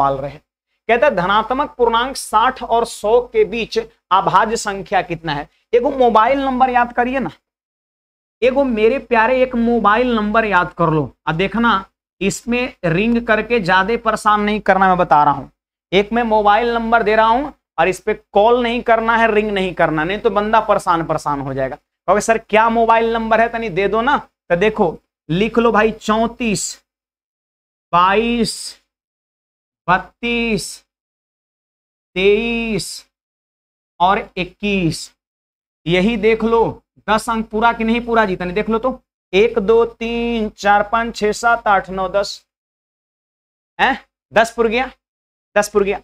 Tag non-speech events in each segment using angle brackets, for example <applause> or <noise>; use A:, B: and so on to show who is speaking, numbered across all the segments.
A: सवाल रहे कहता है धनात्मक पूर्णांक 60 और 100 के बीच अभाज्य संख्या कितना है एगो मोबाइल नंबर याद करिए ना एगो मेरे प्यारे एक मोबाइल नंबर याद कर लो अब देखना इसमें रिंग करके ज्यादा परेशान नहीं करना मैं बता रहा हूं एक मैं मोबाइल नंबर दे रहा हूं और इस पर कॉल नहीं करना है रिंग नहीं करना नहीं तो बंदा परेशान परेशान हो जाएगा कहोगे सर क्या मोबाइल नंबर है तनी दे दो ना तो देखो लिख लो भाई चौंतीस बाईस बत्तीस तेईस और इक्कीस यही देख लो दस अंक पूरा कि नहीं पूरा नहीं देख लो तो एक दो तीन चार पांच छह सात आठ नौ दस है दस पुर गया दस पुर गया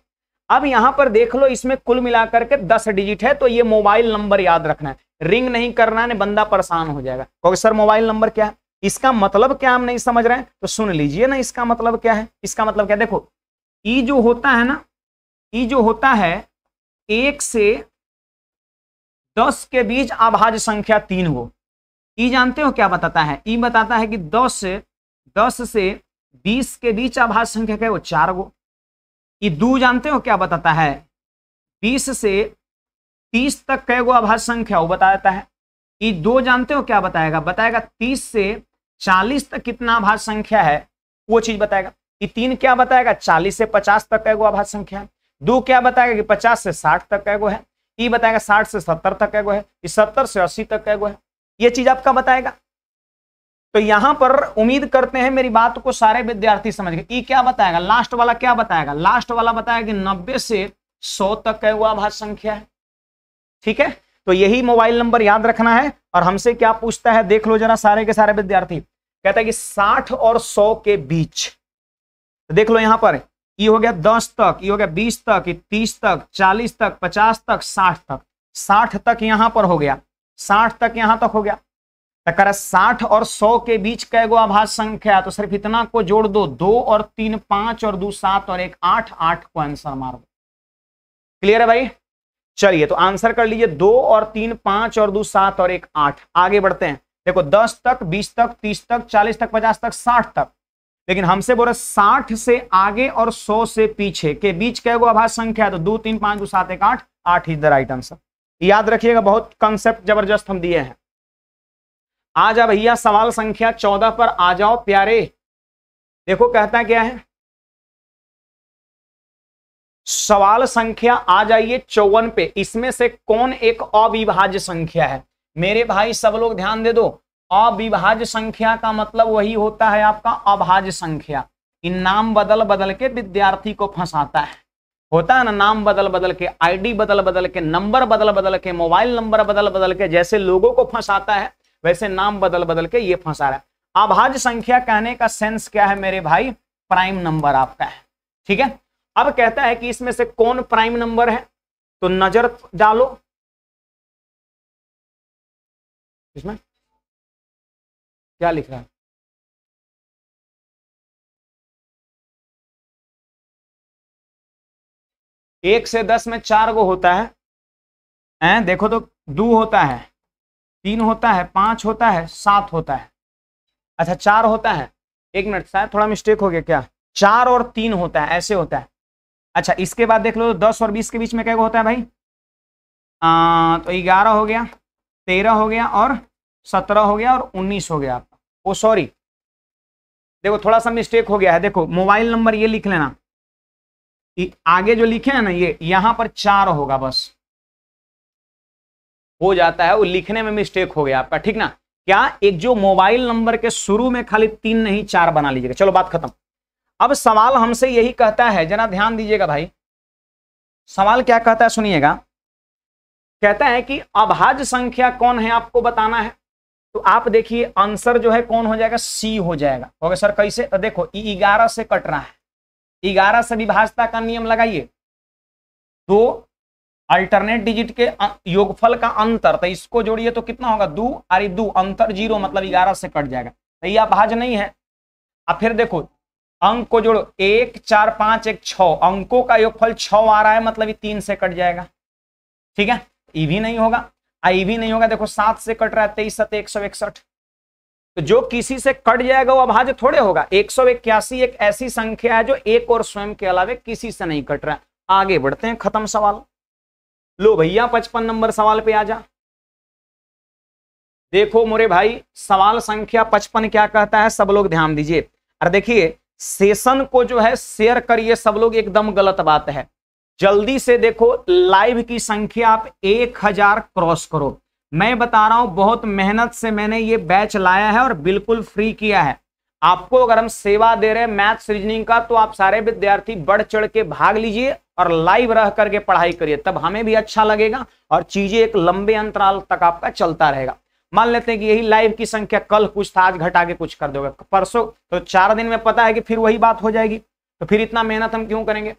A: अब यहां पर देख लो इसमें कुल मिलाकर के दस डिजिट है तो ये मोबाइल नंबर याद रखना है रिंग नहीं करना है बंदा परेशान हो जाएगा क्योंकि सर मोबाइल नंबर क्या है इसका मतलब क्या हम नहीं समझ रहे हैं तो सुन लीजिए ना इसका मतलब क्या है इसका मतलब क्या देखो ई जो होता है ना ई जो होता है एक से दस के बीच अभाज्य संख्या तीन हो ई जानते हो क्या बताता है ई बताता है कि दस से दस से बीस के बीच अभाज्य संख्या क्या वो चार गो ई दू जानते हो क्या बताता है बीस से तीस तक कै गो अभाज्य संख्या वो बताता है ई दो जानते हो क्या बताएगा बताएगा तीस से चालीस तक कितना अभाज्य संख्या है वो चीज बताएगा कि तीन क्या बताएगा चालीस से पचास तक का एगो आभा संख्या दो क्या बताएगा कि पचास से साठ तक का एगो है ई बताएगा साठ से सत्तर तक का एगो है ये सत्तर से अस्सी तक का एगो है ये चीज आपका बताएगा तो यहां पर उम्मीद करते हैं मेरी बात को सारे विद्यार्थी समझ गए ई क्या बताएगा लास्ट वाला क्या बताएगा लास्ट वाला बताएगा कि नब्बे से सौ तक का एगो आभा संख्या है ठीक है तो यही मोबाइल नंबर याद रखना है और हमसे क्या पूछता है देख लो जरा सारे के सारे विद्यार्थी कहता है कि साठ और सौ के बीच देख लो यहाँ पर ये हो गया दस तक ये हो गया बीस तक तीस तक चालीस तक पचास तक साठ तक साठ तक यहाँ पर हो गया साठ तक यहाँ तक हो गया तो कह रहा साठ और सौ के बीच कै गो आभास संख्या तो सिर्फ इतना को जोड़ दो दो और तीन पांच और दो सात और एक आठ आठ को आंसर मार दो क्लियर है भाई चलिए तो आंसर कर लीजिए दो और तीन पांच और दो सात और एक आठ आगे बढ़ते हैं देखो दस तक बीस तक तीस तक चालीस तक पचास तक साठ तक लेकिन हमसे बोल रहे साठ से आगे और सौ से पीछे के बीच क्या गो आभा संख्या है तो दो तीन पांच दो सात एक आठ आठ इज द राइट आंसर याद रखिएगा बहुत कंसेप्ट जबरदस्त हम दिए हैं आ जा भैया सवाल संख्या चौदह पर आ जाओ प्यारे देखो कहता क्या है सवाल संख्या आ जाइए चौवन पे इसमें से कौन एक अविभाज्य संख्या है मेरे भाई सब लोग ध्यान दे दो अविभाज्य संख्या का मतलब वही होता है आपका अभाज्य संख्या इन नाम बदल बदल के विद्यार्थी को फंसाता है होता है ना नाम बदल बदल के आईडी बदल बदल के नंबर बदल बदल के मोबाइल नंबर बदल बदल के जैसे लोगों को फंसाता है वैसे नाम बदल बदल के ये फंसा रहा है अभाज्य संख्या कहने का सेंस क्या है मेरे भाई प्राइम नंबर आपका है ठीक है
B: अब कहता है कि इसमें से कौन प्राइम नंबर है तो नजर डालो इसमें क्या लिखा एक से दस में चार गो होता है हैं देखो तो दो होता है तीन होता है पांच होता है सात होता है
A: अच्छा चार होता है एक मिनट शायद थोड़ा मिस्टेक हो गया क्या चार और तीन होता है ऐसे होता है अच्छा इसके बाद देख लो तो दस और बीस के बीच में क्या होता है भाई आ, तो ग्यारह हो गया तेरह हो गया और सत्रह हो गया और उन्नीस हो गया ओ सॉरी देखो थोड़ा सा मिस्टेक हो गया है देखो मोबाइल नंबर ये लिख लेना आगे जो लिखे हैं ना ये यहां पर चार होगा बस हो जाता है वो लिखने में मिस्टेक हो गया आपका ठीक ना क्या एक जो मोबाइल नंबर के शुरू में खाली तीन नहीं चार बना लीजिएगा चलो बात खत्म अब सवाल हमसे यही कहता है जरा ध्यान दीजिएगा भाई सवाल क्या कहता है सुनिएगा कहता है कि अभाज्य संख्या कौन है आपको बताना है तो आप देखिए आंसर जो है कौन हो जाएगा सी हो जाएगा ओके सर कैसे तो देखो ग्यारह से कट रहा है ग्यारह से विभाजता का नियम लगाइए तो अल्टरनेट डिजिट के योगफल का अंतर तो इसको जोड़िए तो कितना होगा दो अरे दो अंतर जीरो मतलब ग्यारह से कट जाएगा तो ये भाज नहीं है अब फिर देखो अंक को जोड़ो एक चार पांच एक छ अंकों का योगफल छ आ रहा है मतलब ये तीन से कट जाएगा ठीक है ये भी नहीं होगा आई भी नहीं होगा देखो सात से कट रहा है तेईस सत एक सौ इकसठ तो जो किसी से कट जाएगा वो अभाज्य थोड़े होगा एक सौ इक्यासी एक ऐसी संख्या है जो एक और स्वयं के अलावे किसी से नहीं कट रहा है आगे बढ़ते हैं खत्म सवाल लो भैया पचपन नंबर सवाल पे आ जा देखो मोरे भाई सवाल संख्या पचपन क्या कहता है सब लोग ध्यान दीजिए और देखिए सेशन को जो है शेयर करिए सब लोग एकदम गलत बात है जल्दी से देखो लाइव की संख्या आप एक हजार क्रॉस करो मैं बता रहा हूं बहुत मेहनत से मैंने ये बैच लाया है और बिल्कुल फ्री किया है आपको अगर हम सेवा दे रहे हैं मैथ्स रीजनिंग का तो आप सारे विद्यार्थी बढ़ चढ़ के भाग लीजिए और लाइव रह करके पढ़ाई करिए तब हमें भी अच्छा लगेगा और चीजें एक लंबे अंतराल तक आपका चलता रहेगा मान लेते हैं कि यही लाइव की संख्या कल कुछ था आज घटा के कुछ कर दोगे परसों तो चार दिन में पता है कि फिर वही बात हो जाएगी तो फिर इतना मेहनत हम क्यों करेंगे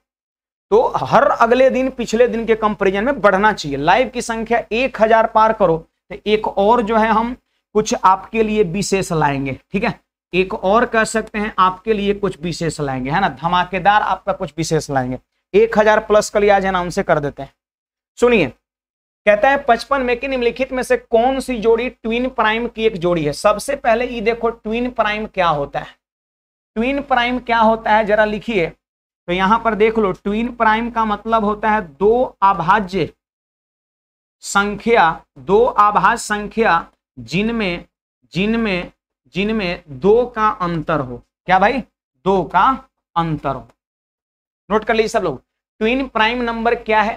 A: तो हर अगले दिन पिछले दिन के कंपेरिजन में बढ़ना चाहिए लाइव की संख्या एक हजार पार करो तो एक और जो है हम कुछ आपके लिए विशेष लाएंगे ठीक है एक और कह सकते हैं आपके लिए कुछ विशेष लाएंगे है ना धमाकेदार आपका कुछ विशेष लाएंगे एक हजार प्लस के है ना उनसे कर देते हैं सुनिए कहता है पचपन में कि निम्नलिखित में से कौन सी जोड़ी ट्विन प्राइम की एक जोड़ी है सबसे पहले ये देखो ट्विन प्राइम क्या होता है ट्विन प्राइम क्या होता है जरा लिखिए तो यहां पर देख लो ट्वीन प्राइम का मतलब होता है दो अभाज्य संख्या दो आभाज संख्या जिनमें जिनमें जिनमें दो का अंतर हो क्या भाई दो का अंतर हो नोट कर लीजिए सब लोग ट्विन प्राइम नंबर क्या है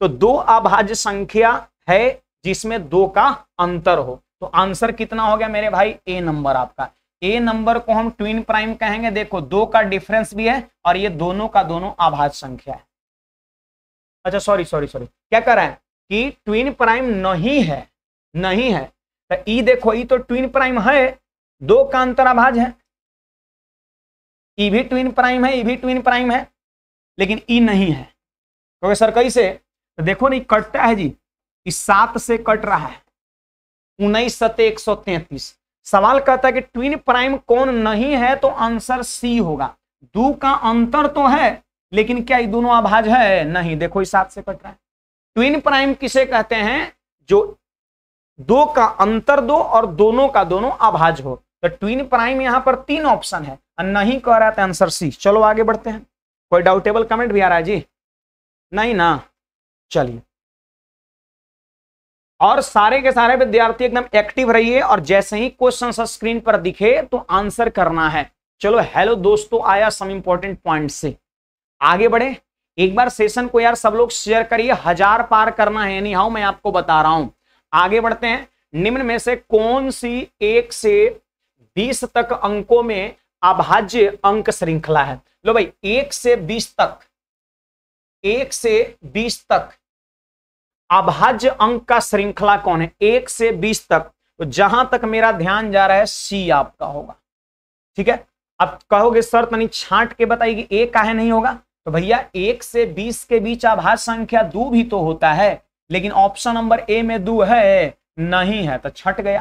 A: तो दो अभाज्य संख्या है जिसमें दो का अंतर हो तो आंसर कितना हो गया मेरे भाई ए नंबर आपका ए नंबर को हम ट्विन प्राइम कहेंगे देखो दो का डिफरेंस भी है और ये दोनों का दोनों आभाज संख्या है अच्छा सॉरी सॉरी सॉरी क्या कर रहे हैं कि ट्विन प्राइम नहीं है नहीं है तो ई e देखो ई e तो ट्विन प्राइम है दो का आभाज है ई e भी ट्विन प्राइम है ई भी ट्विन प्राइम है लेकिन ई नहीं है क्योंकि तो सर कई से तो देखो नहीं कटता है जी इस सात से कट रहा है उन्नीस सत एक सौ तैतीस सवाल कहता है कि ट्विन प्राइम कौन नहीं है तो आंसर सी होगा दो का अंतर तो है लेकिन क्या ये दोनों आभाज है नहीं देखो इस हाथ से कट रहा है ट्विन प्राइम किसे कहते हैं जो दो का अंतर दो और दोनों का दोनों आभाज हो तो ट्विन प्राइम यहां पर तीन ऑप्शन है नहीं कह रहा था आंसर सी चलो आगे बढ़ते हैं कोई डाउटेबल कमेंट भी आ रहा है जी नहीं ना चलिए और सारे के सारे विद्यार्थी एकदम एक्टिव रहिए और जैसे ही क्वेश्चन स्क्रीन पर दिखे तो आंसर करना है चलो हेलो दोस्तों आया सम इंपॉर्टेंट पॉइंट से आगे बढ़े एक बार सेशन को यार सब लोग शेयर करिए हजार पार करना है नहीं हाउ मैं आपको बता रहा हूं आगे बढ़ते हैं निम्न में से कौन सी एक से बीस तक अंकों में अभाज्य अंक श्रृंखला है लो भाई एक से बीस तक एक से बीस तक अभाज्य अंक का श्रृंखला कौन है एक से बीस तक तो जहां तक मेरा ध्यान जा रहा है सी आपका होगा ठीक है अब कहोगे सर तनी छांट के बताइए एक काहे नहीं होगा तो भैया एक से बीस के बीच आभाज संख्या दू भी तो होता है लेकिन ऑप्शन नंबर ए में दू है नहीं है तो छट गया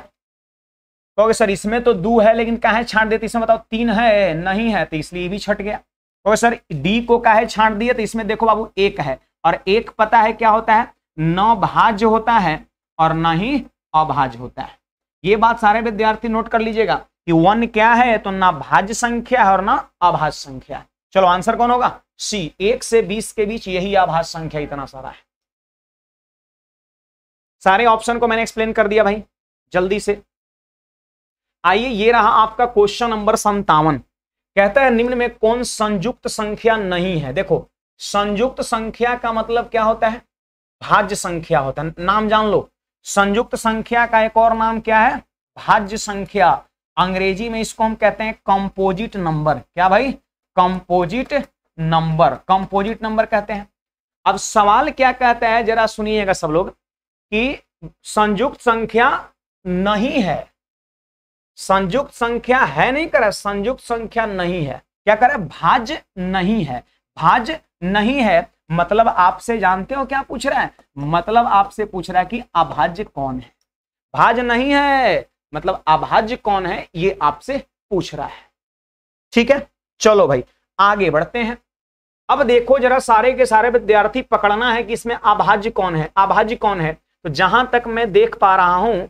A: कहोगे सर इसमें तो दू है लेकिन काहे छांट देते तो इसमें बताओ तीन है नहीं है तो इसलिए भी छट गया कहोगे सर डी को काहे छांट दिया तो इसमें देखो बाबू एक है और एक पता है क्या होता है न भाज्य होता है और ना ही अभाज्य होता है ये बात सारे विद्यार्थी नोट कर लीजिएगा कि वन क्या है तो ना भाज्य संख्या है और ना अभाज्य संख्या है चलो आंसर कौन होगा सी एक से बीस के बीच यही आभास संख्या इतना सारा है सारे ऑप्शन को मैंने एक्सप्लेन कर दिया भाई जल्दी से आइए ये रहा आपका क्वेश्चन नंबर संतावन कहता है निम्न में कौन संयुक्त संख्या नहीं है देखो संयुक्त संख्या का मतलब क्या होता है भाज्य संख्या होता है नाम जान लो संयुक्त संख्या का एक और नाम क्या है भाज्य संख्या अंग्रेजी में इसको हम कहते हैं कंपोजिट नंबर क्या भाई कंपोजिट नंबर कंपोजिट नंबर कहते हैं अब सवाल क्या कहता है जरा सुनिएगा सब लोग कि संयुक्त संख्या नहीं है संयुक्त संख्या है नहीं करे संयुक्त संख्या नहीं है क्या करे भाज्य नहीं है भाज्य नहीं है मतलब आपसे जानते हो क्या पूछ रहा है मतलब आपसे पूछ रहा है कि अभाज्य कौन है भाज नहीं है मतलब अभाज्य कौन है ये आपसे पूछ रहा है ठीक है चलो भाई आगे बढ़ते हैं अब देखो जरा सारे के सारे विद्यार्थी पकड़ना है कि इसमें अभाज्य कौन है अभाज्य कौन है तो जहां तक मैं देख पा रहा हूं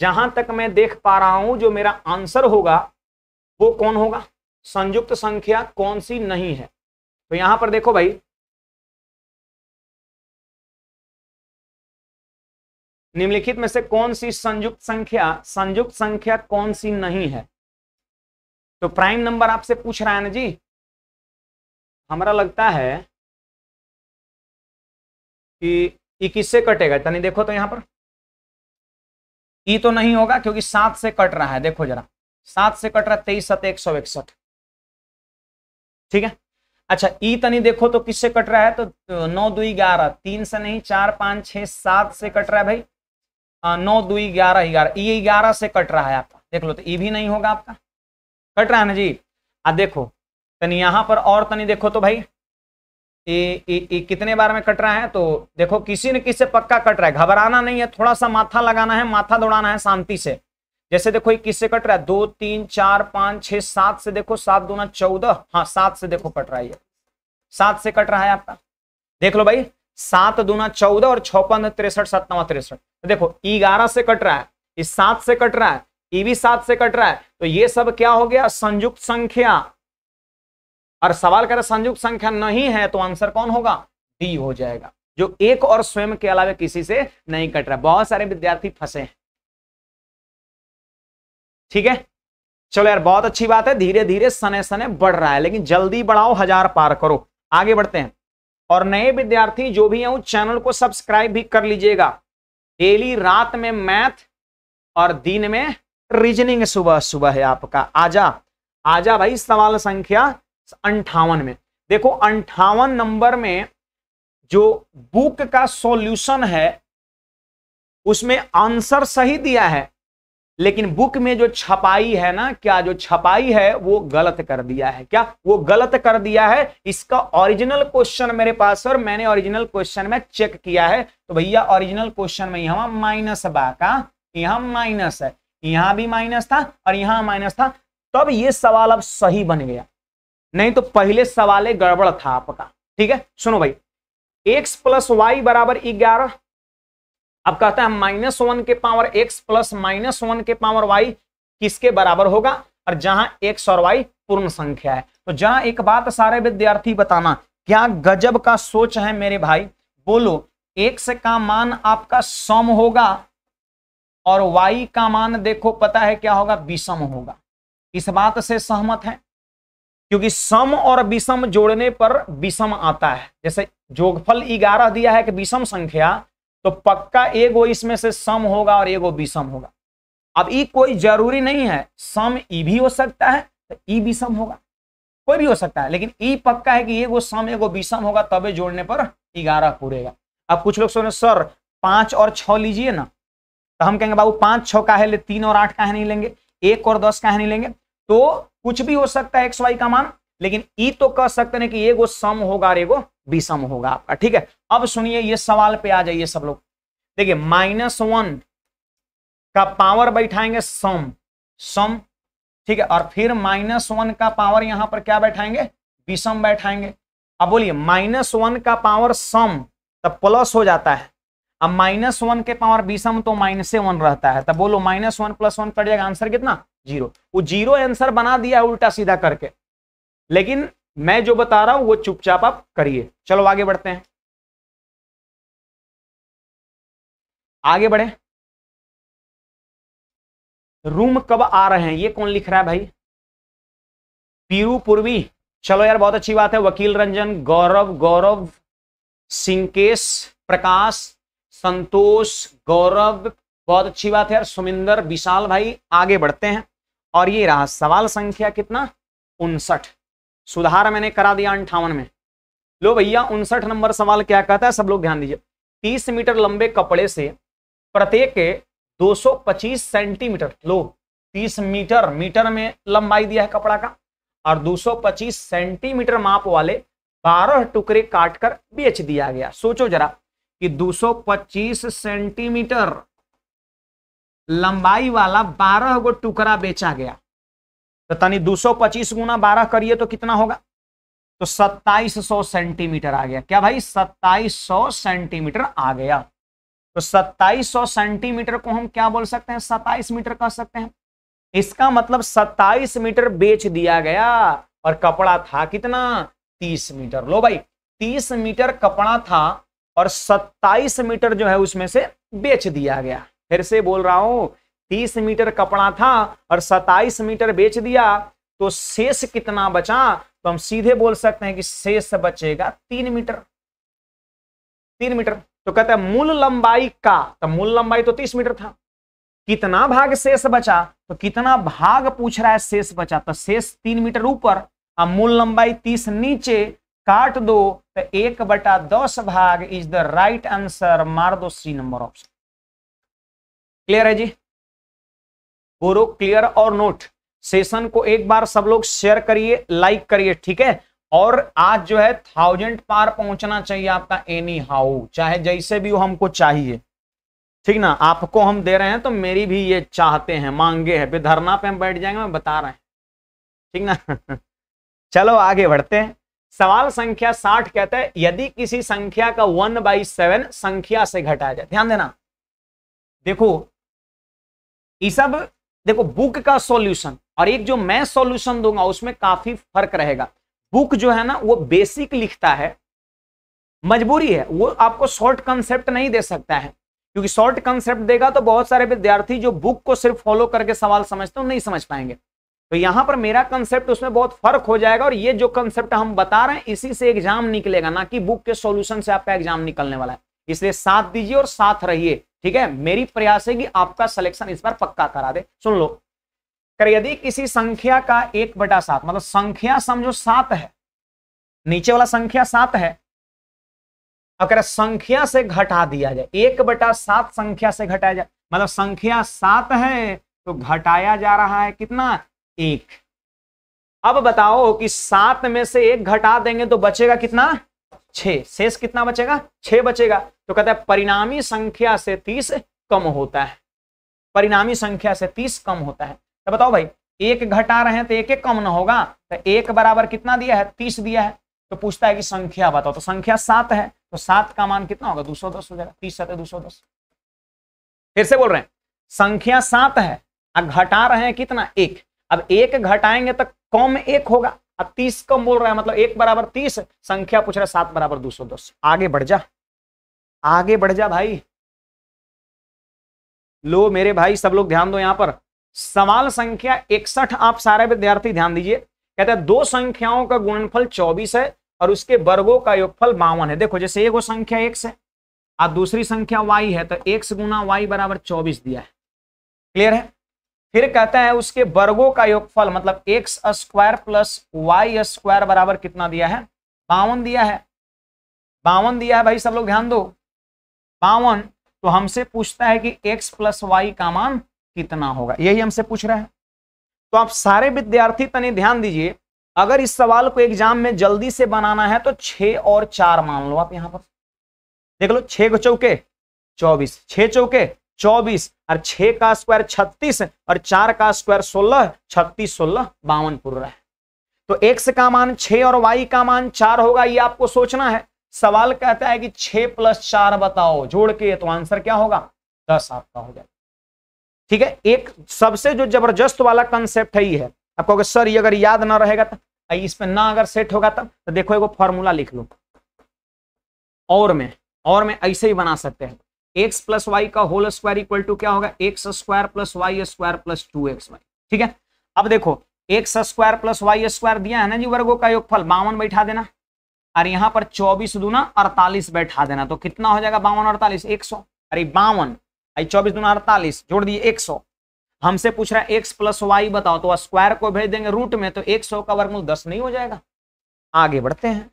A: जहां तक मैं देख पा रहा हूं जो मेरा आंसर होगा
B: वो कौन होगा संयुक्त संख्या कौन सी नहीं है तो यहां पर देखो भाई निम्नलिखित में से कौन सी संयुक्त संख्या संयुक्त संख्या कौन सी नहीं है तो प्राइम नंबर आपसे पूछ रहा है ना जी हमारा लगता है कि इक्कीस e किससे कटेगा तनी देखो तो यहां पर ई e तो नहीं होगा क्योंकि सात से कट रहा है देखो जरा सात से कट
A: रहा है तेईस सत एक सौ इकसठ ठीक है अच्छा ई e तनी देखो तो किससे कट रहा है तो नौ दुई ग्यारह तीन से नहीं चार पांच छह सात से कट रहा है भाई हाँ, नौ दो ग्यारह ग्यारह ये ग्यारह से कट रहा है आपका देख लो तो ये भी नहीं होगा आपका कट रहा है ना जी आ देखो तनी यहाँ पर और तनि देखो तो भाई ए, ए, ए, कितने बार में कट रहा है तो देखो किसी न किसी से पक्का कट रहा है घबराना नहीं है थोड़ा सा माथा लगाना है माथा दौड़ाना है शांति से जैसे देखो ये किससे कट रहा है दो तीन चार पाँच छः सात से देखो सात दो ना चौदह हाँ सात से देखो कट रहा है ये सात से कट रहा है आपका देख लो भाई सात दूना चौदह और छप्पन तिरसठ सत्तावन तिरसठ तो देखो ग्यारह से कट रहा है इस सात से कट रहा है ये भी सात से कट रहा है तो ये सब क्या हो गया संयुक्त संख्या और सवाल कर संयुक्त संख्या नहीं है तो आंसर कौन होगा डी हो जाएगा जो एक और स्वयं के अलावा किसी से नहीं कट रहा बहुत सारे विद्यार्थी फंसे हैं ठीक है चलो यार बहुत अच्छी बात है धीरे धीरे सने सने बढ़ रहा है लेकिन जल्दी बढ़ाओ हजार पार करो आगे बढ़ते हैं और नए विद्यार्थी जो भी हैं उस चैनल को सब्सक्राइब भी कर लीजिएगा डेली रात में मैथ और दिन में रीजनिंग सुबह सुबह है आपका आजा आजा भाई सवाल संख्या अंठावन में देखो अंठावन नंबर में जो बुक का सॉल्यूशन है उसमें आंसर सही दिया है लेकिन बुक में जो छपाई है ना क्या जो छपाई है वो गलत कर दिया है क्या वो गलत कर दिया है इसका ओरिजिनल क्वेश्चन मेरे पास और मैंने ओरिजिनल क्वेश्चन में चेक किया है तो भैया ओरिजिनल क्वेश्चन में यहां माइनस बा का यहां माइनस है यहां भी माइनस था और यहां माइनस था तब तो ये सवाल अब सही बन गया नहीं तो पहले सवाल गड़बड़ था आपका ठीक है सुनो भाई एक्स प्लस वाई बराबर ग्यारह अब कहता है माइनस वन के power x plus minus one के पावर वाई किसके बराबर होगा और जहां एक्स और वाई पूर्ण संख्या है तो जहां एक बात सारे विद्यार्थी बताना क्या गजब का सोच है मेरे भाई बोलो एक्स का मान आपका सम होगा और वाई का मान देखो पता है क्या होगा विषम होगा इस बात से सहमत है क्योंकि सम और विषम जोड़ने पर विषम आता है जैसे जोगफल ग्यारह दिया है कि विषम संख्या तो पक्का एगो इसमें से सम होगा और एगो विषम होगा अब ई कोई जरूरी नहीं है सम ई भी हो सकता है तो ई विषम होगा कोई भी हो सकता है लेकिन ई पक्का है कि एगो सम एगो विषम होगा तबे जोड़ने पर ग्यारह पूरेगा अब कुछ लोग सोने सर पांच और छ लीजिए ना तो हम कहेंगे बाबू पांच छ का है ले तीन और आठ का है नहीं लेंगे एक और दस का है नहीं लेंगे तो कुछ भी हो सकता है एक्स वाई का मान लेकिन ई तो कह सकते ना कि ये गो सम होगा और एगो विषम होगा आपका ठीक है अब सुनिए ये सवाल पे आ जाइए सब लोग देखिए माइनस वन का पावर बैठाएंगे सम सम ठीक है और फिर माइनस वन का पावर यहां पर क्या बैठाएंगे विषम बैठाएंगे अब बोलिए माइनस वन का पावर सम तब प्लस हो जाता है अब माइनस वन के पावर विषम तो माइनस वन रहता है तब बोलो minus one plus one cut जाएगा आंसर कितना जीरो वो जीरो आंसर
B: बना दिया उल्टा सीधा करके लेकिन मैं जो बता रहा हूं वो चुपचाप आप करिए चलो आगे बढ़ते हैं आगे बढ़े रूम कब आ रहे हैं ये कौन लिख रहा है भाई पीरू पूर्वी चलो यार बहुत अच्छी बात है वकील रंजन गौरव
A: गौरव सिंकेश प्रकाश संतोष गौरव बहुत अच्छी बात है यार सुमिंदर विशाल भाई आगे बढ़ते हैं और ये रहा सवाल संख्या कितना उनसठ सुधार मैंने करा दिया अंठावन में लो भैया उनसठ नंबर सवाल क्या कहता है सब लोग ध्यान दीजिए तीस मीटर लंबे कपड़े से प्रत्येक के 225 सेंटीमीटर लो तीस मीटर मीटर में लंबाई दिया है कपड़ा का और 225 सेंटीमीटर माप वाले 12 टुकड़े काटकर बेच दिया गया सोचो जरा कि 225 सेंटीमीटर लंबाई वाला 12 गो टुकड़ा बेचा गया तो तनी पच्चीस गुना बारह करिए तो कितना होगा तो सत्ताईस सौ सेंटीमीटर आ गया क्या भाई सत्ताईस सौ सेंटीमीटर आ गया तो सत्ताईस सौ सेंटीमीटर को हम क्या बोल सकते हैं सत्ताईस मीटर कह सकते हैं इसका मतलब सत्ताईस मीटर बेच दिया गया और कपड़ा था कितना तीस मीटर लो भाई तीस मीटर कपड़ा था और सत्ताईस मीटर जो है उसमें से बेच दिया गया फिर से बोल रहा हूं तीस मीटर कपड़ा था और सताइस मीटर बेच दिया तो शेष कितना बचा तो हम सीधे बोल सकते हैं कि शेष बचेगा तीन मीटर तीन मीटर तो कहते हैं मूल लंबाई का तो मूल लंबाई तो तीस मीटर था कितना भाग शेष बचा तो कितना भाग पूछ रहा है शेष बचा तो शेष तीन मीटर ऊपर और मूल लंबाई तीस नीचे काट दो तो एक बटा दस भाग इज द राइट आंसर मार दो सी नंबर ऑप्शन क्लियर है जी गोरो क्लियर और नोट सेशन को एक बार सब लोग शेयर करिए लाइक करिए ठीक है और आज जो है थाउजेंड पार पहुंचना चाहिए आपका एनी हाउ चाहे जैसे भी हमको चाहिए ठीक ना आपको हम दे रहे हैं तो मेरी भी ये चाहते हैं मांगे हैं फिर धरना पे हम बैठ जाएंगे मैं बता रहे हैं ठीक ना <laughs> चलो आगे बढ़ते हैं सवाल संख्या साठ कहते हैं यदि किसी संख्या का वन बाई सेवन संख्या से घटाया जाए ध्यान देना देखो ये सब देखो बुक का सॉल्यूशन और एक जो मैं सॉल्यूशन दूंगा उसमें काफी फर्क रहेगा बुक जो है ना वो बेसिक लिखता है मजबूरी है वो आपको शॉर्ट कंसेप्ट नहीं दे सकता है क्योंकि शॉर्ट कंसेप्ट देगा तो बहुत सारे विद्यार्थी जो बुक को सिर्फ फॉलो करके सवाल समझते हैं नहीं समझ पाएंगे तो यहां पर मेरा कंसेप्ट उसमें बहुत फर्क हो जाएगा और ये जो कंसेप्ट हम बता रहे हैं इसी से एग्जाम निकलेगा ना कि बुक के सॉल्यूशन से आपका एग्जाम निकलने वाला है इसलिए साथ दीजिए और साथ रहिए ठीक है मेरी प्रयास है कि आपका सिलेक्शन इस बार पक्का करा दे सुन लो कर यदि किसी संख्या का एक बटा सात मतलब संख्या समझो सात है नीचे वाला संख्या सात है अगर संख्या से घटा दिया जाए एक बटा सात संख्या से घटाया जाए मतलब संख्या सात है तो घटाया जा रहा है कितना एक अब बताओ कि सात में से एक घटा देंगे तो बचेगा कितना छः शेष कितना बचेगा छः बचेगा तो कहता है परिणामी संख्या से तीस कम होता है परिणामी संख्या से तीस कम होता है तो बताओ भाई एक घटा रहे हैं तो एक एक कम ना होगा तो एक बराबर कितना दिया है तीस दिया है तो पूछता है कि संख्या बताओ तो संख्या सात है तो सात का मान कितना होगा दो हो जाएगा तीस सत दो फिर से बोल रहे हैं संख्या सात है अब घटा रहे हैं कितना एक अब एक घटाएंगे तो कम एक होगा अब तीस कम बोल रहा है मतलब एक बराबर तीस संख्या पूछ रहा है सात बराबर दो सौ दस आगे बढ़ जा आगे बढ़ जा भाई लो मेरे भाई सब लोग ध्यान दो यहां पर सवाल संख्या इकसठ आप सारे विद्यार्थी ध्यान दीजिए कहते हैं दो संख्याओं का गुणनफल चौबीस है और उसके वर्गों का योगफल बावन है देखो जैसे एक वो संख्या एक है और दूसरी संख्या वाई है तो एक्स गुना वाई बराबर चौबीस दिया है क्लियर है फिर कहता है उसके वर्गों का योगफल मतलब x square plus y square बराबर कितना दिया है बावन दिया है बावन दिया है भाई सब लोग ध्यान दो बावन तो हमसे पूछता है कि एक्स प्लस वाई का मान कितना होगा यही हमसे पूछ रहा है तो आप सारे विद्यार्थी तने ध्यान दीजिए अगर इस सवाल को एग्जाम में जल्दी से बनाना है तो छः और चार मान लो आप यहां पर देख लो छे चौके चौबीस छे चौके चौबीस और छह का स्क्वायर छत्तीस और चार का स्क्वायर सोलह छत्तीस सोलह बावन पूरा है तो एक्स का मान छह और वाई का मान चार होगा ये आपको सोचना है सवाल कहता है कि छह प्लस चार बताओ जोड़ के तो आंसर क्या होगा दस आपका हो जाएगा ठीक है एक सबसे जो जबरदस्त वाला कंसेप्ट है ये है आप कहोगे सर ये अगर याद ना रहेगा तो इस पर ना अगर सेट होगा तब तो देखो एक फॉर्मूला लिख लो और में और में ऐसे ही बना सकते हैं एक्स प्लस वाई का होल स्क्वायर इक्वल टू क्या होगा x square plus y square plus two x y ठीक है अब देखो x square plus y square दिया है ना जी वर्गों का योगफल बावन बैठा देना और यहाँ पर चौबीस दूना अड़तालीस बैठा देना तो कितना हो जाएगा बावन अड़तालीस एक सौ अरे बावन चौबीस दूना अड़तालीस जोड़ दिए एक सौ हमसे पूछ रहा है एक्स प्लस वाई बताओ तो स्क्वायर को भेज देंगे रूट में तो एक सौ का वर्गमूल दस नहीं हो जाएगा आगे बढ़ते हैं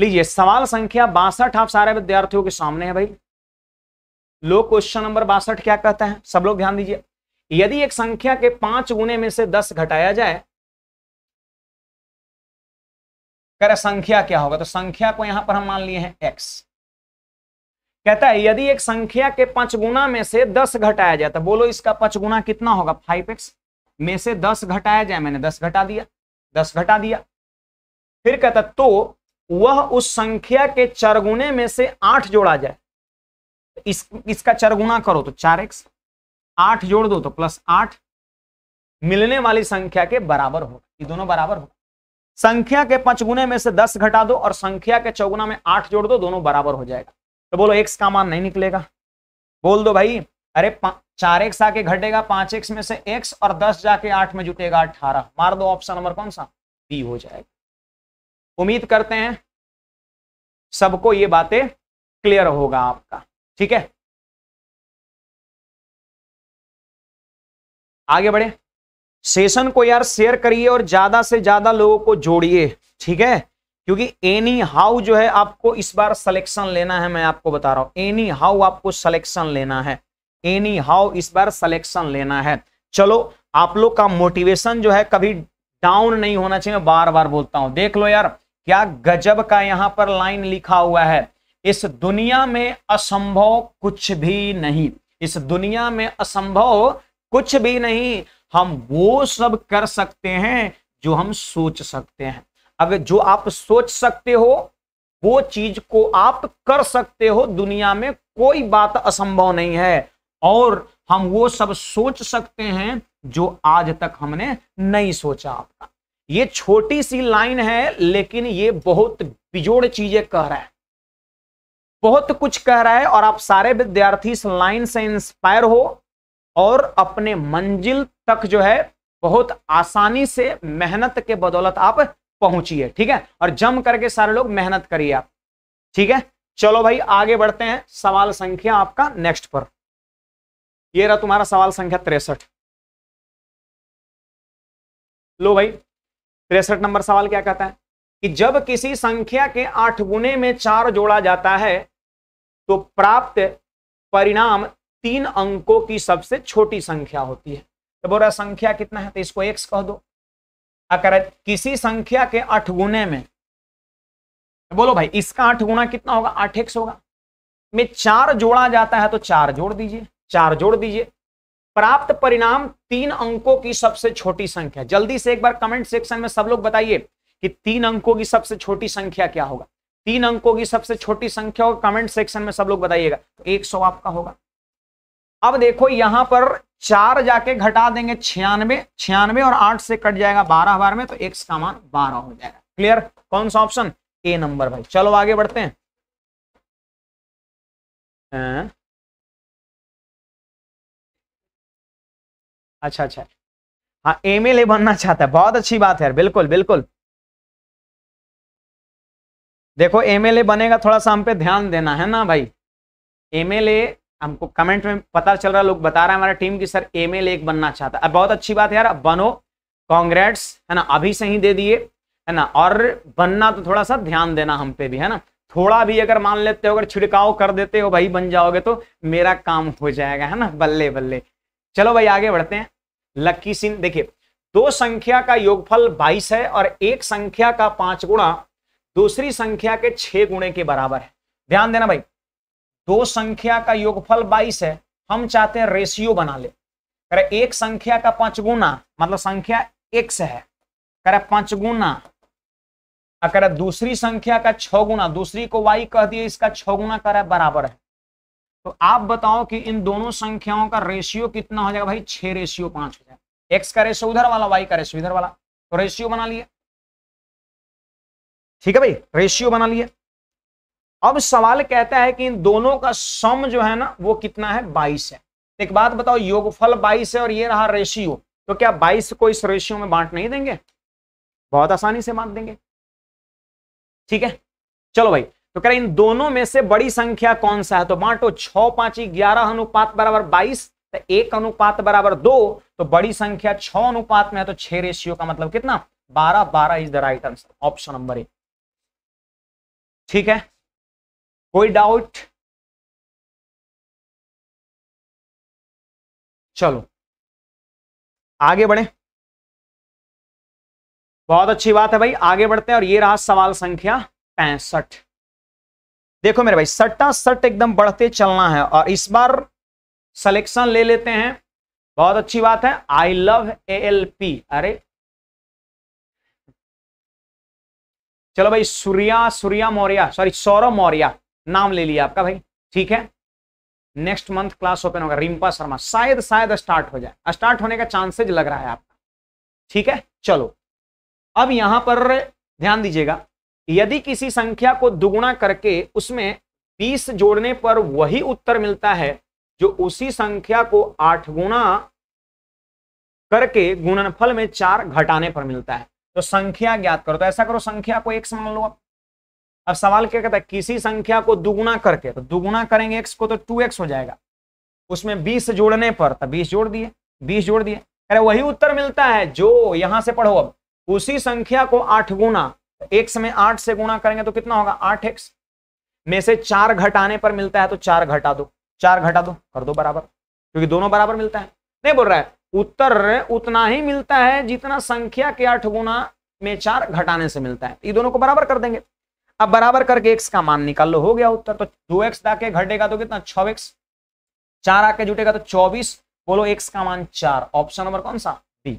A: लीजिए सवाल संख्या बासठ आप सारे विद्यार्थियों के सामने है भाई लोग क्वेश्चन नंबर बासठ क्या कहता है सब लोग ध्यान दीजिए यदि एक संख्या के पांच गुने में से
B: दस घटाया जाए कह संख्या क्या होगा तो संख्या को यहां पर हम मान लिए हैं एक्स कहता है यदि एक संख्या के
A: पांच गुना में से दस घटाया जाए तो बोलो इसका पांच गुना कितना होगा फाइव एक्स में से दस घटाया जाए मैंने दस घटा दिया दस घटा दिया फिर कहता तो वह उस संख्या के चरगुने में से आठ जोड़ा जाए इस इसका चरगुना करो तो चार एक्स आठ जोड़ दो तो प्लस आठ मिलने वाली संख्या के बराबर होगा ये दोनों बराबर होगा संख्या के पंचगुने में से दस घटा दो और संख्या के चौगुना में आठ जोड़ दो दोनों बराबर हो जाएगा तो बोलो एक्स का मान नहीं निकलेगा बोल दो भाई अरे चार एक्स आके घटेगा पांच एक्स में से एक्स और दस जाके आठ में जुटेगा अठारह मार दो ऑप्शन नंबर कौन सा बी हो जाएगा उम्मीद करते हैं
B: सबको ये बातें क्लियर होगा आपका ठीक है आगे बढ़े सेशन को यार शेयर करिए और ज्यादा से ज्यादा लोगों को जोड़िए ठीक है क्योंकि
A: एनी हाउ जो है आपको इस बार सिलेक्शन लेना है मैं आपको बता रहा हूं एनी हाउ आपको सिलेक्शन लेना है एनी हाउ इस बार सिलेक्शन लेना है चलो आप लोग का मोटिवेशन जो है कभी डाउन नहीं होना चाहिए मैं बार बार बोलता हूं देख लो यार क्या गजब का यहां पर लाइन लिखा हुआ है इस दुनिया में असंभव कुछ भी नहीं इस दुनिया में असंभव कुछ भी नहीं हम वो सब कर सकते हैं जो हम सोच सकते हैं अगर जो आप सोच सकते हो वो चीज को आप कर सकते हो दुनिया में कोई बात असंभव नहीं है और हम वो सब सोच सकते हैं जो आज तक हमने नहीं सोचा आपका ये छोटी सी लाइन है लेकिन ये बहुत बिजोड़ चीजें कह रहा है बहुत कुछ कह रहा है और आप सारे विद्यार्थी इस लाइन से इंस्पायर हो और अपने मंजिल तक जो है बहुत आसानी से मेहनत के बदौलत आप पहुंचिए ठीक है और जम करके सारे लोग मेहनत करिए आप ठीक है चलो भाई आगे बढ़ते हैं सवाल संख्या आपका नेक्स्ट
B: पर ये रहा तुम्हारा सवाल संख्या तिरसठ लो भाई तिरसठ नंबर सवाल क्या कहता है कि जब किसी संख्या
A: के आठ गुने में चार जोड़ा जाता है तो प्राप्त परिणाम तीन अंकों की सबसे छोटी संख्या होती है तो बोल रहा संख्या कितना है तो इसको एक्स कह दो अगर किसी संख्या के आठ गुने में तो बोलो भाई इसका आठ गुना कितना होगा आठ एक्स होगा में चार जोड़ा जाता है तो चार जोड़ दीजिए चार जोड़ दीजिए प्राप्त परिणाम तीन अंकों की सबसे छोटी संख्या जल्दी से एक बार कमेंट सेक्शन में सब लोग बताइए कि तीन अंकों की सबसे छोटी संख्या क्या होगा तीन अंकों की सबसे छोटी संख्या होगा कमेंट सेक्शन में सब लोग बताइएगा तो एक सौ आपका होगा अब देखो यहां पर चार जाके घटा देंगे छियानवे छियानवे और आठ से कट जाएगा बारह बार में तो एक सामान बारह हो जाएगा क्लियर कौन सा ऑप्शन ए
B: नंबर भाई चलो आगे बढ़ते हैं अच्छा अच्छा हाँ एमएलए बनना चाहता है बहुत अच्छी बात है बिल्कुल बिल्कुल
A: देखो एमएलए बनेगा थोड़ा सा हम पे ध्यान देना है ना भाई एमएलए हमको कमेंट में पता चल रहा है लोग बता रहे हैं हमारा टीम की सर एमएलए एक बनना चाहता है बहुत अच्छी बात है यार बनो कांग्रेट्स है ना अभी से ही दे दिए है ना और बनना तो थोड़ा सा ध्यान देना हम पे भी है ना थोड़ा भी अगर मान लेते हो अगर छिड़काव कर देते हो भाई बन जाओगे तो मेरा काम हो जाएगा है ना बल्ले बल्ले चलो भाई आगे बढ़ते हैं लक्की सिंह देखिए दो संख्या का योगफल 22 है और एक संख्या का पांच गुणा दूसरी संख्या के छह गुणे के बराबर है ध्यान देना भाई दो संख्या का योगफल 22 है हम चाहते हैं रेशियो बना ले करे एक संख्या का पांच गुना मतलब संख्या से है करे पांच गुना अगर दूसरी संख्या का छ गुना दूसरी को वाई कह दिए इसका छ गुना करे बराबर है तो आप बताओ कि इन दोनों संख्याओं का रेशियो कितना हो जाएगा भाई छह रेशियो पांच हो जाएगा एक्स का रेशियो उधर वाला वाई का रेशियो इधर वाला तो रेशियो बना लिया ठीक है भाई रेशियो बना लिया अब सवाल कहता है कि इन दोनों का सम जो है ना वो कितना है बाईस है एक बात बताओ योगफल बाईस है और ये रहा रेशियो तो क्या बाईस को इस रेशियो में बांट नहीं देंगे बहुत आसानी से बांट देंगे ठीक है चलो भाई तो कह रहे इन दोनों में से बड़ी संख्या कौन सा है तो बांटो छ पांची ग्यारह अनुपात बराबर बाईस तो एक अनुपात बराबर दो तो बड़ी संख्या छ अनुपात में है
B: तो छह रेशियो का मतलब कितना बारह बारह is the right answer option number A ठीक है कोई डाउट चलो आगे बढ़े बहुत अच्छी बात है भाई आगे बढ़ते हैं और ये रहा सवाल संख्या
A: पैंसठ देखो मेरे भाई सट्टा सट एकदम बढ़ते चलना है और इस बार सिलेक्शन ले लेते हैं बहुत अच्छी बात है I love A L P अरे चलो भाई सूर्या सूर्या मौर्य सॉरी सौरभ मौर्य नाम ले लिया आपका भाई ठीक है नेक्स्ट मंथ क्लास ओपन होगा रिम्पा शर्मा शायद शायद स्टार्ट हो जाए स्टार्ट होने का चांसेज लग रहा है आपका ठीक है चलो अब यहां पर ध्यान दीजिएगा यदि किसी संख्या को दुगुना करके उसमें 20 जोड़ने पर वही उत्तर मिलता है जो उसी संख्या को आठ गुना करके गुणनफल में चार घटाने पर मिलता है तो संख्या ज्ञात करो तो ऐसा करो संख्या को एक्स मान लो आप अब सवाल क्या कहता है किसी संख्या को दुगुना करके तो दुगुना करेंगे एक्स को तो टू एक्स हो जाएगा उसमें बीस जोड़ने पर तो बीस जोड़ दिए बीस जोड़ दिए अरे वही उत्तर मिलता है जो यहां से पढ़ो अब उसी संख्या को आठ गुना एक समय आठ से गुणा करेंगे तो कितना होगा आठ एक्स में से चार घटाने पर मिलता है तो चार घटा दो चार घटा दो कर दो बराबर क्योंकि दोनों बराबर मिलता है नहीं बोल रहा है उत्तर उतना ही मिलता है जितना संख्या के आठ गुना में चार घटाने से मिलता है ये दोनों को बराबर कर देंगे अब बराबर करके एक्स का मान निकाल लो हो गया उत्तर तो दो एक्स आके घटेगा तो कितना छ एक्स चार आके जुटेगा तो चौबीस बोलो एक्स का मान चार ऑप्शन नंबर कौन सा बी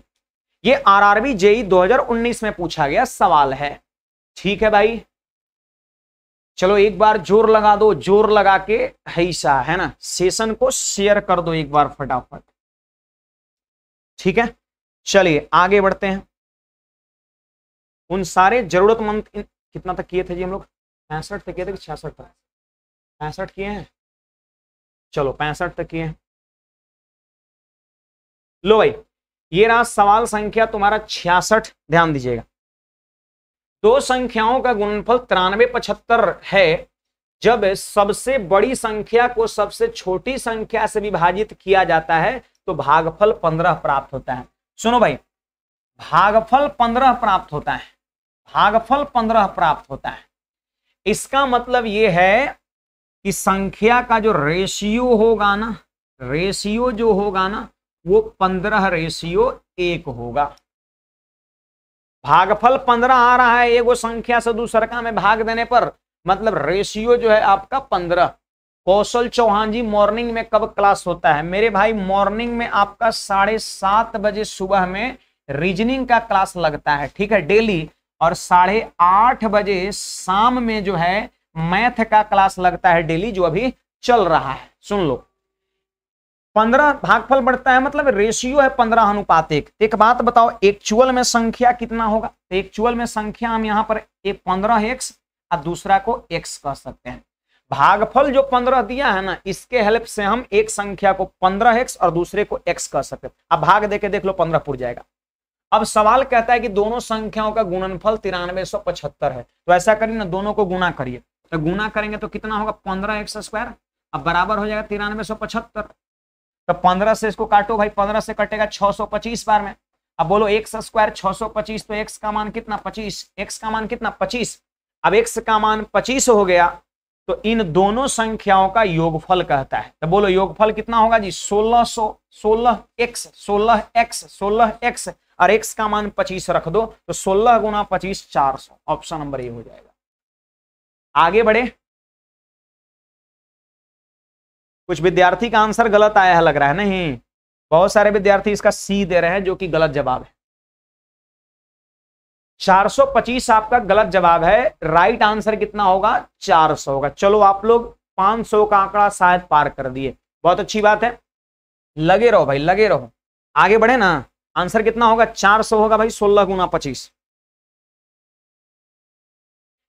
A: ये आरआरबी जेई 2019 में पूछा गया सवाल है ठीक है भाई चलो एक बार जोर लगा दो जोर लगा के हिस्सा है ना सेशन को शेयर कर दो एक बार फटाफट ठीक है चलिए
B: आगे बढ़ते हैं उन सारे जरूरतमंद कितना तक किए थे जी हम लोग पैंसठ तक किए थे छियासठ तक पैंसठ किए हैं चलो पैंसठ तक किए हैं लो भाई ये रहा सवाल संख्या
A: तुम्हारा छियासठ ध्यान दीजिएगा दो संख्याओं का गुणनफल तिरानवे पचहत्तर है जब सबसे बड़ी संख्या को सबसे छोटी संख्या से विभाजित किया जाता है तो भागफल पंद्रह प्राप्त होता है सुनो भाई भागफल पंद्रह प्राप्त होता है भागफल पंद्रह प्राप्त होता है इसका मतलब यह है कि संख्या का जो रेशियो होगा ना रेशियो जो होगा ना वो पंद्रह रेशियो एक होगा भागफल पंद्रह आ रहा है एगो संख्या से दूसरका में भाग देने पर मतलब रेशियो जो है आपका पंद्रह कौशल चौहान जी मॉर्निंग में कब क्लास होता है मेरे भाई मॉर्निंग में आपका साढ़े सात बजे सुबह में रीजनिंग का क्लास लगता है ठीक है डेली और साढ़े आठ बजे शाम में जो है मैथ का क्लास लगता है डेली जो अभी चल रहा है सुन लो पंद्रह भागफल बढ़ता है मतलब रेशियो है पंद्रह अनुपात एक एक बात बताओ एक्चुअल में संख्या कितना होगा तो एक्चुअल में संख्या हम यहाँ पर एक पंद्रह एक्स और दूसरा को एक्स कह सकते हैं भागफल जो पंद्रह दिया है ना इसके हेल्प से हम एक संख्या को पंद्रह एक्स और दूसरे को एक्स कह सकते हैं अब भाग देके देख लो पंद्रह पुर जाएगा अब सवाल कहता है कि दोनों संख्याओं का गुणनफल तिरानवे सौ पचहत्तर है तो ऐसा करिए ना दोनों को गुना करिए तो गुना करेंगे तो कितना होगा पंद्रह एक्स स्क्वायर अब बराबर हो जाएगा तिरानवे सौ पचहत्तर तो पंद्रह से इसको काटो भाई पंद्रह से कटेगा छह सौ पच्चीस बार में अब बोलो एक्स स्क्वायर छह सौ पच्चीस तो एक्स का मान कितना पच्चीस एक्स का मान कितना पच्चीस अब एक्स का मान पच्चीस हो गया तो इन दोनों संख्याओं का योगफल कहता है तो बोलो योगफल कितना होगा जी सोलह सो सोलह एक्स सोलह एक्स सोलह एक्स और एक्स
B: का मान पच्चीस रख दो तो सोलह गुना पच्चीस चार सौ ऑप्शन नंबर ये हो जाएगा आगे बढ़े कुछ विद्यार्थी का आंसर गलत आया है लग रहा है नहीं बहुत सारे विद्यार्थी इसका सी दे रहे हैं जो कि गलत जवाब है
A: 425 आपका गलत जवाब है राइट आंसर कितना होगा 400 होगा चलो आप लोग 500 का आंकड़ा शायद पार कर दिए बहुत अच्छी बात है लगे रहो भाई लगे रहो आगे बढ़े ना आंसर कितना होगा 400
B: होगा भाई 16 गुना पच्चीस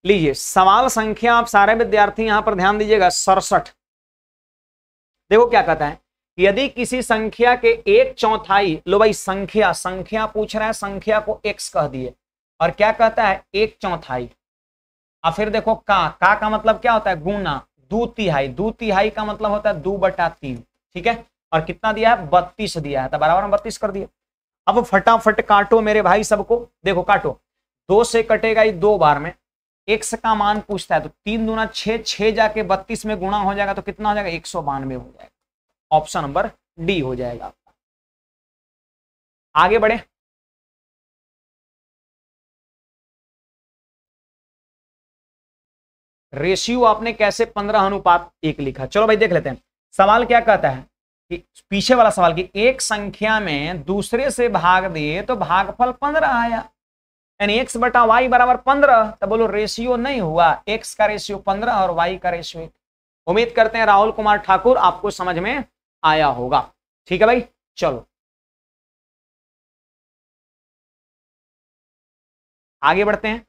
B: लीजिए सवाल संख्या आप सारे विद्यार्थी यहां पर ध्यान दीजिएगा सड़सठ देखो क्या
A: कहता है यदि किसी संख्या के एक चौथाई लो भाई संख्या संख्या पूछ रहा है संख्या को एक्स कह दिए और क्या कहता है एक चौथाई और फिर देखो का का का मतलब क्या होता है गुना दो तिहाई दो तिहाई का मतलब होता है दो बटा तीन ठीक है और कितना दिया है बत्तीस दिया है तो बराबर हम बत्तीस कर दिए अब फटाफट काटो मेरे भाई सबको देखो काटो दो से कटेगा ये दो बार में एक का मान पूछता है तो तीन दूना छः छः जाके बत्तीस में गुणा हो जाएगा तो कितना हो जाएगा एक सौ बानवे हो
B: जाएगा ऑप्शन नंबर डी हो जाएगा आपका आगे बढ़े रेशियो आपने कैसे पंद्रह अनुपात एक लिखा चलो भाई देख लेते हैं सवाल क्या कहता
A: है कि पीछे वाला सवाल कि एक संख्या में दूसरे से भाग दिए तो भागफल पंद्रह आया यानी x बटा वाई बराबर पंद्रह तो बोलो रेशियो नहीं हुआ x का रेशियो पंद्रह और y का रेशियो एक उम्मीद करते हैं राहुल कुमार ठाकुर आपको समझ में
B: आया होगा ठीक है भाई चलो आगे बढ़ते हैं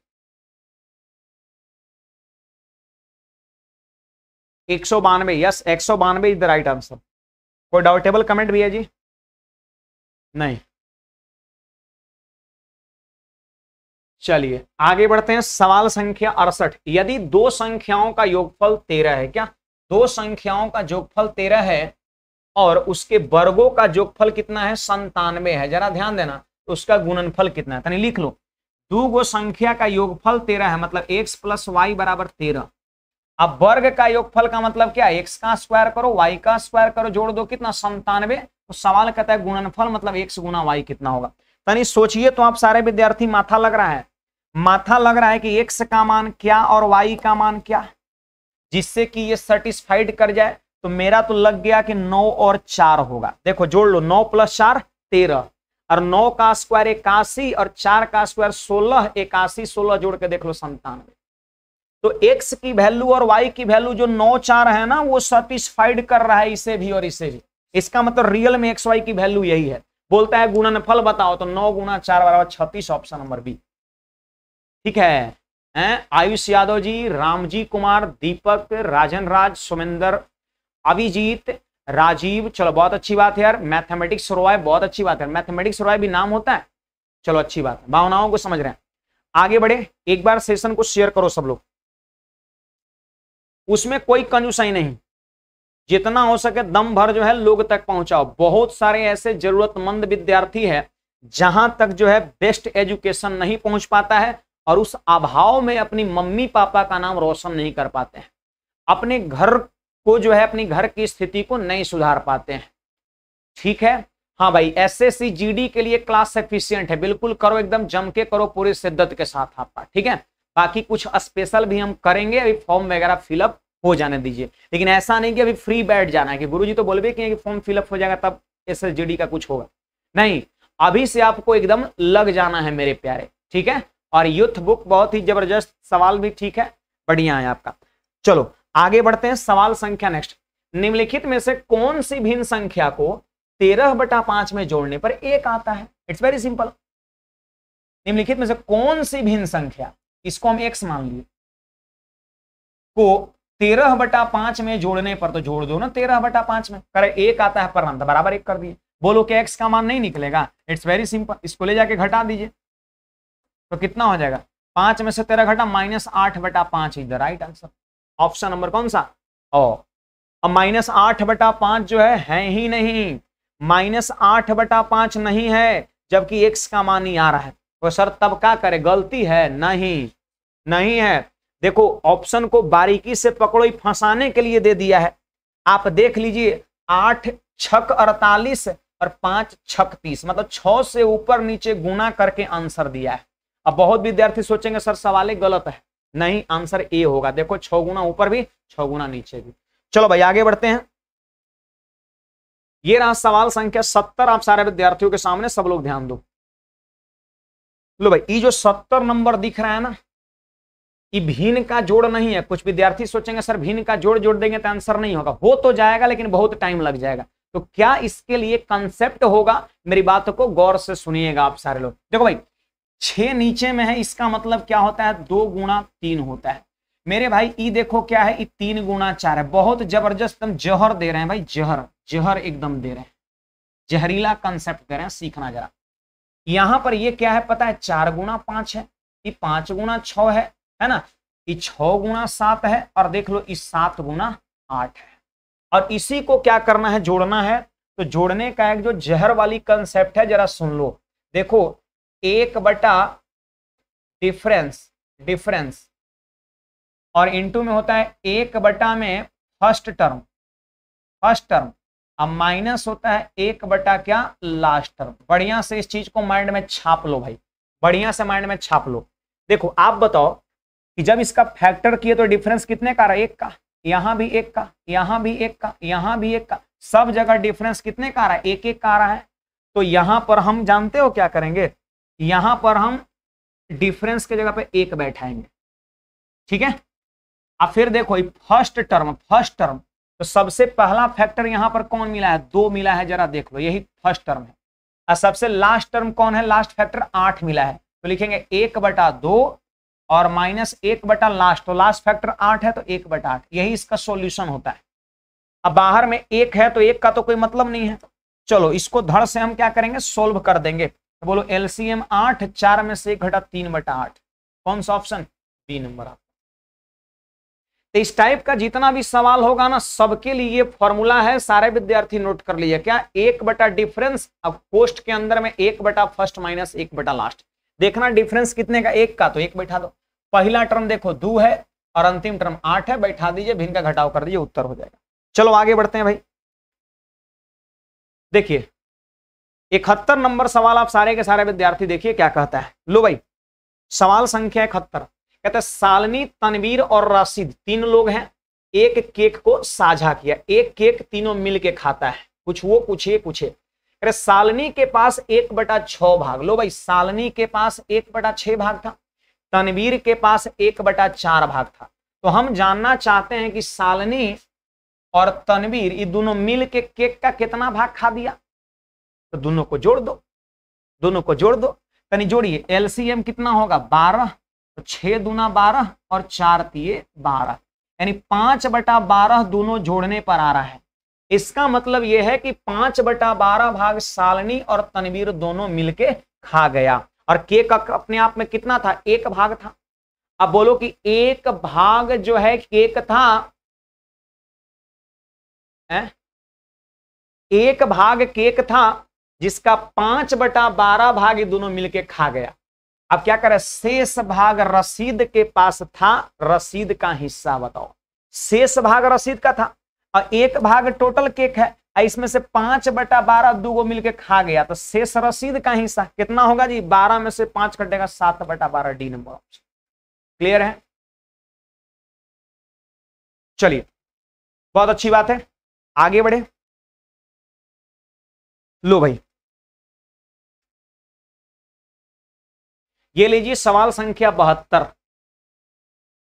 B: 192 यस बानवे इज द राइट आंसर कोई डाउटेबल कमेंट भी है जी नहीं चलिए आगे बढ़ते हैं सवाल संख्या अड़सठ यदि
A: दो संख्याओं का योगफल तेरह है क्या दो संख्याओं का योगफल तेरह है और उसके वर्गों का योगफल कितना है संतानवे है जरा ध्यान देना उसका गुणनफल कितना है लिख लो दो गो संख्या का योगफल तेरह है मतलब एक्स प्लस वाई बराबर तेरह अब वर्ग का योगफल का मतलब क्या एक्स का स्क्वायर करो वाई का स्क्वायर करो जोड़ दो कितना संतानवे तो सवाल कहता है गुणनफल मतलब एक्स गुना वाई कितना होगा यानी सोचिए तो आप सारे विद्यार्थी माथा लग रहा है माथा लग रहा है कि एक्स का मान क्या और वाई का मान क्या जिससे कि ये सर्टिस्फाइड कर जाए तो मेरा तो लग गया कि नौ और चार होगा देखो जोड़ लो नौ प्लस चार तेरह और नौ का स्क्वायर इक्यासी और चार का स्क्वायर सोलह इक्यासी सोलह जोड़ के देख लो संतानवे तो एक्स की वैल्यू और वाई की वैल्यू जो नौ चार है ना वो सेटिस्फाइड कर रहा है इसे भी और इसे भी इसका मतलब रियल में एक्स वाई की वैल्यू यही है बोलता है गुणनफल बताओ तो नौ गुणा चार बराबर छत्तीस ऑप्शन नंबर बी ठीक है आयुष यादव जी रामजी कुमार दीपक राजन राज सुमेंदर अभिजीत राजीव चलो बहुत अच्छी बात है यार मैथमेटिक्स रॉय बहुत अच्छी बात है मैथमेटिक्स रॉय भी नाम होता है चलो अच्छी बात है भावनाओं को समझ रहे हैं आगे बढ़े एक बार सेशन को शेयर करो सब लोग उसमें कोई कंजूसाई नहीं जितना हो सके दम भर जो है लोग तक पहुंचाओ बहुत सारे ऐसे जरूरतमंद विद्यार्थी है जहां तक जो है बेस्ट एजुकेशन नहीं पहुंच पाता है और उस अभाव में अपनी मम्मी पापा का नाम रोशन नहीं कर पाते हैं अपने घर को जो है अपनी घर की स्थिति को नहीं सुधार पाते हैं ठीक है हाँ भाई एस एस के लिए क्लास सफिशियंट है बिल्कुल करो एकदम जम के करो पूरी शिद्दत के साथ आपका ठीक है बाकी कुछ स्पेशल भी हम करेंगे अभी फॉर्म वगैरह फिलअप हो जाने दीजिए लेकिन ऐसा नहीं कि अभी फ्री बैठ जाना है कि जी तो बोल कि फॉर्म फिलअप हो जाएगा तब एस का कुछ होगा नहीं अभी से आपको एकदम लग जाना है मेरे प्यारे ठीक है और यूथ बुक बहुत ही जबरदस्त सवाल भी ठीक है बढ़िया है आपका चलो आगे बढ़ते हैं सवाल संख्या नेक्स्ट निम्नलिखित में से कौन सी भिन्न संख्या को तेरह बटा पांच में जोड़ने पर एक आता है इट्स वेरी सिंपल निम्नलिखित में से कौन सी भिन्न संख्या इसको हम एक्स मान लिए को तेरह बटा पांच में जोड़ने पर तो जोड़ दो ना तेरह बटा पांच में करे एक आता है पर हम तो बराबर एक कर दिए बोलो कि एक्स का मान नहीं निकलेगा इट्स वेरी सिंपल इसको ले जाके घटा दीजिए तो कितना हो जाएगा पांच में से तेरह घटा माइनस आठ बटा पांच is the right answer option number कौन सा ओ अब माइनस आठ बटा पांच जो है है ही नहीं माइनस आठ बटा पांच नहीं है जबकि एक्स का मान ही आ रहा है तो सर तब क्या करे गलती है नहीं नहीं है देखो ऑप्शन को बारीकी से पकड़ो फंसाने के लिए दे दिया है आप देख लीजिए आठ छक अड़तालीस और पांच छक तीस मतलब छ से ऊपर नीचे गुना करके आंसर दिया है अब बहुत विद्यार्थी सोचेंगे सर सवाल गलत है नहीं आंसर ए होगा देखो छ गुना ऊपर भी छ गुना नीचे भी चलो भाई आगे बढ़ते हैं ये रहा सवाल संख्या सत्तर आप सारे विद्यार्थियों के सामने सब लोग ध्यान दो लो भाई ये जो सत्तर नंबर दिख रहा है ना भीन का जोड़ नहीं है कुछ विद्यार्थी सोचेंगे सर भीन का जोड़ जोड़ देंगे तो आंसर नहीं होगा हो तो जाएगा लेकिन बहुत टाइम लग जाएगा तो क्या इसके लिए कंसेप्ट होगा मेरी बात को गौर से सुनिएगा आप सारे लोग देखो भाई छह नीचे में है इसका मतलब क्या होता है दो गुणा तीन होता है मेरे भाई ई देखो क्या है ई तीन गुणा चार है बहुत जबरदस्त हम जहर दे रहे हैं भाई जहर जहर एकदम दे रहे हैं जहरीला कंसेप्ट दे रहे हैं सीखना जरा यहां पर ये क्या है पता है चार गुणा पांच है ये पांच गुणा छ है है ना ये छ गुणा सात है और देख लो इस सात गुना आठ है और इसी को क्या करना है जोड़ना है तो जोड़ने का एक जो जहर वाली कंसेप्ट है जरा सुन लो देखो एक बटा डिफरेंस डिफरेंस और इनटू में होता है एक बटा में फर्स्ट टर्म फर्स्ट टर्म अब माइनस होता है एक बटा क्या लास्ट टर्म बढ़िया से इस चीज को माइंड में छाप लो भाई बढ़िया से माइंड में छाप लो देखो आप बताओ कि जब इसका फैक्टर किए तो डिफरेंस कितने का रहा एक का यहां भी एक का यहां भी एक का यहां भी एक का सब जगह डिफरेंस कितने का आ रहा है एक एक का आ रहा है तो यहां पर हम जानते हो क्या करेंगे यहां पर हम डिफरेंस के जगह पे एक बैठाएंगे ठीक है अब फिर देखो ये फर्स्ट टर्म फर्स्ट टर्म तो सबसे पहला फैक्टर यहां पर कौन मिला है दो मिला है जरा देख लो यही फर्स्ट टर्म है और सबसे लास्ट टर्म कौन है लास्ट फैक्टर आठ मिला है तो लिखेंगे एक बटा दो और माइनस एक बटा लास्ट तो लास्ट फैक्टर आठ है तो एक बटा आठ यही इसका सोल्यूशन होता है अब बाहर में एक है तो एक का तो कोई मतलब नहीं है चलो इसको धड़ से हम क्या करेंगे सोल्व कर देंगे तो बोलो एलसीएम आठ चार में से एक घटा तीन बटा आठ कौन सा ऑप्शन बी नंबर तो इस टाइप का जितना भी सवाल होगा ना सबके लिए ये फॉर्मूला है सारे विद्यार्थी नोट कर लिए क्या एक बटा डिफरेंस अब पोस्ट के अंदर में एक बटा फर्स्ट माइनस एक बटा लास्ट देखना डिफरेंस कितने का एक का तो एक बैठा दो पहला टर्म देखो दो है और अंतिम टर्म आठ है बैठा दीजिए भिन्न का घटाव कर दीजिए उत्तर हो जाएगा चलो आगे बढ़ते हैं भाई देखिए इकहत्तर नंबर सवाल आप सारे के सारे विद्यार्थी देखिए क्या कहता है लो भाई सवाल संख्या इकहत्तर कहते हैं सालनी तनवीर और राशिद तीन लोग हैं एक केक को साझा किया एक केक तीनों मिलके खाता है कुछ वो कुछ ये कुछ ये अरे सालनी के पास एक बटा छ भाग लो भाई सालनी के पास एक बटा छह भाग था तनवीर के पास एक बटा चार भाग था तो हम जानना चाहते हैं कि सालनी और तनवीर ये दोनों मिल के केक का कितना भाग खा दिया तो दोनों को जोड़ दो दोनों को जोड़ दो यानी जोड़िए एलसीएम कितना होगा बारह तो छह दूना बारह और चार तीय बारह यानी पांच बटा बारह दोनों जोड़ने पर आ रहा है इसका मतलब यह है कि पांच बटा बारह भाग सालनी और तनवीर दोनों मिलके खा गया और के का अपने आप में कितना था एक भाग था अब बोलो कि एक भाग
B: जो है केक था है? एक भाग केक था जिसका पांच बटा बारह भाग दोनों मिलके खा
A: गया अब क्या करें शेष भाग रसीद के पास था रसीद का हिस्सा बताओ शेष भाग रसीद का था और एक भाग टोटल केक है इसमें से पांच बटा बारह गो मिलकर खा गया तो शेष रसीद का हिस्सा कितना होगा जी बारह में
B: से पांच कटेगा सात बटा बारह डी नंबर ऑप्शन क्लियर है चलिए बहुत अच्छी बात है आगे बढ़े लो भाई ये लीजिए सवाल संख्या बहत्तर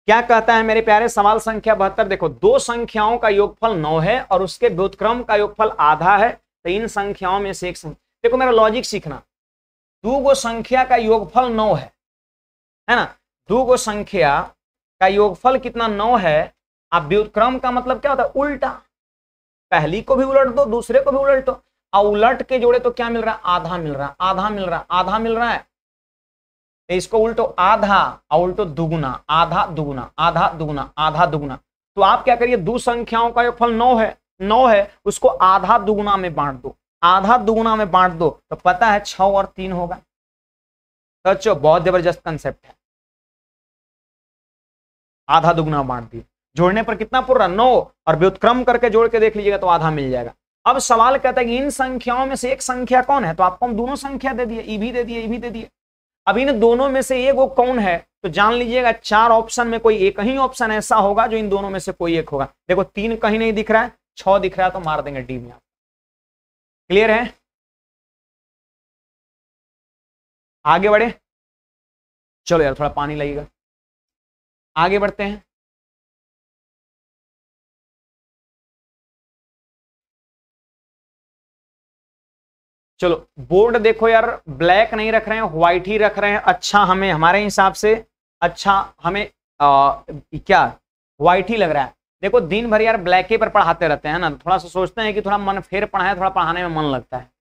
B: क्या कहता है मेरे
A: प्यारे सवाल संख्या बहत्तर देखो दो संख्याओं का योगफल नौ है और उसके व्युतक्रम का योगफल आधा है तो इन संख्याओं में से एक संख्या देखो मेरा लॉजिक सीखना दो गो संख्या का योगफल नौ है है ना दो गो संख्या का योगफल कितना नौ है अब व्युतक्रम का मतलब क्या होता है उल्टा पहली को भी उलट दो दूसरे को भी उलट दो और उलट के जोड़े तो क्या मिल रहा है आधा मिल रहा है आधा मिल रहा है आधा मिल रहा है इसको उल्टो आधा और उल्टो दुगुना आधा दुगुना आधा दुगुना आधा दुगुना तो आप क्या करिए दो संख्याओं का फल नौ है नौ है उसको आधा दुगुना में बांट दो आधा दुगुना में बांट दो तो पता है छ और तीन होगा सचो बहुत जबरदस्त कंसेप्ट है आधा दुगुना बांट दिए जोड़ने पर कितना पूरा नौ और व्युत्क्रम करके जोड़ के देख लीजिएगा तो आधा मिल जाएगा अब सवाल कहता है कि इन संख्याओं में से एक संख्या कौन है तो आपको हम दोनों संख्या दे दिए ई भी दे दिए ई भी दे दिए अब इन दोनों में से एक वो कौन है तो जान लीजिएगा चार ऑप्शन में कोई एक ही ऑप्शन ऐसा
B: होगा जो इन दोनों में से कोई एक होगा देखो तीन कहीं नहीं दिख रहा है छ दिख रहा है तो मार देंगे डी में आप क्लियर है आगे बढ़े चलो यार थोड़ा पानी लगेगा आगे बढ़ते हैं चलो बोर्ड देखो यार ब्लैक नहीं रख रहे हैं व्हाइट
A: ही रख रहे हैं अच्छा हमें हमारे हिसाब से अच्छा हमें आ, क्या व्हाइट ही लग रहा है देखो दिन भर यार ब्लैक ही पर पढ़ाते रहते हैं ना थोड़ा सा सोचते हैं कि थोड़ा मन फेर पढ़ाए थोड़ा पढ़ाने
B: में मन लगता है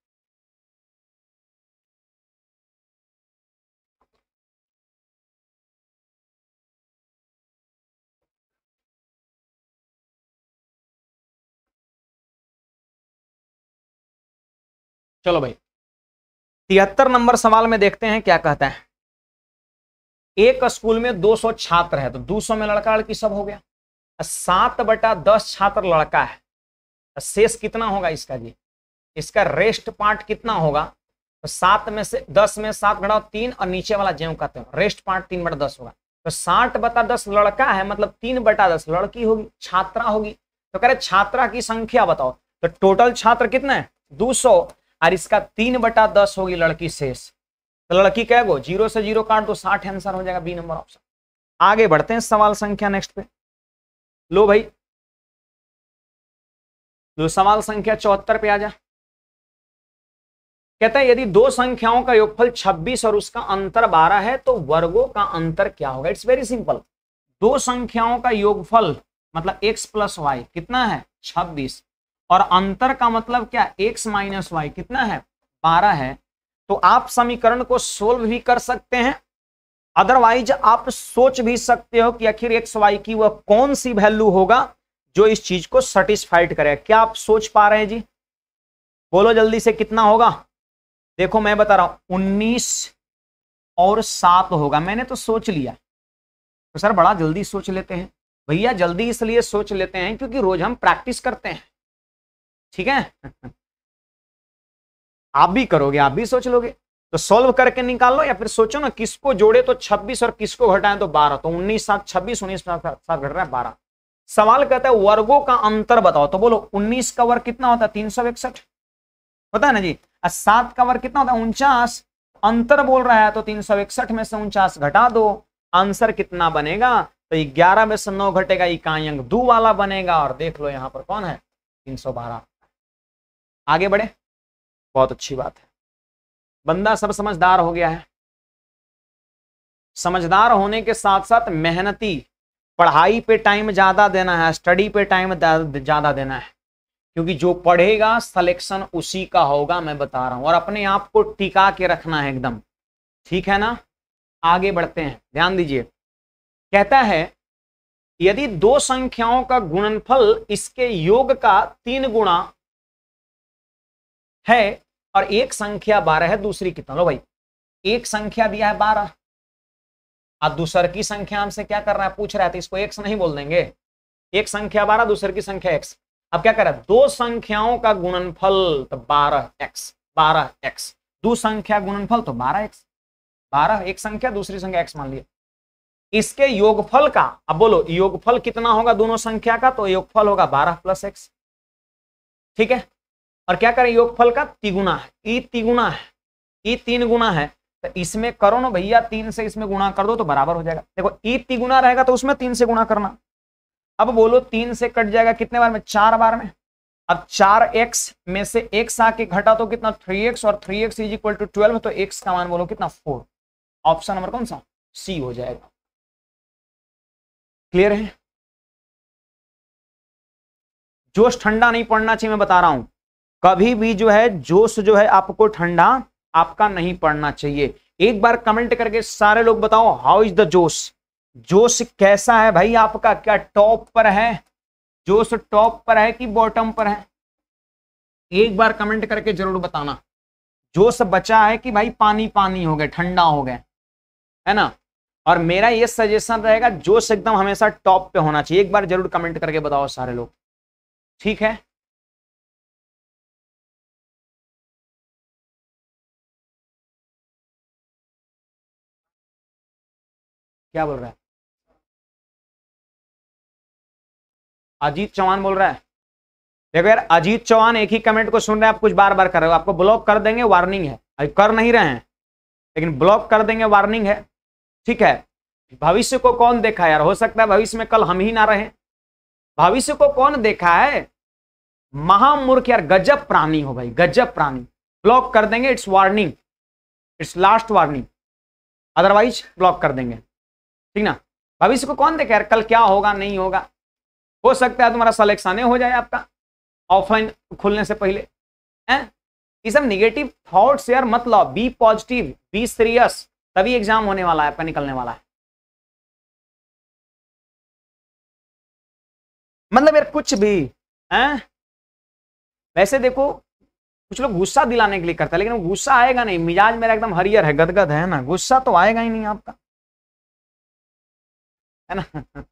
B: चलो भाई तिहत्तर नंबर सवाल में देखते हैं क्या कहते हैं एक स्कूल में 200 छात्र है तो 200 में लड़का लड़की सब हो
A: गया सात बटा दस छात्र लड़का है तो शेष कितना होगा इसका जी इसका रेस्ट पार्ट कितना होगा तो सात में से दस में सात घटाओ तीन और नीचे वाला जय का हो रेस्ट पार्ट तीन बटा दस होगा तो साठ बटा दस लड़का है मतलब तीन बटा दस लड़की होगी छात्रा होगी तो कह रहे छात्रा की संख्या बताओ तो टोटल छात्र कितने दो सौ और इसका तीन बटा दस होगी लड़की शेष तो लड़की कह गो जीरो से जीरो काट दो साठ आंसर हो जाएगा बी नंबर ऑप्शन आगे बढ़ते हैं सवाल संख्या नेक्स्ट पे
B: लो भाई लो सवाल संख्या चौहत्तर पे आ जा कहते हैं यदि दो संख्याओं का योगफल 26 और उसका
A: अंतर 12 है तो वर्गों का अंतर क्या होगा इट्स वेरी सिंपल दो संख्याओं का योगफल मतलब x प्लस वाई कितना है 26 और अंतर का मतलब क्या एक्स माइनस वाई कितना है बारह है तो आप समीकरण को सोल्व भी कर सकते हैं अदरवाइज आप सोच भी सकते हो कि आखिर एक्स वाई की वह कौन सी वैल्यू होगा जो इस चीज को सेटिस्फाइड करे क्या आप सोच पा रहे हैं जी बोलो जल्दी से कितना होगा देखो मैं बता रहा हूं उन्नीस और सात होगा मैंने तो सोच लिया तो सर बड़ा जल्दी सोच लेते हैं भैया जल्दी इसलिए सोच लेते हैं क्योंकि रोज हम प्रैक्टिस करते हैं ठीक है आप भी करोगे आप भी सोच लोगे तो सोल्व करके निकाल लो या फिर सोचो ना किसको जोड़े तो 26 और किसको घटाएं तो 12 तो 19 सात 26 उन्नीस सात घट रहा है 12 सवाल कहता है वर्गों का अंतर बताओ तो बोलो 19 का वर्ग कितना होता है तीन सौ इकसठ होता है ना जी सात का वर्ग कितना होता है उनचास अंतर बोल रहा है तो तीन सौ इकसठ में से उनचास घटा दो आंसर कितना बनेगा तो ग्यारह में से नौ घटेगा इकाई अंक दो वाला बनेगा और देख लो यहां पर कौन है तीन सौ बारह आगे बढ़े
B: बहुत अच्छी बात है
A: बंदा सब समझदार हो गया है समझदार होने के साथ साथ मेहनती पढ़ाई पे टाइम ज़्यादा देना है स्टडी पे टाइम ज़्यादा देना है क्योंकि जो पढ़ेगा सिलेक्शन उसी का होगा मैं बता रहा हूं और अपने आप को टिका के रखना है एकदम ठीक है ना आगे बढ़ते हैं ध्यान दीजिए कहता है यदि दो संख्याओं का गुणनफल इसके योग का तीन गुणा है और एक संख्या बारह है दूसरी कितना लो भाई एक संख्या दिया है बारह अब दूसर की संख्या हमसे क्या कर रहा है पूछ रहा है तो इसको एक्स नहीं बोल देंगे एक संख्या बारह दूसर की संख्या एक्स अब क्या कर रहा है दो संख्याओं का गुणनफल तो बारह एक्स बारह एक्स दो संख्या गुणनफल तो बारह एक्स बारह एक संख्या दूसरी संख्या एक्स मान लिया इसके योगफल का अब बोलो योगफल कितना होगा दोनों संख्या का तो योगफल होगा बारह प्लस एक्स ठीक है और क्या करें योगफल का तिगुना ई तिगुना है ई तीन गुना है तो इसमें करो ना भैया तीन से इसमें गुणा कर दो तो बराबर हो जाएगा देखो ई तिगुना रहेगा तो उसमें तीन से गुणा करना अब बोलो तीन से कट जाएगा कितने बार में चार बार में अब चार एक्स में से एक आके घटा तो कितना थ्री एक्स और three x is equal to twelve तो एक्स का मान बोलो कितना फोर
B: ऑप्शन नंबर कौन सा सी हो जाएगा क्लियर है जोश ठंडा नहीं पड़ना चाहिए मैं बता रहा हूं
A: कभी भी जो है जोश जो है आपको ठंडा आपका नहीं पड़ना चाहिए एक बार कमेंट करके सारे लोग बताओ हाउ इज द जोश जोश कैसा है भाई आपका क्या टॉप पर है जोश टॉप पर है कि बॉटम पर है एक बार कमेंट करके जरूर बताना जोश बचा है कि भाई पानी पानी हो गए ठंडा हो गए है ना और मेरा ये सजेशन रहेगा जोश एकदम हमेशा टॉप पे होना चाहिए
B: एक बार जरूर कमेंट करके बताओ सारे लोग ठीक है क्या बोल रहा है अजीत चौहान बोल रहा है देखो यार अजीत चौहान एक ही कमेंट को
A: सुन रहे हैं आप कुछ बार बार कर रहे हो आपको ब्लॉक कर देंगे वार्निंग है अभी कर नहीं रहे हैं लेकिन ब्लॉक कर देंगे वार्निंग है ठीक है भविष्य को कौन देखा यार हो सकता है भविष्य में कल हम ही ना रहे भविष्य को कौन देखा है महामूर्ख यार गजब प्राणी हो भाई गजब प्राणी ब्लॉक कर देंगे it's warning it's last warning otherwise block कर देंगे ठीक ना भविष्य को कौन देखे यार कल क्या होगा नहीं होगा हो सकता है तुम्हारा सलेक्शन हो जाए आपका ऑफलाइन खुलने से पहले
B: है ये सब निगेटिव थॉट्स यार मत लाओ बी पॉजिटिव बी सीरियस तभी एग्जाम होने वाला है आपका निकलने वाला है मतलब यार कुछ भी है वैसे देखो
A: कुछ लोग गुस्सा दिलाने के लिए करता है लेकिन गुस्सा आएगा नहीं मिजाज मेरा एकदम हरियर है गदगद है ना गुस्सा
B: तो आएगा ही नहीं आपका
A: है ना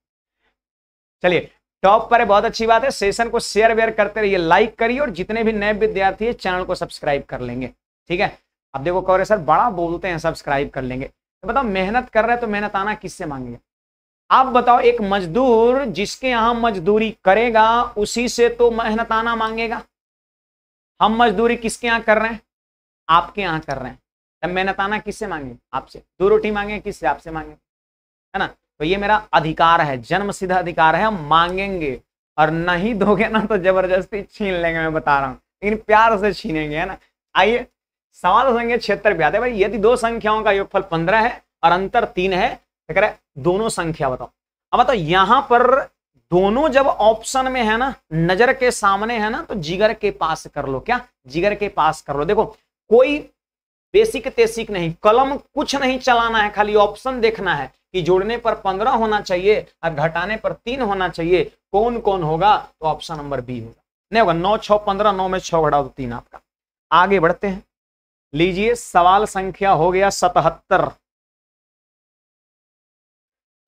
A: चलिए टॉप पर है बहुत अच्छी बात है सेशन को शेयर वेयर करते रहिए लाइक करिए और जितने भी नए विद्यार्थी है चैनल को सब्सक्राइब कर लेंगे ठीक है अब देखो कह रहे सर बड़ा बोलते हैं सब्सक्राइब कर लेंगे तो बताओ मेहनत कर रहे हैं तो मेहनत आना किससे मांगेंगे आप बताओ एक मजदूर जिसके यहां मजदूरी करेगा उसी से तो मेहनत आना मांगेगा हम मजदूरी किसके यहां कर रहे हैं आपके यहां कर रहे हैं तब तो मेहनत आना किससे मांगे आपसे दो रोटी मांगे किससे आपसे मांगे है ना तो ये मेरा अधिकार है जन्म सिद्ध अधिकार है हम मांगेंगे और नहीं दोगे ना तो जबरदस्ती छीन लेंगे मैं बता रहा हूँ लेकिन प्यार से छीनेंगे है ना आइए सवाल संख्या छिहत्तर पे आते हैं भाई यदि दो संख्याओं का योगफल पंद्रह है और अंतर तीन है तो कह रहे दोनों संख्या बताओ अब बताओ यहाँ पर दोनों जब ऑप्शन में है ना नजर के सामने है ना तो जिगर के पास कर लो क्या जिगर के पास कर लो देखो कोई बेसिक तेसिक नहीं कलम कुछ नहीं चलाना है खाली ऑप्शन देखना है कि जोड़ने पर पंद्रह होना चाहिए और घटाने पर तीन होना चाहिए कौन कौन होगा तो ऑप्शन नंबर बी होगा नहीं होगा नौ छ पंद्रह नौ में छः घटा दो तीन आपका आगे बढ़ते हैं लीजिए सवाल संख्या हो गया सतहत्तर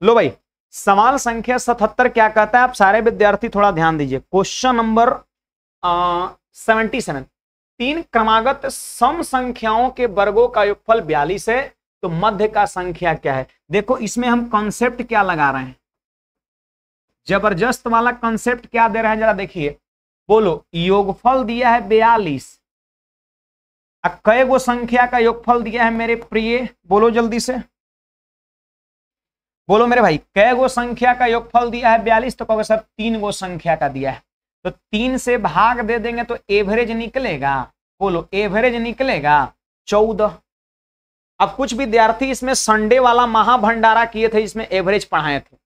A: लो भाई सवाल संख्या सतहत्तर क्या कहता है आप सारे विद्यार्थी थोड़ा ध्यान दीजिए क्वेश्चन नंबर सेवेंटी सेवन तीन क्रमागत सम संख्याओं के वर्गों का योगफल बयालीस है तो मध्य का संख्या क्या है देखो इसमें हम कॉन्सेप्ट क्या लगा रहे हैं जबरदस्त वाला कॉन्सेप्ट क्या दे रहे हैं जरा देखिए बोलो योगफल दिया है बयालीस कई गो संख्या का योगफल दिया है मेरे प्रिय बोलो जल्दी से बोलो मेरे भाई कै गो संख्या का योगफल दिया है बयालीस तो कहोगे सर तीन गो संख्या का दिया है तो तीन से भाग दे देंगे तो एवरेज निकलेगा बोलो एवरेज निकलेगा चौदह अब कुछ विद्यार्थी इसमें संडे वाला महाभंडारा किए थे इसमें एवरेज पढ़ाए थे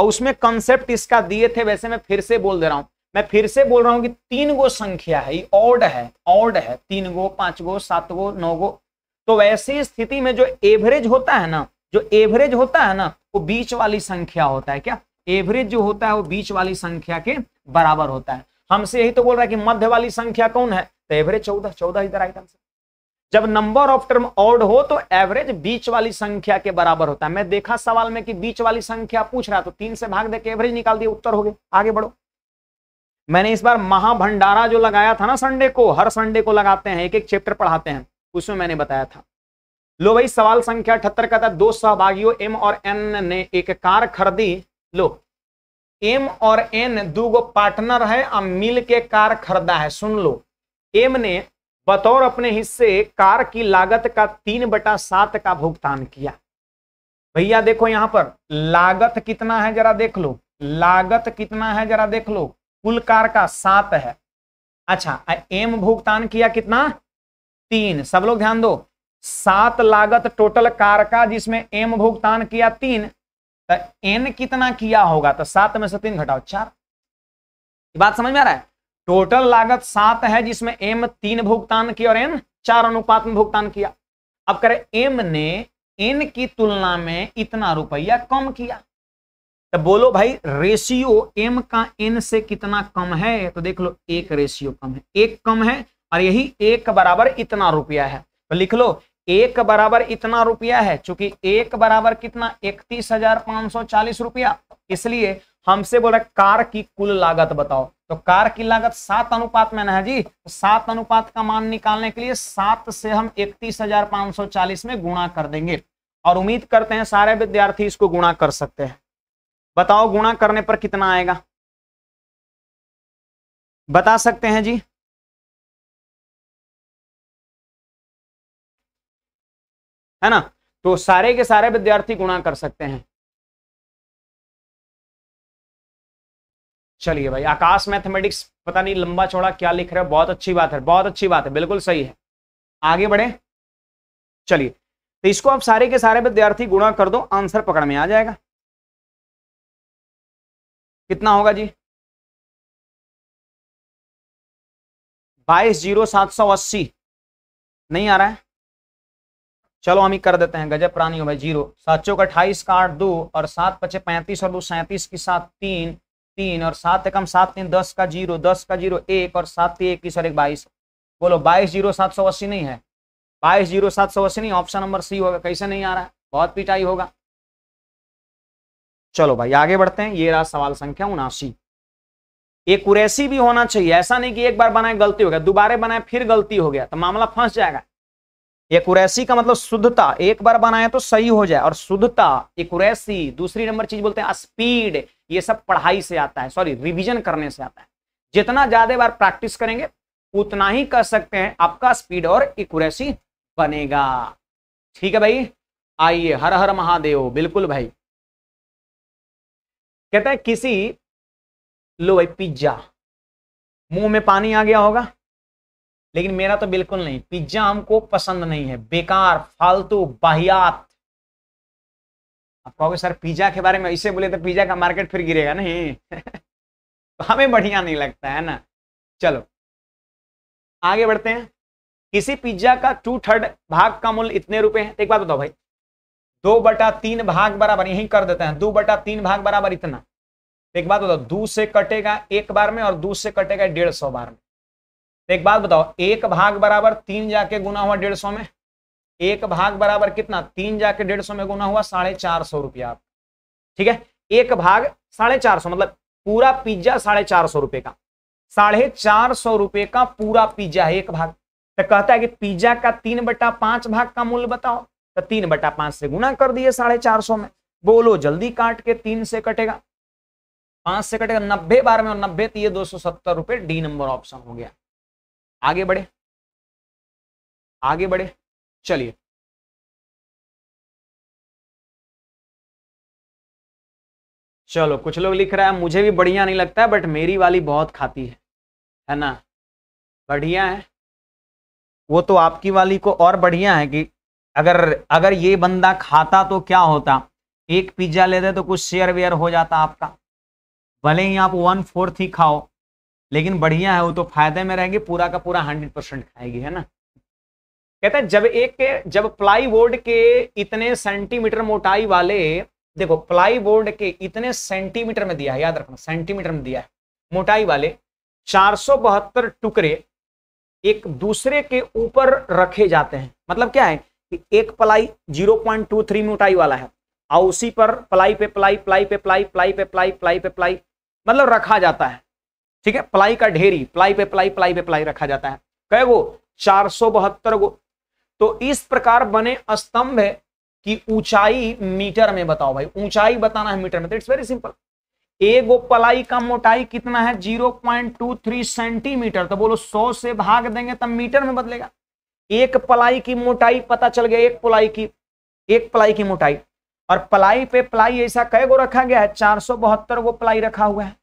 A: और उसमें कंसेप्ट इसका दिए थे वैसे मैं फिर से बोल दे रहा हूं मैं फिर से बोल रहा हूं कि तीन गो संख्या है ऑड है ऑड है तीन गो पांच गो सात गो नौ गो तो वैसी स्थिति में जो एवरेज होता है ना जो एवरेज होता है ना वो बीच वाली संख्या होता है क्या एवरेज जो होता है वो बीच वाली संख्या के बराबर होता है हमसे यही तो बोल रहा है कि मध्य वाली संख्या कौन है तो एवरेज चौदह चौदह इधर आइटम से जब नंबर ऑफ टर्म ऑड हो तो एवरेज बीच वाली संख्या के बराबर होता है मैं देखा सवाल में कि बीच वाली संख्या पूछ रहा तो तीन से भाग दे के एवरेज निकाल दिया उत्तर हो गए आगे बढ़ो मैंने इस बार महाभंडारा जो लगाया था ना संडे को हर संडे को लगाते हैं एक एक चैप्टर पढ़ाते हैं उसमें मैंने बताया था लो भाई सवाल संख्या अठहत्तर का था दो सहभागियों एम और एन ने एक कार खरीदी लो एम और एन दो पार्टनर है और मिल के कार खरीदा है सुन लो एम ने बतौर अपने हिस्से कार की लागत का तीन बटा सात का भुगतान किया भैया देखो यहां पर लागत कितना है जरा देख लो लागत कितना है जरा देख लो कुल कार का सात है अच्छा एम भुगतान किया कितना तीन सब लोग ध्यान दो सात लागत टोटल कार का जिसमें एम भुगतान किया तीन तो एन कितना किया होगा तो सात में से तीन घटाओ चार बात समझ में आ रहा है टोटल लागत सात है जिसमें एम तीन भुगतान किया और एन चार अनुपात में भुगतान किया अब करें एम ने एन की तुलना में इतना रुपया कम किया तो बोलो भाई रेशियो एम का एन से कितना कम है तो देख लो एक रेशियो कम है एक कम है और यही एक बराबर इतना रुपया है तो लिख लो एक बराबर इतना रुपया है चूंकि एक बराबर कितना इकतीस हजार पांच सौ चालीस रुपया इसलिए हमसे बोला कार की कुल लागत बताओ तो कार की लागत सात अनुपात में ना है जी तो सात अनुपात का मान निकालने के लिए सात से हम इकतीस हजार पांच सौ चालीस में गुणा कर देंगे
B: और उम्मीद करते हैं सारे विद्यार्थी इसको गुणा कर सकते हैं बताओ गुणा करने पर कितना आएगा बता सकते हैं जी है ना तो सारे के सारे विद्यार्थी गुणा कर सकते हैं
A: चलिए भाई आकाश मैथमेटिक्स पता नहीं लंबा चौड़ा क्या लिख रहे हो बहुत अच्छी बात है बहुत अच्छी
B: बात है बिल्कुल सही है आगे बढ़े चलिए तो इसको आप सारे के सारे विद्यार्थी गुणा कर दो आंसर पकड़ में आ जाएगा कितना होगा जी बाईस जीरो सात सौ अस्सी नहीं आ रहा है चलो हम ही कर देते हैं गजब प्राणी
A: हो भाई जीरो सात चौक अट्ठाईस का आठ दो और सात पचे पैंतीस और दो सैंतीस की सात तीन तीन और सात एकम सात तीन दस का जीरो दस का जीरो एक और सात तीन इक्कीस और एक बाईस बोलो बाईस जीरो सात सौ अस्सी नहीं है बाईस जीरो सात सौ अस्सी नहीं ऑप्शन नंबर सी होगा कैसे नहीं आ रहा है बहुत पिटाई होगा चलो भाई आगे बढ़ते हैं ये रहा सवाल संख्या उनासी एक कुरैसी भी होना चाहिए ऐसा नहीं कि एक बार बनाए गलती हो गया दोबारा बनाए फिर गलती हो गया तो मामला फंस जाएगा ये कुरैसी का मतलब शुद्धता एक बार बनाए तो सही हो जाए और शुद्धता एक कुरैसी दूसरी नंबर चीज बोलते हैं स्पीड ये सब पढ़ाई से आता है सॉरी रिविजन करने से आता है जितना ज्यादा बार प्रैक्टिस करेंगे उतना ही कर सकते हैं आपका स्पीड और एक्यूरेसी बनेगा ठीक है भाई आइए
B: हर हर महादेव बिल्कुल भाई कहते हैं किसी लो भाई पिज्जा मुंह में पानी आ गया होगा
A: लेकिन मेरा तो बिल्कुल नहीं पिज्जा हमको पसंद नहीं है बेकार फालतू बाहियात आप कहोगे सर पिज्जा के बारे में इसे बोले तो पिज्जा का मार्केट फिर गिरेगा नहीं <laughs> तो हमें बढ़िया नहीं लगता है ना चलो आगे बढ़ते हैं किसी पिज्जा का टू थर्ड भाग का मूल्य इतने रुपए है एक बात बताओ भाई दो बटा तीन भाग बराबर यही कर देते हैं दो बटा तीन भाग बराबर इतना एक बात बताओ दो से कटेगा एक बार में और दो से कटेगा डेढ़ सौ बार में एक बात बताओ एक भाग बराबर तीन जाके गुना हुआ डेढ़ सौ में एक भाग बराबर कितना तीन जाके डेढ़ सौ में गुना हुआ साढ़े चार सौ रुपया ठीक है एक भाग साढ़े चार सौ मतलब पूरा पिज्जा साढ़े चार सौ रुपए का साढ़े चार सौ रुपए का पूरा पिज्जा है एक भाग तो कहता है कि पिज्जा का तीन बटा पांच भाग का मूल्य बताओ तो तीन बटा पांच से गुना कर दिए साढ़े चार सौ में बोलो जल्दी काट के तीन से कटेगा पांच से
B: कटेगा नब्बे बार में और नब्बे तो ये दो सौ सत्तर रुपये डी नंबर ऑप्शन हो गया आगे बढ़े आगे बढ़े चलिए चलो कुछ लोग लिख रहा है मुझे भी बढ़िया नहीं लगता है बट मेरी वाली बहुत खाती है है ना बढ़िया है
A: वो तो आपकी वाली को और बढ़िया है कि अगर अगर ये बंदा खाता तो क्या होता एक पिज्जा लेते तो कुछ शेयर वेयर हो जाता आपका भले ही आप वन फोर्थ ही खाओ लेकिन बढ़िया है वो तो फायदे में रहेगी पूरा का पूरा हंड्रेड परसेंट खाएगी है ना कहते हैं जब एक के जब प्लाई बोर्ड के इतने सेंटीमीटर मोटाई वाले देखो प्लाई बोर्ड के इतने सेंटीमीटर में दिया है याद रखना सेंटीमीटर में दिया है मोटाई वाले चार टुकड़े एक दूसरे के ऊपर रखे जाते हैं मतलब क्या है कि एक प्लाई 0.23 मोटाई वाला है और उसी पर प्लाई पे प्लाई प्लाई पे प्लाई प्लाई पे प्लाई प्लाई पे प्लाई मतलब रखा जाता है ठीक है प्लाई का ढेरी प्लाई पे प्लाई प्लाई पे प्लाई रखा जाता है कह वो चार सौ बहत्तर गो तो इस प्रकार बने स्तंभ की ऊंचाई मीटर में बताओ भाई ऊंचाई बताना है मीटर में तो it's very simple go ply का मोटाई कितना है 0.23 सेंटीमीटर तो बोलो 100 से भाग देंगे तब मीटर में बदलेगा एक पलाई की मोटाई पता चल गया एक पलाई की एक पलाई की मोटाई और पलाई पे पलाई ऐसा कै गो रखा गया है चार सौ बहत्तर गो पलाई रखा हुआ है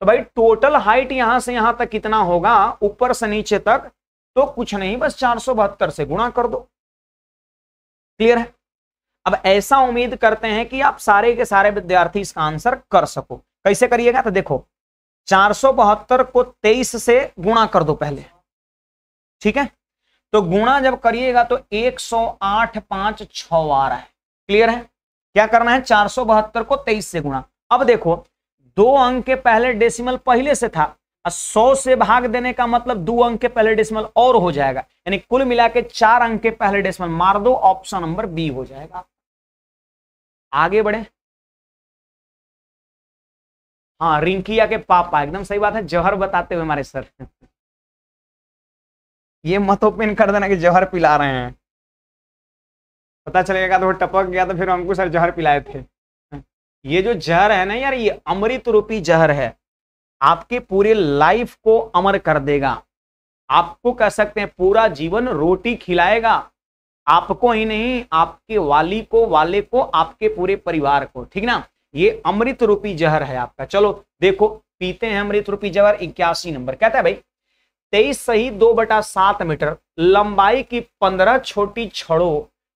A: तो भाई टोटल हाइट यहां से यहां तक कितना होगा ऊपर से नीचे तक तो कुछ नहीं बस चार से गुणा कर दो क्लियर है अब ऐसा उम्मीद करते हैं कि आप सारे के सारे विद्यार्थी इसका आंसर कर सको कैसे करिएगा तो देखो चार को 23 से गुणा कर दो पहले ठीक है तो गुणा जब करिएगा तो एक सौ आठ पांच छ आ रहा है क्लियर है क्या करना है चार को 23 से गुणा अब देखो दो अंक के पहले डेसिमल पहले से था सौ से भाग देने का मतलब दो अंक के पहले डेसिमल और
B: हो जाएगा यानी कुल मिला के चार अंक के पहले डेसिमल मार दो ऑप्शन नंबर बी हो जाएगा आगे बढ़े हाँ रिंकिया के पापा एकदम सही बात है जौहर बताते हुए हमारे सर
A: ये मत ओपन कर देना कि जौहर पिला रहे हैं पता चलेगा तो टपक गया तो फिर हमको सर जहर पिलाए थे ये जो जहर है ना यार ये अमृत रूपी जहर है आपके पूरे लाइफ को अमर कर देगा आपको कह सकते हैं पूरा जीवन रोटी खिलाएगा आपको ही नहीं आपके वाली को वाले को आपके पूरे परिवार को ठीक ना ये अमृत रूपी जहर है आपका चलो देखो पीते हैं अमृत रूपी जहर इक्यासी नंबर कहता है भाई तेईस सही दो बटा सात मीटर लंबाई की पंद्रह छोटी छड़ों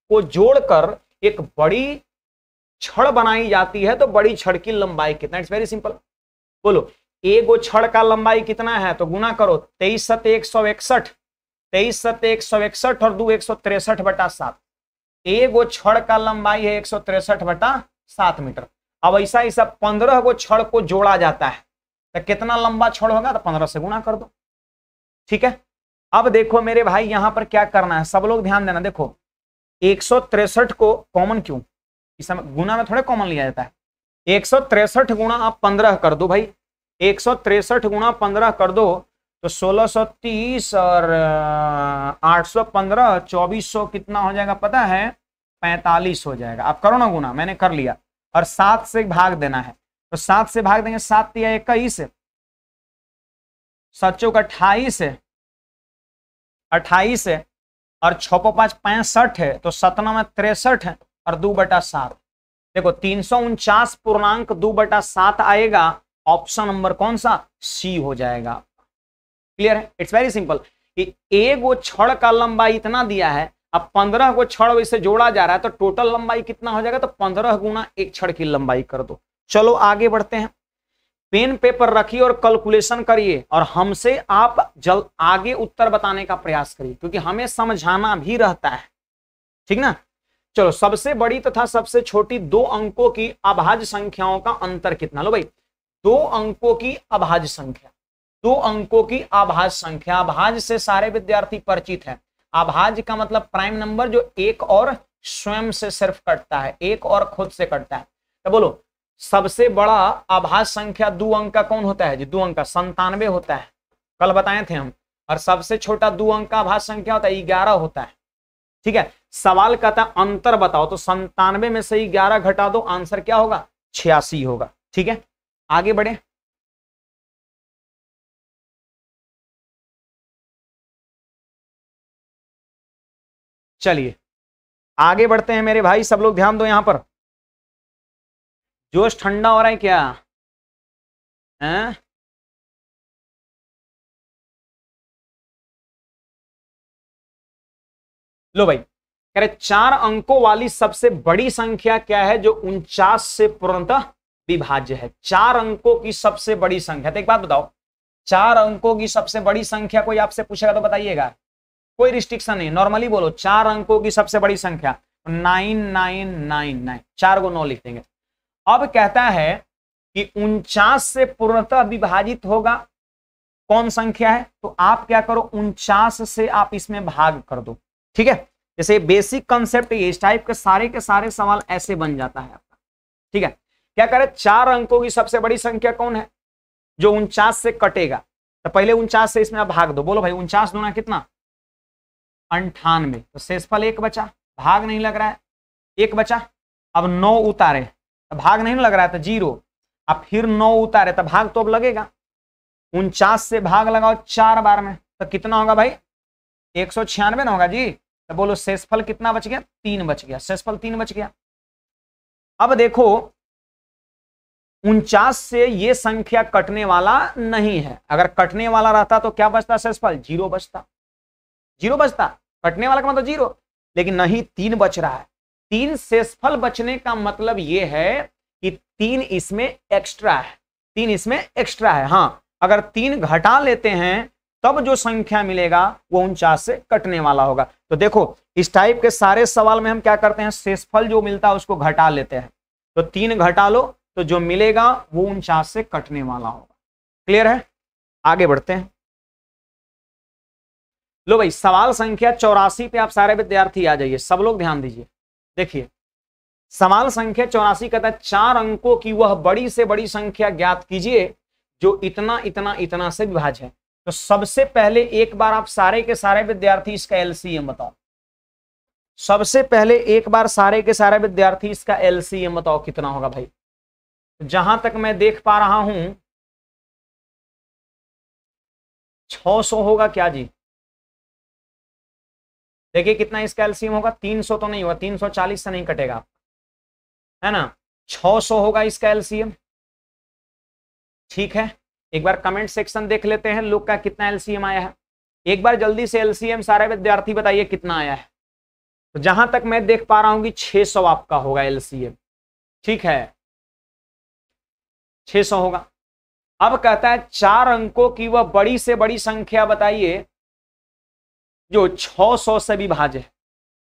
A: को जोड़कर एक बड़ी छड़ बनाई जाती है तो बड़ी छड़ की लंबाई कितना इट्स वेरी सिंपल बोलो एगो छड़ का लंबाई कितना है तो गुना करो तेईस सत एक सौ इकसठ तेईस सत एक सौ इकसठ और दो एक सौ तिरसठ बटा सात एगो छड़ का लंबाई है एक सौ तिरसठ बटा सात मीटर अब ऐसा ऐसा पंद्रह गो छड़ को जोड़ा जाता है तो कितना लंबा छड़ होगा तो पंद्रह से गुना कर दो ठीक है अब देखो मेरे भाई यहां पर क्या करना है सब लोग ध्यान देना देखो एक को कॉमन क्यों इस गुना में थोड़े कॉमन लिया जाता है एक सौ तिरसठ गुना आप पंद्रह कर दो भाई एक सौ तिरसठ गुणा पंद्रह कर दो तो सोलह सौ तीस और आठ सौ पंद्रह चौबीस सौ कितना हो जाएगा पता है पैंतालीस हो जाएगा आप करो ना गुना मैंने कर लिया और सात से भाग देना है तो सात से भाग देंगे सात या इक्कीस सात चौक अट्ठाईस अट्ठाईस और छपो पांच पैंसठ है तो सतना में तिरसठ है और दो बटा सात देखो तीन सौ उनचास पूर्णांक दो बटा सात आएगा ऑप्शन नंबर कौन सा सी हो जाएगा क्लियर है इट्स वेरी सिंपल कि ए गो छड़ का लंबाई इतना दिया है अब पंद्रह को छड़ इसे जोड़ा जा रहा है तो टोटल लंबाई कितना हो जाएगा तो पंद्रह गुना एक छड़ की लंबाई कर दो चलो आगे बढ़ते हैं पेन पेपर रखिए और कैलकुलेशन करिए और हमसे आप जल आगे उत्तर बताने का प्रयास करिए क्योंकि हमें समझाना भी रहता है ठीक ना चलो सबसे बड़ी तथा सबसे छोटी दो अंकों की अभाज्य संख्याओं का अंतर कितना लो भाई दो अंकों की अभाज्य संख्या दो अंकों की आभाज संख्या अभाज से सारे विद्यार्थी परिचित हैं आभाज का मतलब प्राइम नंबर जो एक और स्वयं से सिर्फ कटता है एक और खुद से कटता है तो बोलो सबसे बड़ा आभाज संख्या दो अंक का कौन होता है जी दो अंक का संतानवे होता है कल बताए थे हम और सबसे छोटा दो अंक का आभाज संख्या होता है ग्यारह होता है ठीक है सवाल कहता है अंतर बताओ तो संतानवे
B: में से ग्यारह घटा दो आंसर क्या होगा छियासी होगा ठीक है आगे बढ़े चलिए आगे बढ़ते हैं मेरे भाई सब लोग ध्यान दो यहां पर जोश ठंडा हो रहा है क्या है लो भाई कह रहे चार अंकों वाली सबसे बड़ी
A: संख्या क्या है जो उनचास से पूर्णतः विभाज्य है चार अंकों की सबसे बड़ी संख्या तो एक बात बताओ चार अंकों की सबसे बड़ी संख्या कोई आपसे पूछेगा तो बताइएगा कोई रिस्ट्रिक्शन नहीं नॉर्मली बोलो चार अंकों की सबसे बड़ी संख्या नाइन नाइन नाइन नाइन चार को नौ लिख देंगे अब कहता है कि उनचास से पूर्णतः विभाजित होगा कौन संख्या है तो आप क्या करो उनचास से आप इसमें भाग कर दो ठीक है जैसे बेसिक कंसेप्ट इस टाइप के सारे के सारे सवाल ऐसे बन जाता है आपका ठीक है क्या करे चार अंकों की सबसे बड़ी संख्या कौन है जो उनचास से कटेगा तो पहले उनचास से इसमें आप भाग दो बोलो भाई उनचास दोना कितना अंठानवे तो शेषफल एक बचा भाग नहीं लग रहा है एक बचा अब नौ उतारे तो भाग नहीं लग रहा है तो जीरो अब फिर नौ उतारे तो भाग तो अब लगेगा उनचास से भाग लगाओ चार बार में तो कितना होगा भाई एक सौ छियानवे ना होगा जी तो बोलो शेषफल कितना बच गया तीन बच गया शेषफल तीन बच गया अब देखो उनचास से ये संख्या कटने वाला नहीं है अगर कटने वाला रहता तो क्या बचता शेषफल जीरो बचता जीरो बचता कटने वाला का मतलब जीरो लेकिन नहीं तीन बच रहा है तीन शेषफल बचने का मतलब ये है कि तीन इसमें एक्स्ट्रा है तीन इसमें एक्स्ट्रा है हाँ अगर तीन घटा लेते हैं तब जो संख्या मिलेगा वो उनचास से कटने वाला होगा तो देखो इस टाइप के सारे सवाल में हम क्या करते हैं शेषफल जो मिलता है उसको घटा लेते हैं तो तीन घटा लो तो जो मिलेगा वो उनचास से कटने वाला
B: होगा क्लियर है आगे बढ़ते हैं लो भाई सवाल संख्या चौरासी पे आप सारे विद्यार्थी आ जाइए सब लोग ध्यान दीजिए देखिए
A: सवाल संख्या चौरासी कहता है चार अंकों की वह बड़ी से बड़ी संख्या ज्ञात कीजिए जो इतना इतना इतना से विभाज है तो सबसे पहले एक बार आप सारे के सारे विद्यार्थी इसका एलसीएम बताओ सबसे पहले एक बार सारे के सारे विद्यार्थी
B: इसका एलसीएम बताओ कितना होगा भाई जहां तक मैं देख पा रहा हूं 600 होगा क्या जी देखिए कितना इसका एल्सियम होगा 300 तो नहीं होगा 340 से नहीं कटेगा है ना 600 होगा इसका एल्सियम ठीक
A: है एक बार कमेंट सेक्शन देख लेते हैं लोग का कितना एल्सियम आया है एक बार जल्दी से एलसीएम सारे विद्यार्थी बताइए कितना आया है तो जहां तक मैं देख पा रहा हूं कि 600 आपका होगा एलसीएम ठीक है 600 होगा अब कहता है चार अंकों की वह बड़ी से बड़ी संख्या बताइए जो 600 से विभाज है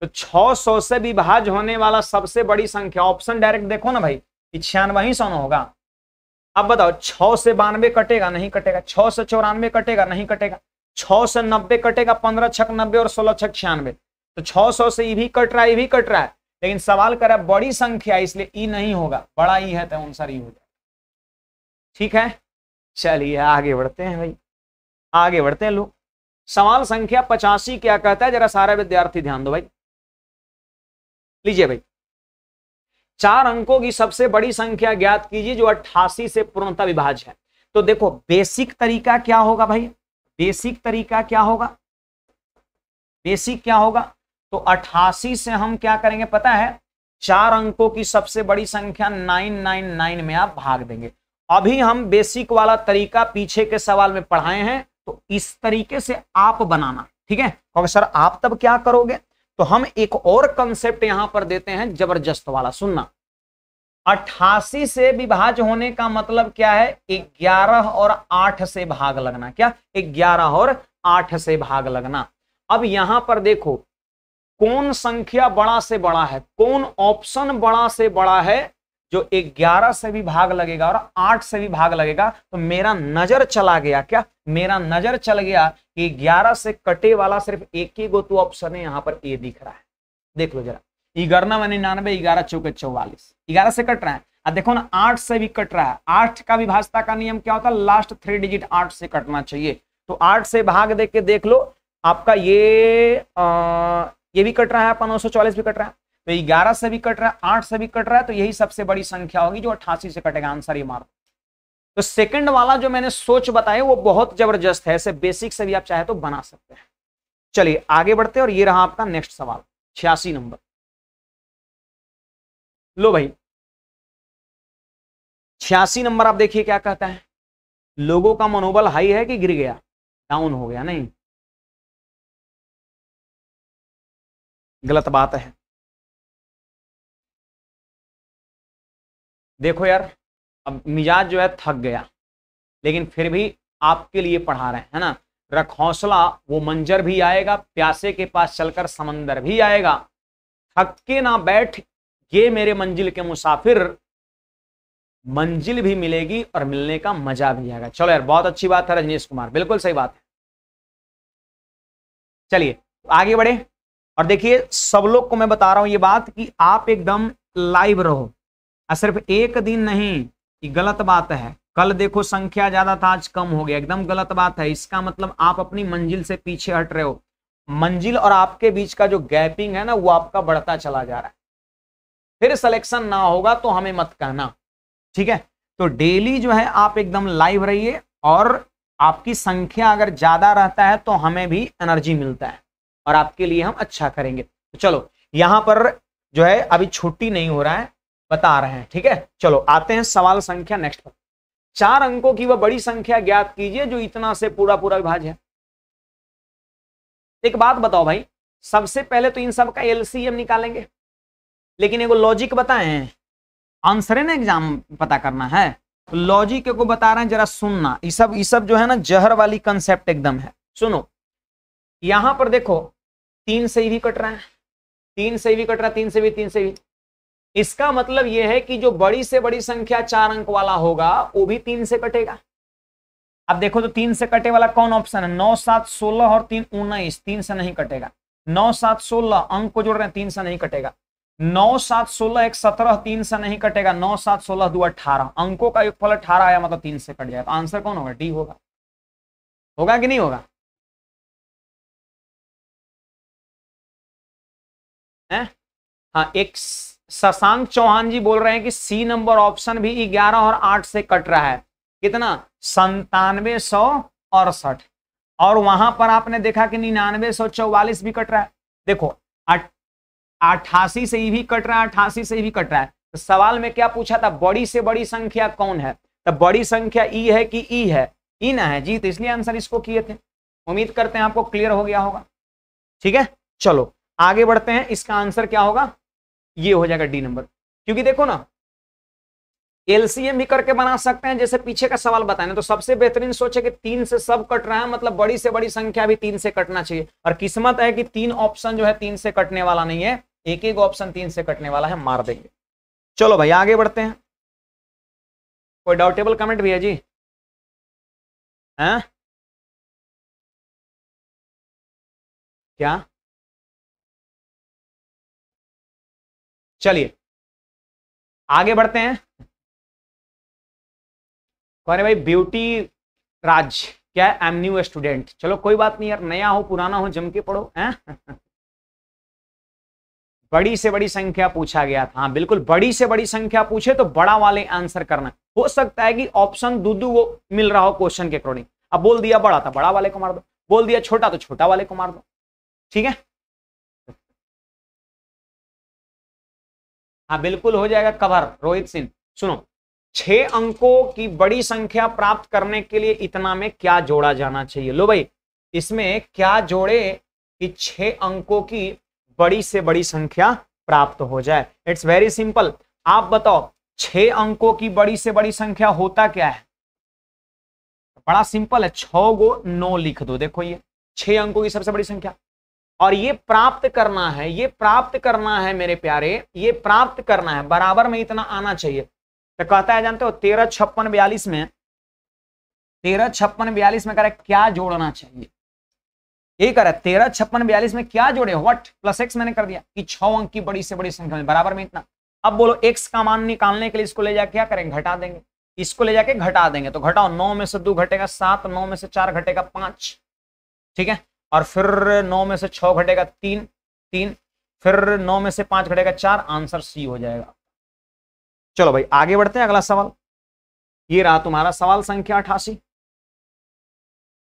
A: तो 600 से विभाज होने वाला सबसे बड़ी संख्या ऑप्शन डायरेक्ट देखो ना भाई छियानवे ही सौ होगा अब बताओ छह से बानवे कटेगा नहीं कटेगा छह से चौरानवे कटेगा नहीं कटेगा छह से नब्बे कटेगा पंद्रह छक नब्बे और सोलह छक छियानवे तो छह सौ से भी कट रहा है ये भी कट रहा है लेकिन सवाल करे बड़ी संख्या इसलिए ई नहीं होगा बड़ा ई है तो आंसर ई हो जाए ठीक है चलिए आगे बढ़ते हैं भाई आगे बढ़ते हैं लोग सवाल संख्या पचासी क्या कहता है जरा सारा विद्यार्थी ध्यान दो भाई लीजिए भाई चार अंकों की सबसे बड़ी संख्या ज्ञात कीजिए जो अट्ठासी से पूर्णता विभाज है तो देखो बेसिक तरीका क्या होगा भाई बेसिक तरीका क्या होगा बेसिक क्या होगा तो अट्ठासी से हम क्या करेंगे पता है चार अंकों की सबसे बड़ी संख्या नाइन नाइन नाइन में आप भाग देंगे अभी हम बेसिक वाला तरीका पीछे के सवाल में पढ़ाए हैं तो इस तरीके से आप बनाना ठीक है क्योंकि तो सर आप तब क्या करोगे तो हम एक और कंसेप्ट यहां पर देते हैं जबरदस्त वाला सुनना अठासी से विभाज होने का मतलब क्या है ग्यारह और आठ से भाग लगना क्या ग्यारह और आठ से भाग लगना अब यहां पर देखो कौन संख्या बड़ा से बड़ा है कौन ऑप्शन बड़ा से बड़ा है जो 11 से भी भाग लगेगा और 8 से भी भाग लगेगा तो मेरा नजर चला गया क्या मेरा नजर चल गया कि 11 से कटे वाला सिर्फ एक ही गो तो ऑप्शन है यहाँ पर ए दिख रहा है देख लो जरा ग्यारह मैंने निन्यानवे ग्यारह चौके चौवालीस ग्यारह से कट रहा है अब देखो ना आठ से भी कट रहा है आठ का विभाजता का नियम क्या होता है लास्ट थ्री डिजिट आठ से कटना चाहिए तो आठ से भाग देख के देख लो आपका ये आ, ये भी कट रहा है आपका नौ भी कट रहा है तो ग्यारह से भी कट रहा है आठ से भी कट रहा है तो यही सबसे बड़ी संख्या होगी जो अट्ठासी से कटेगा आंसर ये मार तो सेकंड वाला जो मैंने सोच बताया वो बहुत जबरदस्त है ऐसे बेसिक से भी आप चाहे तो बना सकते हैं चलिए
B: आगे बढ़ते हैं और ये रहा आपका नेक्स्ट सवाल छियासी नंबर लो भाई छियासी नंबर आप देखिए क्या कहता है लोगों का मनोबल हाई है कि गिर गया डाउन हो गया नहीं गलत बात है देखो यार अब मिजाज जो है थक गया
A: लेकिन फिर भी आपके लिए पढ़ा रहे हैं है ना रख हौसला वो मंजर भी आएगा प्यासे के पास चलकर समंदर भी आएगा थक के ना बैठ ये मेरे मंजिल के मुसाफिर मंजिल भी मिलेगी और मिलने का मजा भी आएगा चलो यार बहुत अच्छी बात है रजनीश कुमार बिल्कुल सही बात है चलिए आगे बढ़े और देखिए सब लोग को मैं बता रहा हूं ये बात कि आप एकदम लाइव रहो सिर्फ एक दिन नहीं ये गलत बात है कल देखो संख्या ज्यादा था आज कम हो गया एकदम गलत बात है इसका मतलब आप अपनी मंजिल से पीछे हट रहे हो मंजिल और आपके बीच का जो गैपिंग है ना वो आपका बढ़ता चला जा रहा है फिर सिलेक्शन ना होगा तो हमें मत कहना ठीक है तो डेली जो है आप एकदम लाइव रहिए और आपकी संख्या अगर ज्यादा रहता है तो हमें भी एनर्जी मिलता है और आपके लिए हम अच्छा करेंगे तो चलो यहाँ पर जो है अभी छुट्टी नहीं हो रहा है बता रहे हैं ठीक है चलो आते हैं सवाल संख्या नेक्स्ट पर चार अंकों की वह बड़ी संख्या ज्ञात कीजिए जो इतना से पूरा पूरा विभाज है एक बात बताओ भाई सबसे पहले तो इन सब का एलसीएम निकालेंगे लेकिन एक लॉजिक बताएं आंसर है ना एग्जाम पता करना है तो लॉजिक को बता रहे हैं जरा सुनना ये सब ये सब जो है ना जहर वाली कंसेप्ट एकदम है सुनो यहां पर देखो तीन से ही भी कट रहा है तीन से भी कट रहा है तीन से भी तीन से भी इसका मतलब यह है कि जो बड़ी से बड़ी संख्या चार अंक वाला होगा वो भी तीन से कटेगा अब देखो तो तीन से कटे वाला कौन ऑप्शन है नौ सात सोलह और तीन उन्नीस तीन से नहीं कटेगा नौ सात सोलह अंक को जोड़ रहे हैं तीन से नहीं कटेगा नौ सात सोलह एक सत्रह तीन से नहीं कटेगा नौ सात सोलह दो अठारह अंकों का एक फल अठारह आया मतलब तीन से कट जाएगा तो आंसर
B: कौन होगा डी होगा होगा कि नहीं होगा हाँ एक शशांक
A: चौहान जी बोल रहे हैं कि सी नंबर ऑप्शन भी ग्यारह और आठ से कट रहा है कितना संतानवे सौ अड़सठ और वहां पर आपने देखा कि निन्यानवे सौ चौवालीस भी कट रहा है देखो अठासी से ही भी कट रहा है अठासी से ही भी कट रहा है तो सवाल में क्या पूछा था बड़ी से बड़ी संख्या कौन है तो बड़ी संख्या ई है कि ई है ई ना है जी तो इसलिए आंसर इसको किए थे उम्मीद करते हैं आपको क्लियर हो गया होगा ठीक है चलो आगे बढ़ते हैं इसका आंसर क्या होगा ये हो जाएगा डी नंबर क्योंकि देखो ना एलसीएम भी करके बना सकते हैं जैसे पीछे का सवाल बताने तो सबसे बेहतरीन सोचे कि तीन से सब कट रहा है मतलब बड़ी से बड़ी संख्या भी तीन से कटना चाहिए और किस्मत है कि तीन ऑप्शन जो है तीन से कटने वाला नहीं है एक एक ऑप्शन तीन से कटने वाला है मार देंगे
B: चलो भाई आगे बढ़ते हैं कोई डाउटेबल कमेंट भी है जी हैं हाँ? क्या चलिए आगे बढ़ते हैं कौन भाई ब्यूटी
A: राज क्या आई एम न्यू स्टूडेंट चलो कोई बात नहीं यार नया हो पुराना हो जम के पढ़ो हैं <laughs> बड़ी से बड़ी संख्या पूछा गया था हाँ बिल्कुल बड़ी से बड़ी संख्या पूछे तो बड़ा वाले आंसर करना हो सकता है कि ऑप्शन दो वो मिल
B: रहा हो क्वेश्चन के अकॉर्डिंग अब बोल दिया बड़ा था बड़ा वाले को मार दो बोल दिया छोटा तो छोटा वाले को मार दो ठीक है हाँ बिल्कुल हो जाएगा कवर रोहित सिंह सुनो छह अंकों की बड़ी संख्या प्राप्त
A: करने के लिए इतना में क्या जोड़ा जाना चाहिए लो भाई इसमें क्या जोड़े कि छह अंकों की बड़ी से बड़ी संख्या प्राप्त हो जाए इट्स वेरी सिंपल आप बताओ छह अंकों की बड़ी से बड़ी संख्या होता क्या है बड़ा सिंपल है छ गो नौ लिख दो देखो ये छह अंकों की सबसे बड़ी संख्या और ये प्राप्त करना है ये प्राप्त करना है मेरे प्यारे ये प्राप्त करना है बराबर में इतना आना चाहिए तो कहता है जानते हो तेरह छप्पन बयालीस में तेरह छप्पन बयालीस में करे क्या जोड़ना चाहिए ये करे तेरह छप्पन बयालीस में क्या जोड़े व्हाट प्लस एक्स मैंने कर दिया कि छ अंक की बड़ी से बड़ी संख्या में बराबर में इतना अब बोलो एक्स का मान निकालने के लिए इसको ले जाके क्या करें घटा देंगे इसको ले जाके घटा देंगे तो घटाओ नौ में से दो घटेगा सात नौ में से चार घटेगा पांच ठीक है और फिर नौ में से छः घटेगा तीन तीन फिर नौ में से पांच घटेगा चार आंसर सी हो जाएगा चलो भाई आगे बढ़ते हैं अगला सवाल ये रहा तुम्हारा सवाल संख्या अठासी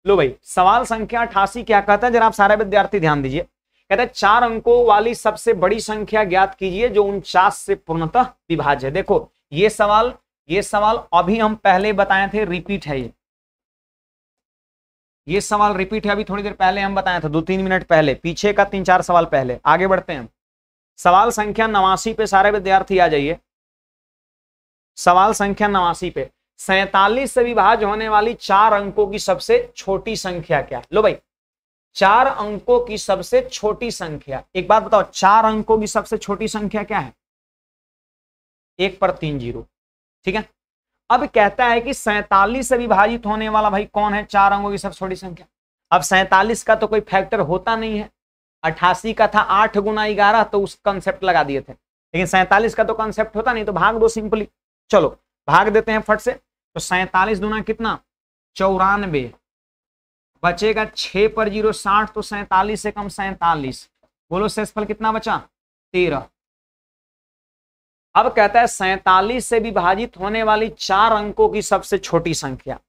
A: लो भाई सवाल संख्या अठासी क्या कहते हैं जरा आप सारे विद्यार्थी ध्यान दीजिए कहते हैं चार अंकों वाली सबसे बड़ी संख्या ज्ञात कीजिए जो उनचास से पूर्णतः विभाज्य देखो ये सवाल ये सवाल अभी हम पहले बताए थे रिपीट है ये ये सवाल रिपीट है अभी थोड़ी देर पहले हम बताया था दो तीन मिनट पहले पीछे का तीन चार सवाल पहले आगे बढ़ते हैं सवाल संख्या नवासी पे सारे विद्यार्थी आ जाइए सवाल संख्या नवासी पे सैतालीस से विभाज होने वाली चार अंकों की सबसे छोटी संख्या क्या लो भाई चार अंकों की सबसे छोटी संख्या एक बात बताओ चार अंकों की सबसे छोटी संख्या क्या है एक पर तीन जीरो ठीक है अब कहता है कि सैतालीस से विभाजित होने वाला भाई कौन है चार अंगों की सब छोटी संख्या अब सैतालीस का तो कोई फैक्टर होता नहीं है अठासी का था आठ गुना ग्यारह तो उस कंसेप्ट लगा दिए थे लेकिन सैंतालीस का तो कंसेप्ट होता नहीं तो भाग दो सिंपली चलो भाग देते हैं फट से तो सैतालीस दुना कितना चौरानवे बचेगा छह पर जीरो साठ तो सैतालीस से कम सैतालीस बोलो सेसफल कितना बचा तेरह अब कहता है सैतालीस से विभाजित होने वाली चार अंकों की सबसे छोटी संख्या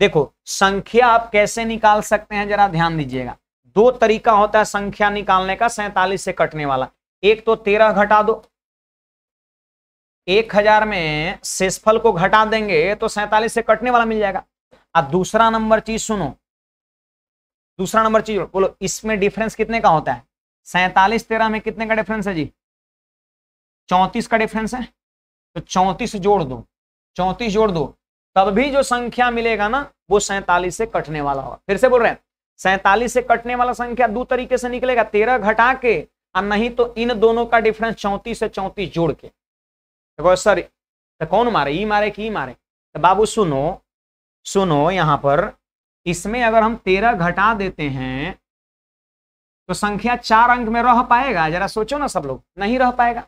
A: देखो संख्या आप कैसे निकाल सकते हैं जरा ध्यान दीजिएगा दो तरीका होता है संख्या निकालने का सैतालीस से कटने वाला एक तो तेरह घटा दो एक हजार में शेषफल को घटा देंगे तो सैतालीस से कटने वाला मिल जाएगा अब दूसरा नंबर चीज सुनो दूसरा नंबर चीज बोलो इसमें डिफरेंस कितने का होता है सैतालीस तेरह में कितने का डिफरेंस है जी चौंतीस का डिफरेंस है तो चौंतीस जोड़ दो चौंतीस जोड़ दो तब भी जो संख्या मिलेगा ना वो सैतालीस से कटने वाला होगा फिर से बोल रहे हैं सैतालीस से कटने वाला संख्या दो तरीके से निकलेगा तेरह घटा के और नहीं तो इन दोनों का डिफरेंस चौंतीस से चौंतीस जोड़ के देखो सर तो कौन मारे ई मारे कि मारे तो बाबू सुनो सुनो यहां पर इसमें अगर हम तेरह घटा देते हैं तो संख्या चार अंक में रह पाएगा जरा सोचो ना सब लोग नहीं रह पाएगा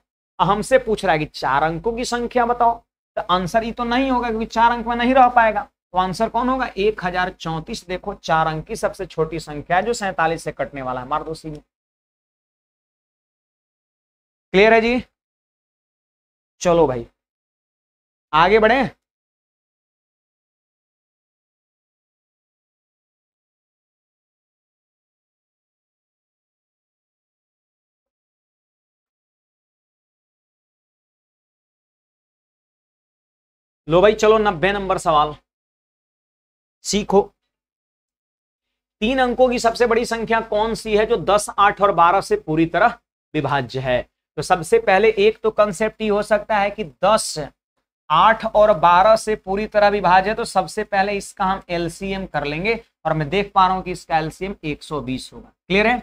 A: हमसे पूछ रहा है कि चार अंकों की संख्या बताओ तो आंसर ये तो नहीं होगा क्योंकि चार अंक में नहीं रह पाएगा तो आंसर कौन होगा एक हजार चौंतीस देखो चार अंक की सबसे छोटी संख्या है जो सैतालीस से कटने वाला है मार दो सीधे
B: क्लियर है जी चलो भाई आगे बढ़े लो भाई चलो नब्बे नंबर सवाल सीखो तीन अंकों की सबसे बड़ी संख्या कौन सी है जो दस
A: आठ और बारह से पूरी तरह विभाज्य है तो सबसे पहले एक तो कंसेप्ट ही हो सकता है कि दस आठ और बारह से पूरी तरह विभाज्य है तो सबसे पहले इसका हम एलसीएम कर लेंगे और मैं देख पा रहा हूं कि इसका एलसीएम बीस होगा क्लियर है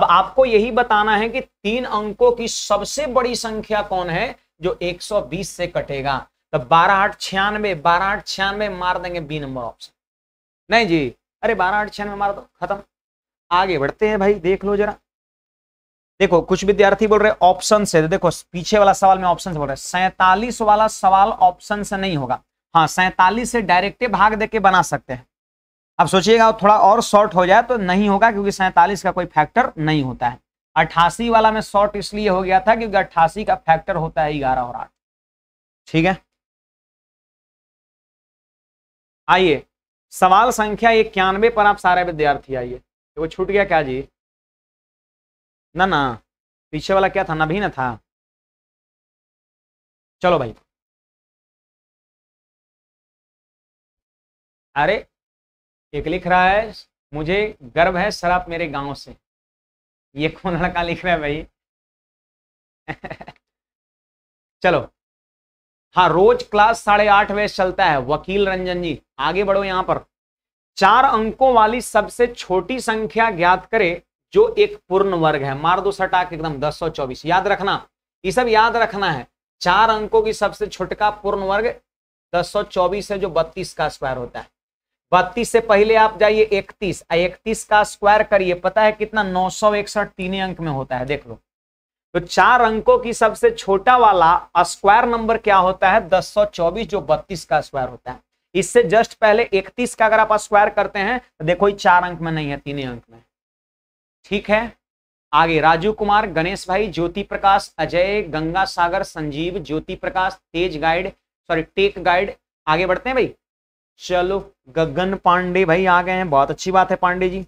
A: अब आपको यही बताना है कि तीन अंकों की सबसे बड़ी संख्या कौन है जो 120 से कटेगा तो बारह आठ छियानवे बारह आठ छियानवे मार देंगे बी नंबर ऑप्शन नहीं जी अरे बारह आठ छियानवे मार दो खत्म आगे बढ़ते हैं भाई देख लो जरा देखो कुछ विद्यार्थी बोल रहे ऑप्शन से देखो पीछे वाला सवाल में ऑप्शन से बोल रहे सैतालीस वाला सवाल ऑप्शन से नहीं होगा हाँ सैतालीस से डायरेक्टे भाग देके बना सकते हैं अब सोचिएगा थोड़ा और शॉर्ट हो जाए तो नहीं होगा क्योंकि सैतालीस का कोई फैक्टर नहीं
B: होता है अट्ठासी वाला में शॉर्ट इसलिए हो गया था क्योंकि अट्ठासी का फैक्टर होता है ग्यारह और आठ ठीक है आइए सवाल संख्या इक्यानवे पर आप सारे विद्यार्थी आइए वो छूट गया क्या जी ना ना पीछे वाला क्या था ना भी ना था चलो भाई अरे एक लिख रहा है मुझे गर्व है सर आप मेरे गांव से
A: ये कौन लड़का लिख रहा है भाई <laughs> चलो हाँ रोज क्लास साढ़े आठ बजे चलता है वकील रंजन जी आगे बढ़ो यहां पर चार अंकों वाली सबसे छोटी संख्या ज्ञात करें जो एक पूर्ण वर्ग है मार दो सटाक एकदम चौबीस याद रखना ये सब याद रखना है चार अंकों की सबसे छोटका पूर्ण वर्ग दस सौ चौबीस है जो बत्तीस का स्क्वायर होता है बत्तीस से पहले आप जाइए इकतीस इकतीस का स्क्वायर करिए पता है कितना नौ सौ इकसठ तीन अंक में होता है देख लो तो चार अंकों की सबसे छोटा वाला स्क्वायर नंबर क्या होता है दस सौ चौबीस जो बत्तीस का स्क्वायर होता है इससे जस्ट पहले इकतीस का अगर आप स्क्वायर करते हैं तो देखो ये चार अंक में नहीं है तीन अंक में ठीक है आगे राजू कुमार गणेश भाई Jyoti Prakash Ajay Ganga Sagar Sanjeev Jyoti Prakash Tej guide sorry tech guide आगे बढ़ते हैं भाई चलो गगन पांडे भाई आ गए हैं बहुत अच्छी बात है पांडे जी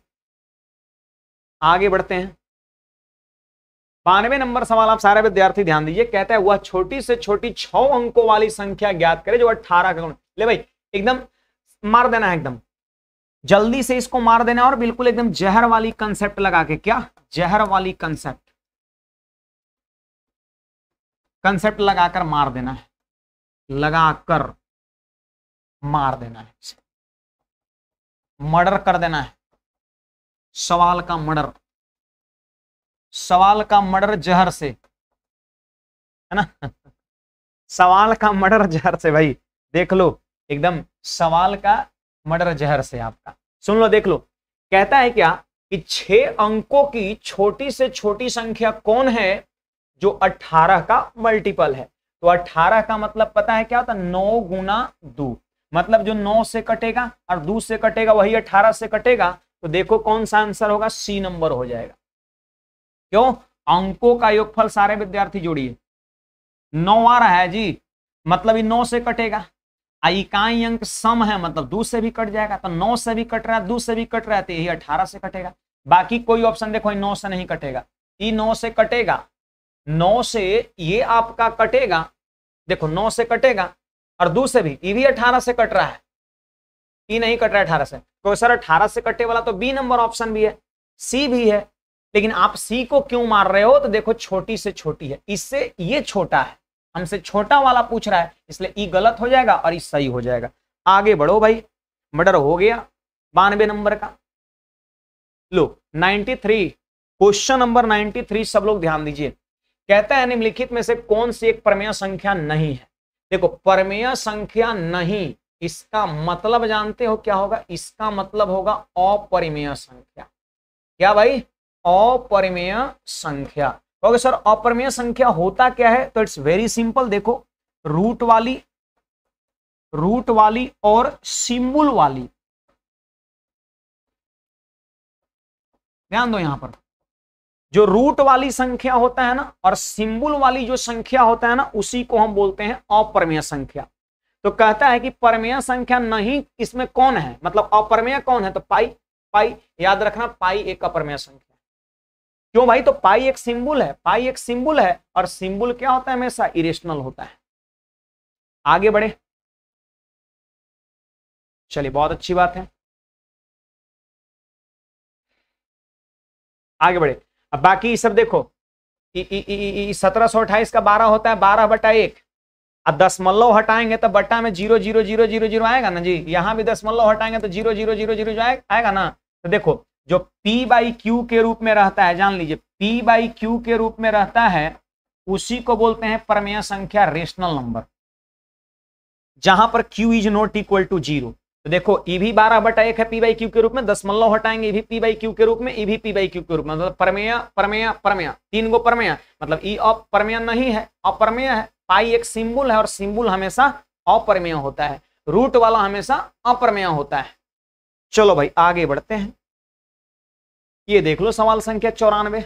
A: आगे बढ़ते हैं बानवे नंबर सवाल आप सारे विद्यार्थी ध्यान दीजिए कहता है वह छोटी से छोटी छो अंकों वाली संख्या ज्ञात करे जो अट्ठारह का ले भाई एकदम मार देना है एकदम जल्दी से इसको मार देना और बिल्कुल एकदम जहर वाली कंसेप्ट लगा के क्या
B: जहर वाली कंसेप्ट कंसेप्ट लगाकर मार देना है लगाकर मार देना है मर्डर कर देना है सवाल का मर्डर सवाल का मर्डर जहर से है ना
A: सवाल का मर्डर जहर से भाई देख लो एकदम सवाल का मर्डर जहर से आपका सुन लो देख लो कहता है क्या कि छह अंकों की छोटी से छोटी संख्या कौन है जो 18 का मल्टीपल है तो 18 का मतलब पता है क्या होता है नौ गुना दो मतलब जो 9 से कटेगा और 2 से कटेगा वही 18 से कटेगा तो देखो कौन सा आंसर होगा सी नंबर हो जाएगा क्यों अंकों का योगफल सारे विद्यार्थी जोड़िए नौ आ रहा है जी मतलब नौ से कटेगा इकाई अंक सम है मतलब दो से भी कट जाएगा तो नौ से भी कट रहा है दो से भी कट रहा है तो यही अठारह से कटेगा बाकी कोई ऑप्शन देखो नौ से नहीं कटेगा ये नौ से कटेगा नौ से ये आपका कटेगा देखो नौ से कटेगा और दो से भी ये भी अठारह से कट रहा है ये नहीं कट रहा है अठारह से तो सर अठारह से कटे वाला तो बी नंबर ऑप्शन भी है सी भी है लेकिन आप सी को क्यों मार रहे हो तो देखो छोटी से छोटी है इससे ये छोटा है हमसे छोटा वाला पूछ रहा है इसलिए ई गलत हो जाएगा और ई सही हो जाएगा आगे बढ़ो भाई मर्डर हो गया बानवे नंबर का लो 93 क्वेश्चन नंबर 93 सब लोग ध्यान दीजिए कहता है निम्नलिखित में से कौन सी एक परमेय संख्या नहीं है देखो परमेय संख्या नहीं इसका मतलब जानते हो क्या होगा इसका मतलब होगा अपरिमेय संख्या क्या भाई अपरिमेय संख्या ओके तो सर अपरिमेय संख्या होता क्या है तो इट्स वेरी सिंपल देखो
B: रूट वाली रूट वाली और सिंबल वाली ध्यान दो यहां पर
A: जो रूट वाली संख्या होता है ना और सिंबल वाली जो संख्या होता है ना उसी को हम बोलते हैं अपरमेय संख्या तो कहता है कि परमेय संख्या नहीं इसमें कौन है मतलब अपरमेय कौन है तो पाई पाई याद रखना पाई एक अपरमेय संख्या क्यों भाई तो पाई एक सिंबल है पाई एक सिंबल है और सिंबल क्या होता है हमेशा इरेशनल होता है
B: आगे बढ़े चलिए बहुत अच्छी बात है आगे बढ़े अब बाकी सब देखो सत्रह सौ अट्ठाईस का बारह होता है बारह बटा एक
A: अब दसमलव हटाएंगे तो बट्टा में zero zero zero zero zero आएगा ना जी यहां भी दसमलव हटाएंगे तो जीरो जीरो जीरो जीरो आएगा ना तो देखो जो P बाई क्यू के रूप में रहता है जान लीजिए P बाई क्यू के रूप में रहता है उसी को बोलते हैं प्रमेय संख्या रेशनल नंबर जहां पर Q is not equal to zero तो देखो ई e भी बारह बटा एक है पी बाई क्यू के रूप में दसमलव हटाएंगे e भी पी बाई क्यू के रूप में ई e भी पी बाई क्यू के रूप में मतलब परमेय परमेय परमेय तीन गो परमेय मतलब ई अपरमेय नहीं है अपरमेय है पाई एक सिंबल है और सिंबल हमेशा अपरमेय होता है रूट वाला हमेशा अपरमेय होता है
B: चलो भाई आगे बढ़ते हैं ये देख लो सवाल संख्या चौरानवे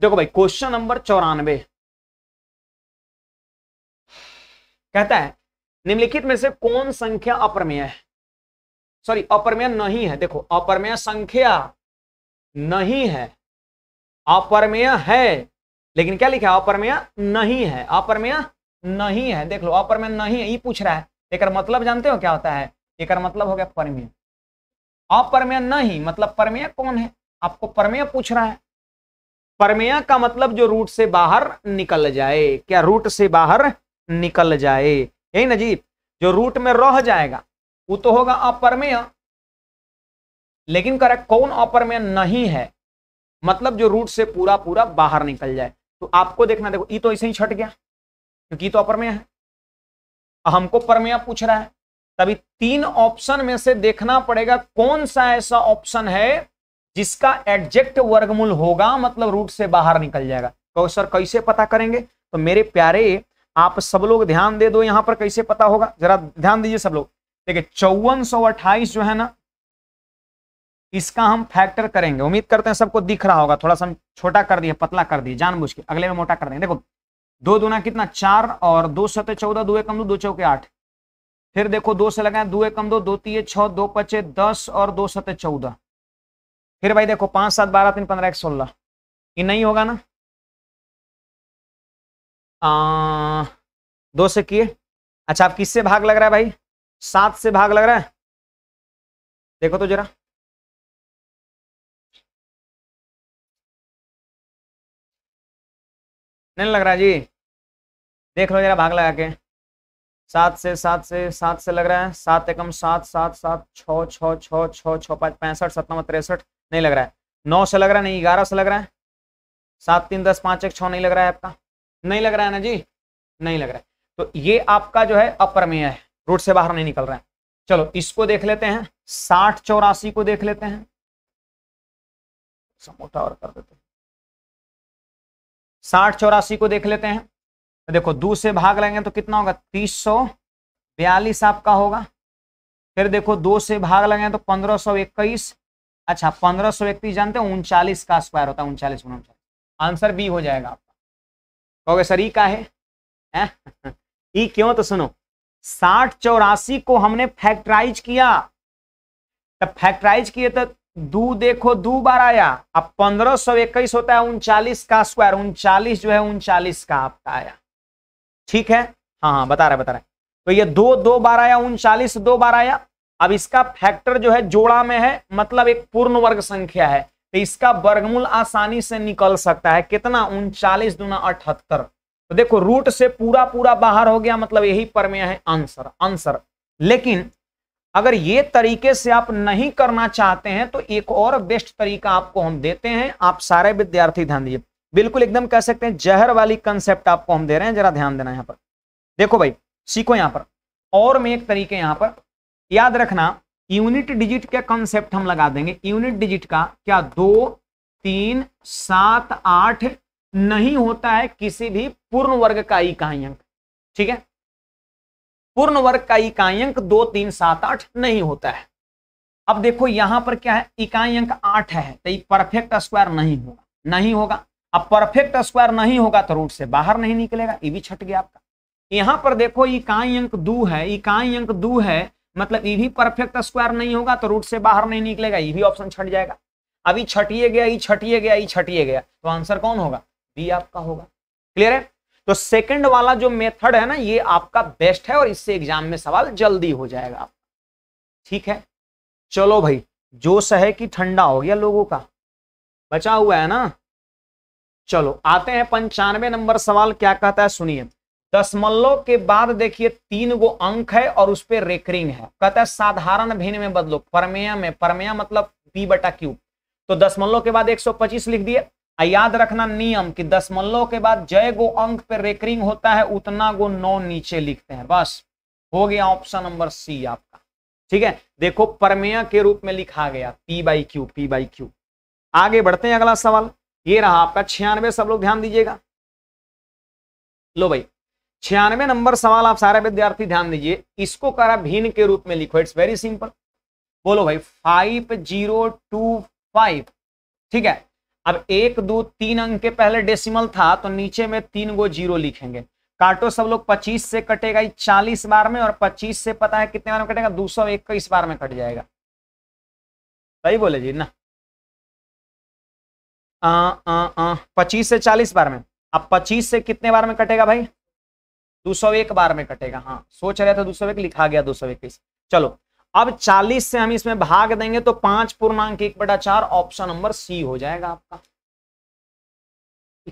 B: देखो भाई क्वेश्चन नंबर चौरानवे कहता है निम्नलिखित में से
A: कौन संख्या अप्रमेय है सॉरी अप्रमेय नहीं है देखो अप्रमेय संख्या नहीं है अप्रमेय है लेकिन क्या लिखा है अप्रमेय नहीं है अप्रमेय नहीं है देख लो अप्रमेय नहीं है ये पूछ रहा है एक मतलब जानते हो क्या होता है एक मतलब हो गया परमेय अप्रमेय नहीं मतलब परमेय कौन है आपको परमेय पूछ रहा है परमेय का मतलब जो रूट से बाहर निकल जाए क्या रूट से बाहर निकल जाए यही ना जी जो रूट में रह जाएगा वो तो होगा अप्रमेय लेकिन करेक्ट कौन अप्रमेय नहीं है मतलब जो रूट से पूरा पूरा बाहर निकल जाए तो आपको देखना देखो ई तो ऐसे ही छट गया क्योंकि तो अप्रमेय है हमको परमेय पूछ रहा है तभी तीन ऑप्शन में से देखना पड़ेगा कौन सा ऐसा ऑप्शन है जिसका एग्जेक्ट वर्गमूल होगा मतलब रूट से बाहर निकल जाएगा तो सर कैसे पता करेंगे तो मेरे प्यारे आप सब लोग ध्यान दे दो यहां पर कैसे पता होगा जरा ध्यान दीजिए सब लोग देखिए चौवन सौ अट्ठाईस जो है ना इसका हम फैक्टर करेंगे उम्मीद करते हैं सबको दिख रहा होगा थोड़ा सा हम छोटा कर दिए पतला कर दिए जानबूझ के अगले में मोटा कर देंगे देखो दो दूना कितना चार और दो सत चौदह दो एक दो चौके आठ फिर देखो दो से लगाए दो एकम दो दो तीय छः दो पचे दस और दो सत चौदह फिर भाई देखो पांच सात बारह तीन पंद्रह एक सोलह ये नहीं होगा ना
B: आ, दो से किए अच्छा आप किससे भाग लग रहा है भाई सात से भाग लग रहा है देखो तो जरा नहीं लग रहा जी देख लो जरा भाग लगा के सात से सात से सात से
A: लग रहा है सात एकम सात सात सात छः छः छः छः छः पाँच पैंसठ सत्तावन तिरसठ नहीं लग रहा है नौ से लग रहा है नहीं ग्यारह से लग रहा है सात तीन दस पाँच एक छः नहीं लग रहा है आपका नहीं लग रहा है ना जी नहीं लग रहा है तो ये आपका जो है अप्रमेय है रूट से बाहर
B: नहीं निकल रहा है चलो इसको देख लेते हैं साठ चौरासी को देख लेते हैं समोटा और कर देते हैं साठ चौरासी को देख लेते हैं तो देखो दो से भाग लेंगे तो कितना होगा तीस सौ बयालीस आपका
A: होगा फिर देखो दो से भाग लगे तो पंद्रह सौ इक्कीस अच्छा पंद्रह सौ इकतीस जानते हैं उनचालीस का स्क्वायर होता है उनचालीस उनचालीस आंसर बी हो जाएगा आपका कहोगे सर ई e का है ई <laughs> e क्यों तो सुनो साठ चौरासी को हमने फैक्टराइज किया तब फैक्टराइज किए तो दो देखो दो बार आया अब पंद्रह सौ इक्कीस होता है उनचालीस का स्क्वायर उनचालीस जो है उनचालीस का आपका आया ठीक है हाँ हाँ बता रहा है बता रहा है तो ये दो दो बार आया उनचालीस दो बार आया अब इसका फैक्टर जो है जोड़ा में है मतलब एक पूर्ण वर्ग संख्या है तो इसका वर्गमूल आसानी से निकल सकता है कितना उनचालीस दुना अठहत्तर तो देखो रूट से पूरा पूरा बाहर हो गया मतलब यही पर में है आंसर आंसर लेकिन अगर ये तरीके से आप नहीं करना चाहते हैं तो एक और बेस्ट तरीका आपको हम देते हैं आप सारे विद्यार्थी ध्यान दीजिए बिल्कुल एकदम कह सकते हैं जहर वाली कंसेप्ट आपको हम दे रहे हैं जरा ध्यान देना यहाँ पर देखो भाई सीखो यहाँ पर और में एक तरीके यहाँ पर याद रखना यूनिट डिजिट का कंसेप्ट हम लगा देंगे यूनिट डिजिट का क्या दो तीन सात आठ नहीं होता है किसी भी पूर्ण वर्ग का इकाई अंक ठीक है पूर्ण वर्ग का इकाई अंक दो तीन सात आठ नहीं होता है अब देखो यहां पर क्या है इकाई अंक आठ है तो परफेक्ट स्क्वायर नहीं होगा नहीं होगा अब परफेक्ट स्क्वायर नहीं होगा तो रूट से बाहर नहीं निकलेगा ये भी छट गया आपका यहाँ पर देखो इकाई अंक दो है इकाई अंक दो है मतलब ये भी परफेक्ट स्क्वायर नहीं होगा तो रूट से बाहर नहीं निकलेगा ये भी ऑप्शन छट जाएगा अभी छटिए गया ये छटिए गया ये छटिए गया तो आंसर कौन होगा बी आपका होगा क्लियर है तो सेकंड वाला जो मेथड है ना ये आपका बेस्ट है और इससे एग्जाम में सवाल जल्दी हो जाएगा आप ठीक है चलो भाई जोश है कि ठंडा हो गया लोगों का बचा हुआ है ना चलो आते हैं पंचानवे नंबर सवाल क्या कहता है सुनिए दशमलव के बाद देखिए तीन गो अंक है और उस पर रेकरिंग है कहता है साधारण भिन्न में बदलो परमेय में परमेय मतलब पी बटा क्यूब तो दशमलव के बाद 125 लिख दिए याद रखना नियम कि दशमलव के बाद जय गो अंक पे रेकरिंग होता है उतना गो नौ नीचे लिखते हैं बस हो गया ऑप्शन नंबर सी आपका ठीक है देखो परमेय के रूप में लिखा गया P by Q P by Q आगे बढ़ते हैं अगला सवाल ये रहा आपका छियानवे सब लोग ध्यान दीजिएगा लो भाई छियानवे नंबर सवाल आप सारे विद्यार्थी ध्यान दीजिए इसको कर भिन्न के रूप में लिखो इट्स वेरी सिंपल बोलो भाई फाइव जीरो टू फाइव ठीक है अब एक दो तीन अंक के पहले डेसिमल था तो नीचे में तीन गो जीरो लिखेंगे काटो सब लोग पच्चीस से कटेगा ये बार में और पच्चीस से पता है कितने बार में कटेगा दो सौ इक्कीस बार में कट जाएगा सही बोले जी ना पच्चीस से चालीस बार में अब पच्चीस से कितने बार में कटेगा भाई दो सौ एक बार में कटेगा हाँ सोच रहे थे दो सौ एक लिखा गया दो सौ इक्कीस चलो अब चालीस से हम इसमें भाग देंगे तो पांच पूर्णांक एक बटा चार ऑप्शन नंबर सी हो जाएगा आपका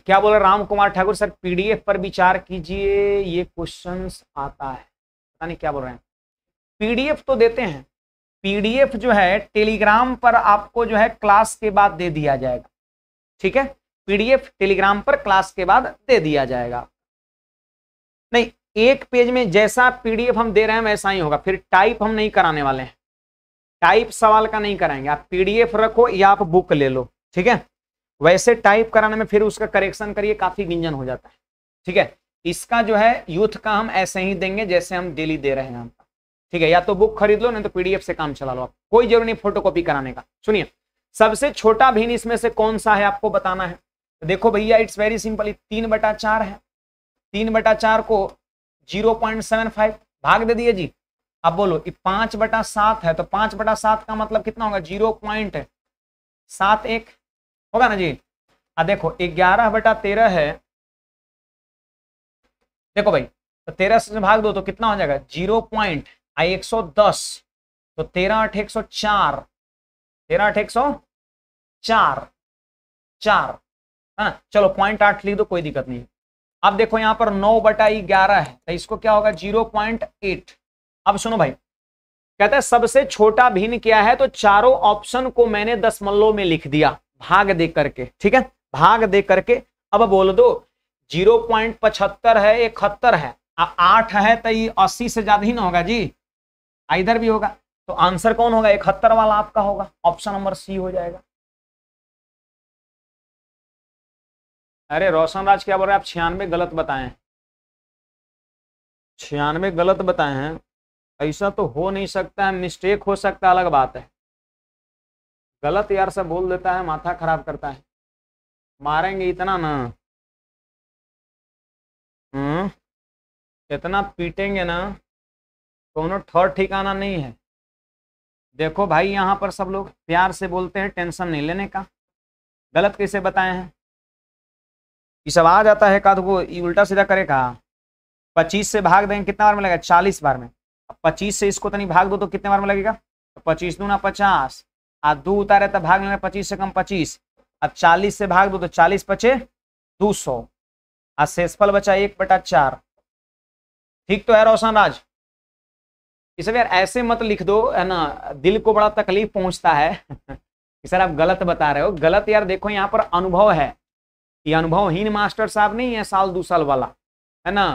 A: क्या बोले राम कुमार ठाकुर सर पीडीएफ पर विचार कीजिए ये क्वेश्चन आता है पता नहीं क्या बोल रहे हैं पीडीएफ तो देते हैं पीडीएफ जो है टेलीग्राम पर आपको जो है क्लास के बाद दे दिया जाएगा ठीक है पीडीएफ टेलीग्राम पर क्लास के बाद दे दिया जाएगा नहीं एक पेज में जैसा पीडीएफ हम दे रहे हैं वैसा ही होगा फिर टाइप हम नहीं कराने वाले हैं टाइप सवाल का नहीं कराएंगे आप पीडीएफ रखो या आप बुक ले लो ठीक है वैसे टाइप कराने में फिर उसका करेक्शन करिए काफी गिंजन हो जाता है ठीक है इसका जो है यूथ का हम ऐसे ही देंगे जैसे हम डेली दे रहे हैं ठीक है या तो बुक खरीद लो नहीं तो पीडीएफ से काम चला लो आप कोई जरूरी नहीं फोटोकॉपी कराने का सुनिए सबसे छोटा भिन्न इसमें से कौन सा है आपको बताना है तो देखो भैया इट्स वेरी सिंपल तीन बटा चार है तीन बटा चार को जीरो पॉइंट सेवन फाइव भाग दे दिए जी अब बोलो ये पांच बटा सात है तो पांच बटा सात का मतलब कितना होगा जीरो पॉइंट सात एक होगा ना जी आ देखो ग्यारह बटा तेरह है देखो भाई तो तेरह से भाग दो तो कितना हो जाएगा जीरो पॉइंट आई एक सौ दस तो तेरह आठ एक सौ चार तेरह आठ एक सौ चार चार है ना चलो पॉइंट आठ लिख दो कोई दिक्कत नहीं अब देखो यहां पर नौ बटा ग्यारह है तो इसको क्या होगा जीरो पॉइंट एट अब सुनो भाई कहता है सबसे छोटा भिन्न क्या है तो चारों ऑप्शन को मैंने दशमलव में लिख दिया भाग दे करके ठीक है भाग दे करके अब बोल दो जीरो पॉइंट पचहत्तर है इकहत्तर है आठ है तो ये अस्सी से ज्यादा ही ना होगा जी
B: इधर भी होगा तो आंसर कौन होगा इकहत्तर वाला आपका होगा ऑप्शन नंबर सी हो जाएगा अरे रोशन राज क्या बोल रहे हैं आप छियानवे गलत बताएं छियानवे गलत बताए हैं ऐसा
A: तो हो नहीं सकता है मिस्टेक हो सकता अलग बात है गलत यार सब बोल देता
B: है माथा खराब करता है मारेंगे इतना ना हम्म इतना पीटेंगे ना कोनो तो थर्ड
A: ठिकाना नहीं है देखो भाई यहाँ पर सब लोग प्यार से बोलते हैं टेंशन नहीं लेने का गलत कैसे बताए हैं
B: ये सब आ जाता है का तो
A: उल्टा सीधा करे कहा पच्चीस से भाग देंगे कितना बार में लगेगा चालीस बार में पच्चीस से इसको तनी तो भाग दो तो कितने बार में लगेगा तो पच्चीस ना पचास आ दो उतारे तो भाग लेना पच्चीस से कम पच्चीस अब चालीस से भाग दो तो चालीस पचे दो सौ आ शेषफल बचा एक बटा चार ठीक तो है रोशन राज इस यार ऐसे मत लिख दो है ना दिल को बड़ा तकलीफ पहुंचता है <laughs> सर आप गलत बता रहे हो गलत यार देखो यहाँ पर अनुभव है अनुभव अनुभवहीन मास्टर साहब नहीं है साल दो साल वाला है ना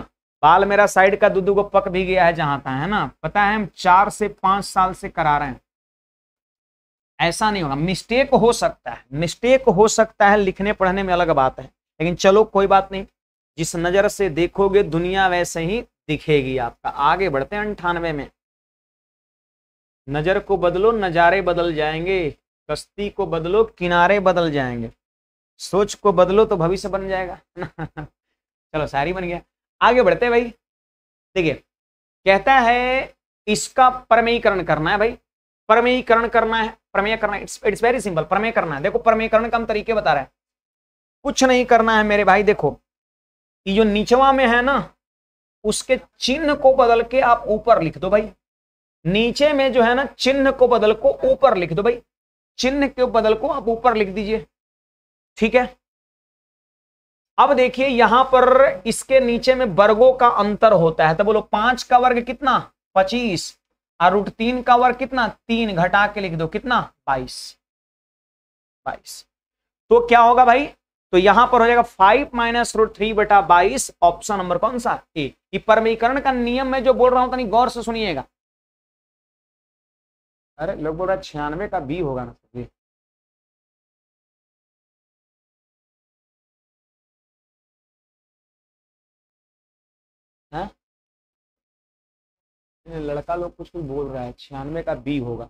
A: बाल मेरा साइड का दूध को पक भी गया है जहां था है ना पता है हम चार से पांच साल से करा रहे हैं ऐसा नहीं होगा मिस्टेक हो सकता है मिस्टेक हो सकता है लिखने पढ़ने में अलग बात है लेकिन चलो कोई बात नहीं जिस नज़र से देखोगे दुनिया वैसे ही दिखेगी आपका आगे बढ़ते हैं अंठानवे में नज़र को बदलो नज़ारे बदल जाएंगे कश्ती को बदलो किनारे बदल जाएंगे सोच को बदलो तो भविष्य बन जाएगा <laughs> चलो सारी बन गया आगे बढ़ते भाई देखिए कहता है इसका परमयीकरण करना है भाई परमयीकरण करना है प्रमेय करना इट्स इट्स वेरी सिंपल प्रमेय करना है देखो प्रमेयकरण का हम तरीके बता रहे हैं कुछ नहीं करना है मेरे भाई देखो ये जो नीचवा में है ना उसके चिन्ह को बदल के आप ऊपर लिख दो भाई नीचे में जो है ना चिन्ह को बदल को ऊपर लिख दो भाई चिन्ह के बदल को आप ऊपर लिख दीजिए ठीक है अब देखिए यहां पर इसके नीचे में वर्गों का अंतर होता है तो बोलो पांच का वर्ग कितना पच्चीस और रूट तीन का वर्ग कितना तीन घटा के लिख दो कितना बाईस बाईस तो क्या होगा भाई तो यहां पर हो जाएगा फाइव माइनस रूट थ्री बटा बाईस ऑप्शन नंबर कौन सा ए परमीकरण का नियम में जो बोल रहा हूं तीन गौर से सुनिएगा
B: अरे लोग बोल रहा छियानवे का बी होगा ना हैं लड़का लोग कुछ कुछ बोल रहा है छियानवे का बी होगा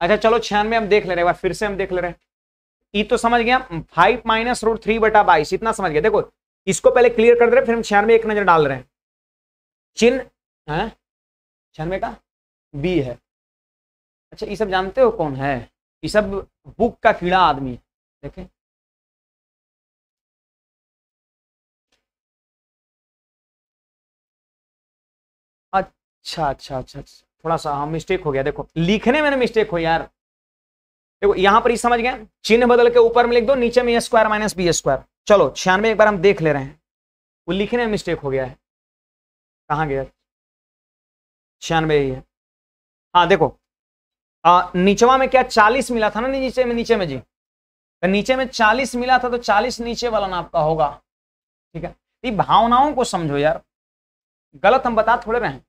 B: अच्छा चलो छियानवे हम देख ले रहे हैं फिर से हम देख ले रहे हैं
A: ई e तो समझ गया फाइव माइनस रूट थ्री बटा बाईस इतना समझ गया देखो इसको पहले क्लियर कर दे रहे फिर हम छियानवे एक नजर डाल रहे हैं चिन्ह है छियानवे का
B: बी है अच्छा ये सब जानते हो कौन है ये सब बुक का कीड़ा आदमी है देखें अच्छा अच्छा अच्छा, अच्छा। थोड़ा सा हाँ मिस्टेक हो गया देखो लिखने में ना मिस्टेक हो यार देखो यहां पर ही समझ गए चिन्ह
A: बदल के ऊपर में लिख दो नीचे में स्क्वायर माइनस बी स्क्वायर चलो छियानवे एक बार हम देख ले रहे हैं वो लिखने
B: में मिस्टेक हो गया है कहाँ गया छियानवे ही है हाँ देखो नीचवा में क्या चालीस मिला था ना नीचे में नीचे में जी
A: तो नीचे में चालीस मिला था तो चालीस नीचे वाला ना आपका होगा ठीक है ये भावनाओं को समझो यार गलत हम बता थोड़े रहे हैं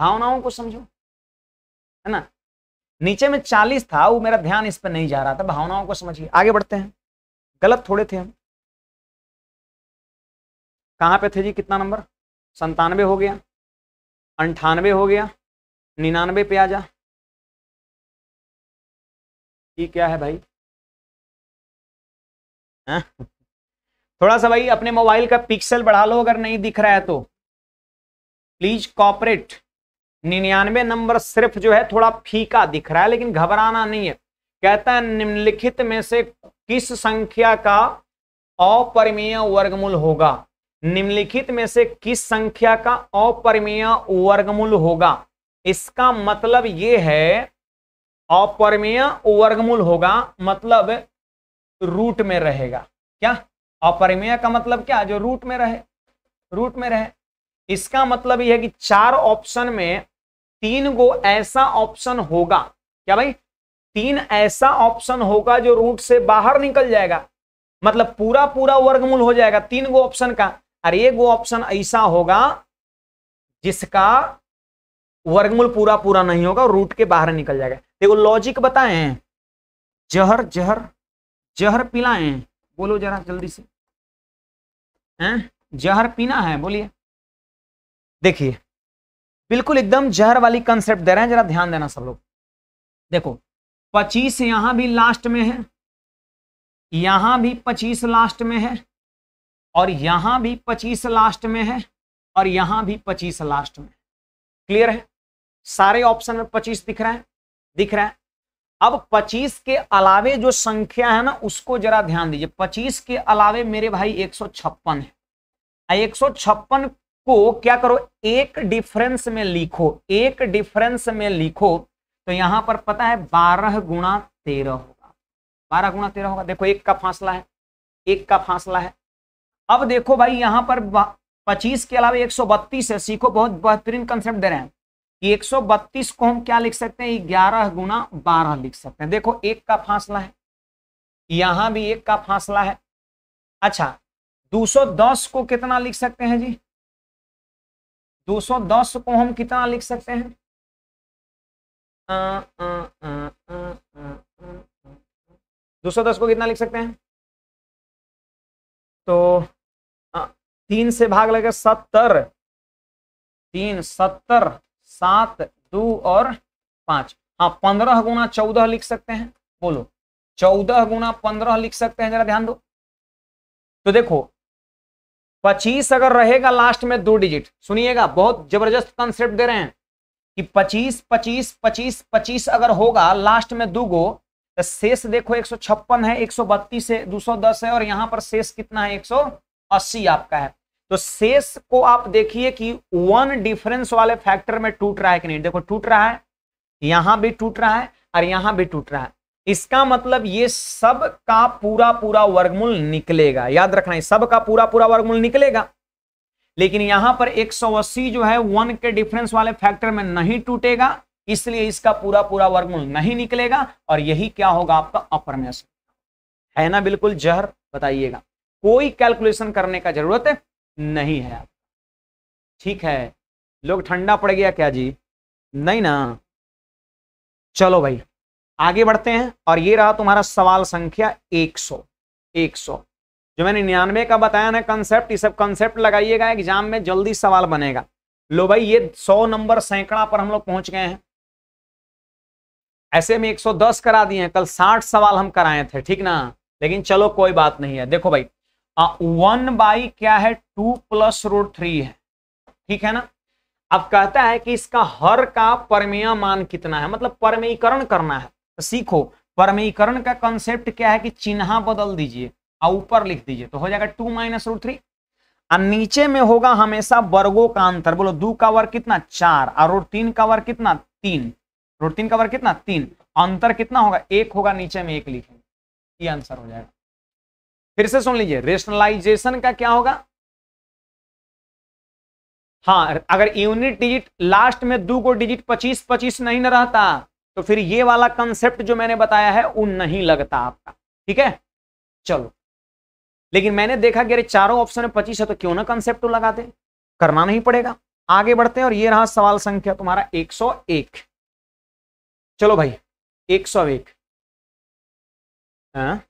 A: भावनाओं को समझो है
B: ना नीचे में चालीस था वो मेरा ध्यान इस पर नहीं जा रहा था भावनाओं को समझिए आगे बढ़ते हैं गलत थोड़े थे हम कहाँ पे थे जी कितना नंबर संतानवे हो गया अंठानवे हो गया निन्यानवे पे आ जा ये क्या है भाई है? हाँ? थोड़ा सा भाई अपने मोबाइल का पिक्सल बढ़ा लो
A: अगर नहीं दिख रहा है तो प्लीज कॉपरेट निन्यानवे नंबर सिर्फ जो है थोड़ा फीका दिख रहा है लेकिन घबराना नहीं है कहता है निम्नलिखित में से किस संख्या का अपरिमेय वर्गमूल होगा निम्नलिखित में से किस संख्या का अपरिमेय वर्गमूल होगा इसका मतलब ये है अपरिमेय वर्गमूल होगा मतलब रूट में रहेगा क्या अपरिमेय का मतलब क्या जो रूट में रहे रूट में रहे इसका मतलब यह है कि चार ऑप्शन में तीन गो ऐसा ऑप्शन होगा क्या भाई तीन ऐसा ऑप्शन होगा जो रूट से बाहर निकल जाएगा मतलब पूरा पूरा वर्गमूल हो जाएगा तीन गो ऑप्शन का और ये गो ऑप्शन ऐसा होगा जिसका वर्गमूल पूरा पूरा नहीं होगा रूट के बाहर निकल जाएगा देखो लॉजिक बताएं जहर जहर जहर पिलाएं बोलो जरा जल्दी से हैं जहर पीना है बोलिए देखिए बिल्कुल एकदम जहर वाली कंसेप्ट दे रहे हैं जरा ध्यान देना सब लोग देखो पच्चीस यहां भी लास्ट में है यहां भी पच्चीस लास्ट में है और यहां भी पच्चीस लास्ट में है और यहां भी पच्चीस लास्ट में क्लियर है सारे ऑप्शन में पच्चीस दिख रहा है दिख रहा है अब 25 के अलावे जो संख्या है ना उसको जरा ध्यान दीजिए 25 के अलावे मेरे भाई एक है एक को क्या करो एक डिफरेंस में लिखो एक डिफरेंस में लिखो तो यहां पर पता है बारह गुणा तेरह होगा बारह गुणा तेरह होगा देखो एक का फासला है एक का फासला है अब देखो भाई यहां पर पच्चीस के अलावा एक सौ बत्तीस है सीखो बहुत बेहतरीन कंसेप्ट दे रहे हैं कि एक सौ बत्तीस को हम क्या लिख सकते हैं ग्यारह गुना बारह लिख सकते हैं देखो एक का फासला है यहां भी एक का फासला है अच्छा दस को कितना लिख सकते
B: हैं जी 210 को हम कितना लिख सकते हैं दो सौ दस को कितना लिख सकते हैं तो तीन से भाग लगे सत्तर तीन सत्तर सात दो
A: और पांच हाँ पंद्रह गुना चौदह लिख सकते हैं बोलो चौदह गुना पंद्रह लिख सकते हैं जरा ध्यान दो तो देखो पच्चीस अगर रहेगा लास्ट में दो डिजिट सुनिएगा बहुत जबरदस्त कंसेप्ट दे रहे हैं कि पच्चीस पच्चीस पच्चीस पच्चीस अगर होगा लास्ट में दो गो तो शेष देखो एक सौ छप्पन है एक सौ बत्तीस है दो सौ दस है और यहां पर शेष कितना है एक सौ अस्सी आपका है तो शेष को आप देखिए कि वन डिफरेंस वाले फैक्टर में टूट रहा है कि नहीं देखो टूट रहा है यहां भी टूट रहा है और यहां भी टूट रहा है इसका मतलब ये सब का पूरा पूरा वर्गमूल निकलेगा याद रखना है सब का पूरा पूरा वर्गमूल निकलेगा लेकिन यहां पर 180 जो है वन के डिफरेंस वाले फैक्टर में नहीं टूटेगा इसलिए इसका पूरा पूरा वर्गमूल नहीं निकलेगा और यही क्या होगा आपका अपर में है ना बिल्कुल जहर बताइएगा कोई कैलकुलेशन करने का जरूरत नहीं है ठीक है लोग ठंडा पड़ गया क्या जी नहीं ना चलो भाई आगे बढ़ते हैं और ये रहा तुम्हारा सवाल संख्या 100 100 जो मैंने निन्यानवे का बताया ना कंसेप्ट ये सब कंसेप्ट लगाइएगा एग्जाम में जल्दी सवाल बनेगा लो भाई ये 100 नंबर सैकड़ा पर हम लोग पहुंच गए हैं ऐसे में 110 करा दिए हैं कल 60 सवाल हम कराए थे ठीक ना लेकिन चलो कोई बात नहीं है देखो भाई वन बाई क्या है टू प्लस रूट थ्री है ठीक है ना अब कहता है कि इसका हर का परमेय मान कितना है मतलब परमेयकरण करना है तो सीखो परमीकरण का कॉन्सेप्ट क्या है कि चिन्ह बदल दीजिए और ऊपर लिख दीजिए तो हो जाएगा टू माइनस रूट थ्री और नीचे में होगा हमेशा वर्गों का अंतर बोलो दो का वर्ग कितना चार और रूट तीन का वर्ग कितना तीन रूट तीन का वर्ग कितना तीन अंतर कितना होगा एक होगा नीचे में एक लिखेंगे ये आंसर हो जाएगा फिर से सुन लीजिए रेशनलाइजेशन का क्या होगा हाँ अगर यूनिट डिजिट लास्ट में दो को डिजिट पच्चीस पच्चीस नहीं ना रहता तो फिर ये वाला कंसेप्ट जो मैंने बताया है वो नहीं लगता आपका ठीक है चलो लेकिन मैंने देखा कि अरे चारों ऑप्शन में पच्चीस है तो क्यों ना कंसेप्ट लगाते करना नहीं पड़ेगा आगे बढ़ते हैं और ये रहा सवाल संख्या तुम्हारा 101
B: चलो भाई 101 एक हाँ?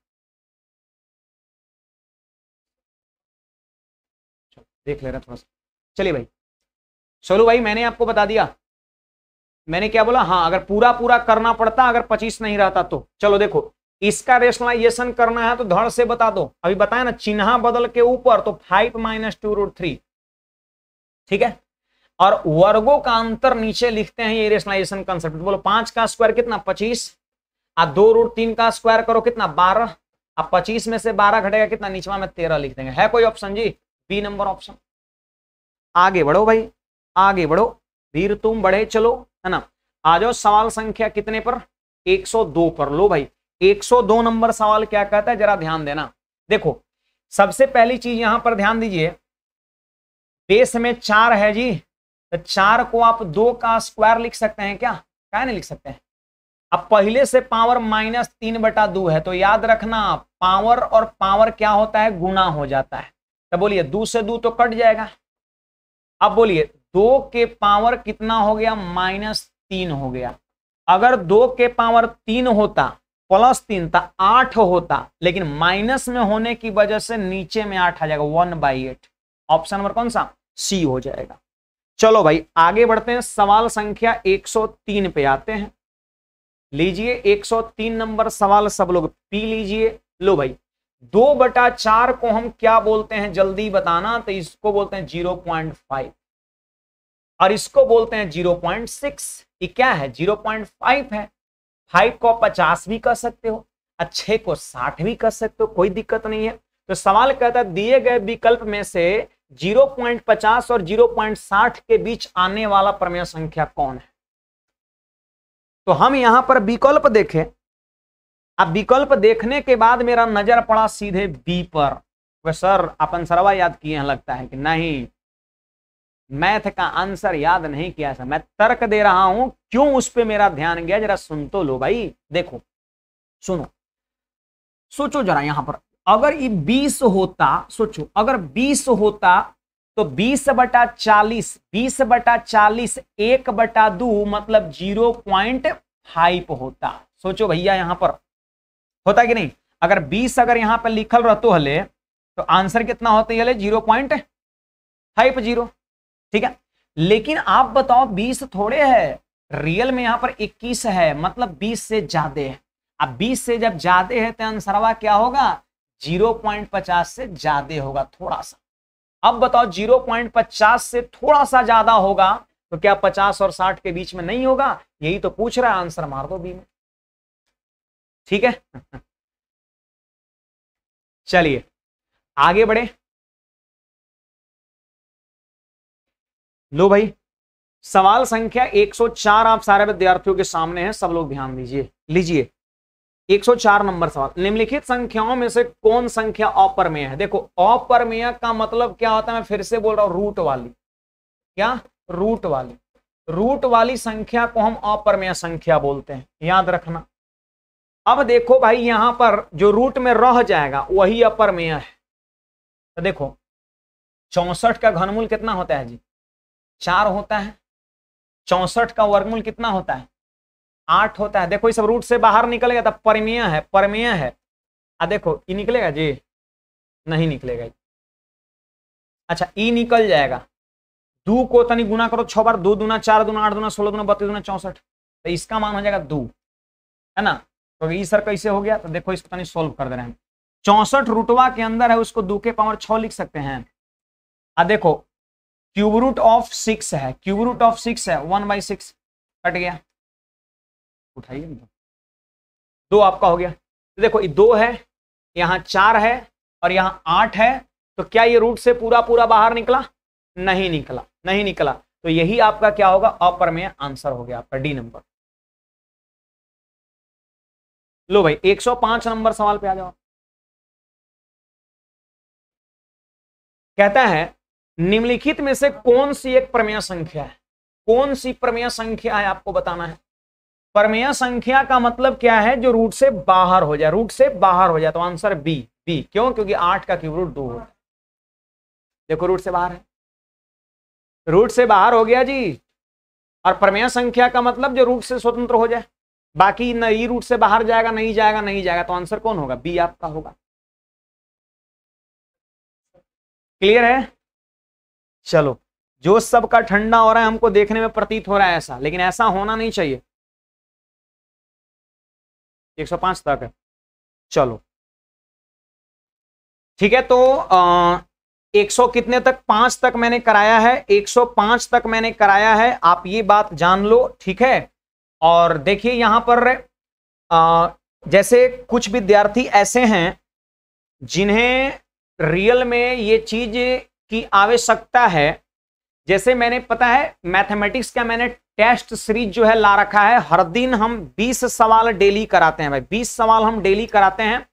B: देख ले रहा थोड़ा सा चलिए भाई सोलू भाई मैंने आपको बता दिया मैंने क्या
A: बोला हाँ अगर पूरा पूरा करना पड़ता अगर पच्चीस नहीं रहता तो चलो देखो इसका रेशनलाइजेशन करना है तो धड़ से बता दो अभी बताया ना चिन्ह बदल के ऊपर तो five minus two root three ठीक है और वर्गों का अंतर नीचे लिखते हैं ये रेशनलाइजेशन कंसेप्ट तो बोलो पांच का स्क्वायर कितना पच्चीस आ दो रूट तीन का स्क्वायर करो कितना बारह अब पच्चीस में से बारह घटेगा कितना नीचवा में तेरह लिख देंगे है कोई ऑप्शन जी बी नंबर ऑप्शन आगे बढ़ो भाई आगे बढ़ो वीर तुम बढ़े चलो है ना आ जाओ सवाल संख्या कितने पर 102 पर लो भाई 102 नंबर सवाल क्या कहता है जरा ध्यान देना देखो सबसे पहली चीज यहां पर ध्यान दीजिए बेस में चार है जी तो चार को आप दो का स्क्वायर लिख सकते हैं क्या क्या नहीं लिख सकते हैं अब पहले से पावर माइनस तीन बटा दो है तो याद रखना पावर और पावर क्या होता है गुना हो जाता है तो बोलिए दो से दो तो कट जाएगा अब बोलिए दो के पावर कितना हो गया माइनस तीन हो गया अगर दो के पावर तीन होता प्लस तीन था तो आठ होता लेकिन माइनस में होने की वजह से नीचे में आठ आ जाएगा one by eight option number कौन सा सी हो जाएगा चलो भाई आगे बढ़ते हैं सवाल संख्या 103 पे आते हैं लीजिए 103 नंबर सवाल सब लोग पी लीजिए लो भाई दो बटा चार को हम क्या बोलते हैं जल्दी बताना तो इसको बोलते हैं जीरो पॉइंट फाइव और इसको बोलते हैं जीरो पॉइंट सिक्स ये क्या है जीरो पॉइंट फाइव है फाइव को पचास भी कर सकते हो अच्छे को साठ भी कर सकते हो कोई दिक्कत नहीं है तो सवाल कहता है दिए गए विकल्प में से जीरो पॉइंट पचास और जीरो पॉइंट साठ के बीच आने वाला प्रमेय संख्या कौन है तो हम यहां पर विकल्प देखें अब विकल्प देखने के बाद मेरा नजर पड़ा सीधे बी पर वह सर अपन सरवा याद किए हैं लगता है कि नहीं मैथ का आंसर याद नहीं किया था मैं तर्क दे रहा हूं क्यों उस पर मेरा ध्यान गया जरा सुन तो लो भाई देखो सुनो सोचो जरा यहां पर अगर ये 20 होता सोचो अगर 20 होता तो 20 बटा 40 20 बटा 40 एक बटा दो मतलब जीरो पॉइंट फाइव होता सोचो भैया यहां पर होता कि नहीं अगर 20 अगर यहां पर लिखल रहते हले तो आंसर कितना होते हले जीरो पॉइंट फाइव जीरो ठीक है लेकिन आप बताओ बीस थोड़े है रियल में यहां पर इक्कीस है मतलब बीस से ज्यादा है अब बीस से जब ज्यादा है तो आंसरवा क्या होगा जीरो पॉइंट पचास से ज्यादा होगा थोड़ा सा अब बताओ जीरो पॉइंट पचास से थोड़ा सा ज्यादा होगा तो क्या पचास और साठ के बीच में नहीं होगा
B: यही तो पूछ रहा है आंसर मार दो बी में ठीक है <laughs> चलिए आगे बढ़े लो भाई सवाल संख्या 104 आप सारे
A: विद्यार्थियों के सामने है सब लोग ध्यान दीजिए लीजिए 104 नंबर सवाल निम्नलिखित संख्याओं में से कौन संख्या अपरमेय है देखो अपरमेय का मतलब क्या होता है मैं फिर से बोल रहा हूं रूट वाली क्या रूट वाली रूट वाली संख्या को हम अपरमेय संख्या बोलते हैं याद रखना अब देखो भाई यहां पर जो रूट में रह जाएगा वही अपरमेय है तो देखो चौसठ का घनमूल कितना होता है जी चार होता है चौसठ का वर्गमूल कितना होता है आठ होता है देखो ये सब रूट से बाहर निकल गया था है परमेय है आ देखो ई निकलेगा जी नहीं निकलेगा अच्छा ई निकल जाएगा दो को तनी गुना करो छह बार दो दुना चार दुना आठ दुना सोलह दुना बत्तीस दुना चौसठ तो इसका मान हो जाएगा दो है ना तो ई सर कैसे हो गया तो देखो इसको तनी सोल्व कर दे रहे हैं चौसठ रूटवा के अंदर है उसको दो के पावर छ लिख सकते हैं आ देखो
B: क्यूब रूट ऑफ सिक्स है क्यूब रूट ऑफ सिक्स है वन बाई सिक्स कट गया उठाइए दो आपका हो गया तो देखो ये दो है
A: यहाँ चार है और यहाँ आठ है तो क्या ये रूट से पूरा पूरा बाहर निकला नहीं निकला नहीं निकला तो यही आपका क्या होगा में आंसर हो गया आपका डी नंबर
B: लो भाई 105 नंबर सवाल पे आ जाओ कहता है निम्नलिखित में से कौन सी एक प्रमेय संख्या है कौन सी प्रमेय संख्या है आपको बताना है
A: प्रमेय संख्या का मतलब क्या है जो रूट से बाहर हो जाए रूट से बाहर हो जाए तो आंसर बी बी क्यों क्योंकि आठ का क्यूब रूट दो होता है देखो रूट से बाहर है रूट से बाहर हो गया जी और प्रमेय संख्या का मतलब जो रूट
B: से स्वतंत्र हो जाए बाकी न ही रूट से बाहर जाएगा नहीं जाएगा नहीं जाएगा तो आंसर कौन होगा बी आपका होगा क्लियर है चलो जो सबका ठंडा हो रहा है हमको देखने में प्रतीत हो रहा है ऐसा लेकिन ऐसा होना नहीं चाहिए 105 तक है चलो ठीक है तो आ, 100 कितने तक पांच तक
A: मैंने कराया है 105 तक मैंने कराया है आप ये बात जान लो ठीक है और देखिए यहां पर आ, जैसे कुछ विद्यार्थी ऐसे हैं जिन्हें रियल में ये चीज की आवश्यकता है जैसे मैंने पता है मैथमेटिक्स का मैंने टेस्ट सीरीज जो है ला रखा है हर दिन हम 20 सवाल डेली कराते हैं भाई 20 सवाल हम डेली कराते हैं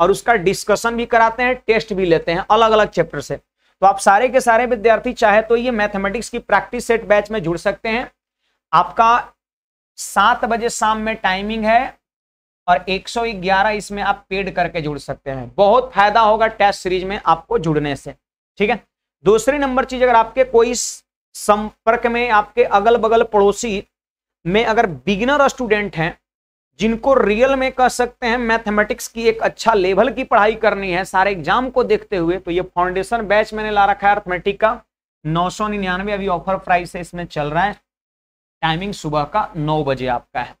A: और उसका डिस्कशन भी कराते हैं टेस्ट भी लेते हैं अलग अलग चैप्टर से तो आप सारे के सारे विद्यार्थी चाहे तो ये मैथमेटिक्स की प्रैक्टिस सेट बैच में जुड़ सकते हैं आपका सात बजे शाम में टाइमिंग है और एक इसमें आप पेड करके जुड़ सकते हैं बहुत फायदा होगा टेस्ट सीरीज में आपको जुड़ने से ठीक है दूसरी नंबर चीज अगर आपके कोई संपर्क में आपके अगल बगल पड़ोसी में अगर बिगिनर स्टूडेंट हैं जिनको रियल में कह सकते हैं मैथमेटिक्स की एक अच्छा लेवल की पढ़ाई करनी है सारे एग्जाम को देखते हुए तो ये फाउंडेशन बैच मैंने ला रखा है अर्थमेटिक का नौ सौ निन्यानवे अभी ऑफर प्राइस है इसमें चल रहा है टाइमिंग सुबह का नौ बजे आपका है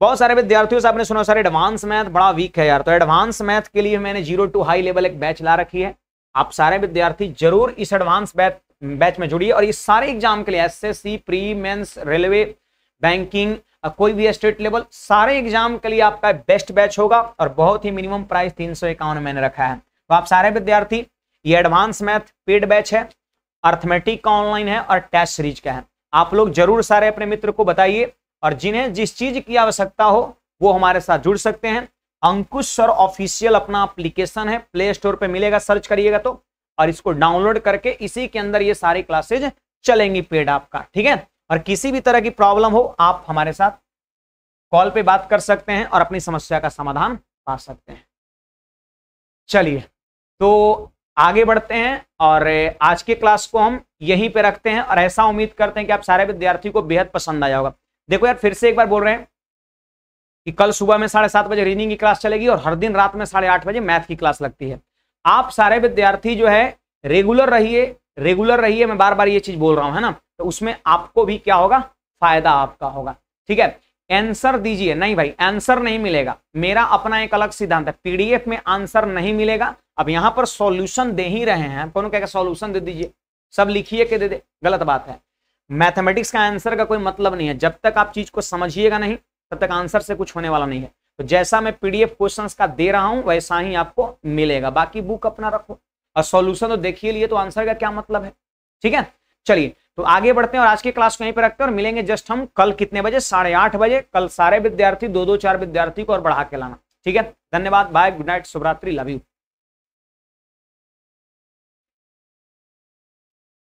A: बहुत सारे विद्यार्थियों से आपने सुना सर एडवांस मैथ बड़ा वीक है यार तो एडवांस मैथ के लिए मैंने जीरो टू हाई लेवल एक बैच ला रखी है आप सारे विद्यार्थी जरूर इस एडवांस बैच बैच में जुड़िए और ये सारे एग्जाम के लिए S S C pre mains railway banking कोई भी स्टेट लेवल सारे एग्जाम के लिए आपका बेस्ट बैच होगा और बहुत ही मिनिमम प्राइस तीन सौ इक्यावन मैंने रखा है तो आप सारे विद्यार्थी ये एडवांस मैथ पेड बैच है अर्थमेटिक का ऑनलाइन है और टेस्ट सीरीज का है आप लोग जरूर सारे अपने मित्र को बताइए और जिन्हें जिस चीज की आवश्यकता हो वो हमारे साथ जुड़ सकते हैं अंकुश सर ऑफिशियल अपना एप्लीकेशन है प्ले स्टोर पर मिलेगा सर्च करिएगा तो और इसको डाउनलोड करके इसी के अंदर ये सारी क्लासेज चलेंगी पेड आपका ठीक है और किसी भी तरह की प्रॉब्लम हो आप हमारे साथ कॉल पे बात कर सकते हैं और अपनी समस्या का समाधान पा सकते हैं चलिए तो आगे बढ़ते हैं और आज के क्लास को हम यहीं पे रखते हैं और ऐसा उम्मीद करते हैं कि आप सारे विद्यार्थी को बेहद पसंद आया होगा देखो यार फिर से एक बार बोल रहे हैं कि कल सुबह में साढ़े सात बजे रीनिंग की क्लास चलेगी और हर दिन रात में साढ़े आठ बजे मैथ की क्लास लगती है आप सारे विद्यार्थी जो है रेगुलर रहिए रेगुलर रहिए मैं बार बार ये चीज बोल रहा हूँ है ना तो उसमें आपको भी क्या होगा फायदा आपका होगा ठीक है आंसर दीजिए नहीं भाई आंसर नहीं मिलेगा मेरा अपना एक अलग सिद्धांत है पीडीएफ में आंसर नहीं मिलेगा अब यहां पर सॉल्यूशन दे ही रहे हैं कौन कहकर सॉल्यूशन दे दीजिए सब लिखिए के दे दे गलत बात है मैथमेटिक्स का आंसर का कोई मतलब नहीं है जब तक आप चीज को समझिएगा नहीं तब तक आंसर से कुछ होने वाला नहीं है तो जैसा मैं पीडीएफ क्वेश्चंस का दे रहा हूं वैसा ही आपको मिलेगा बाकी बुक अपना रखो और सॉल्यूशन तो देखिए लिए तो आंसर का क्या मतलब है ठीक है चलिए तो आगे बढ़ते हैं और आज की क्लास को यहीं पर रखते हैं और मिलेंगे जस्ट हम कल कितने बजे साढ़े आठ
B: बजे कल सारे विद्यार्थी दो दो चार विद्यार्थी को और बढ़ा के लाना ठीक है धन्यवाद बाय गुड नाइट शुभरात्रि लव यू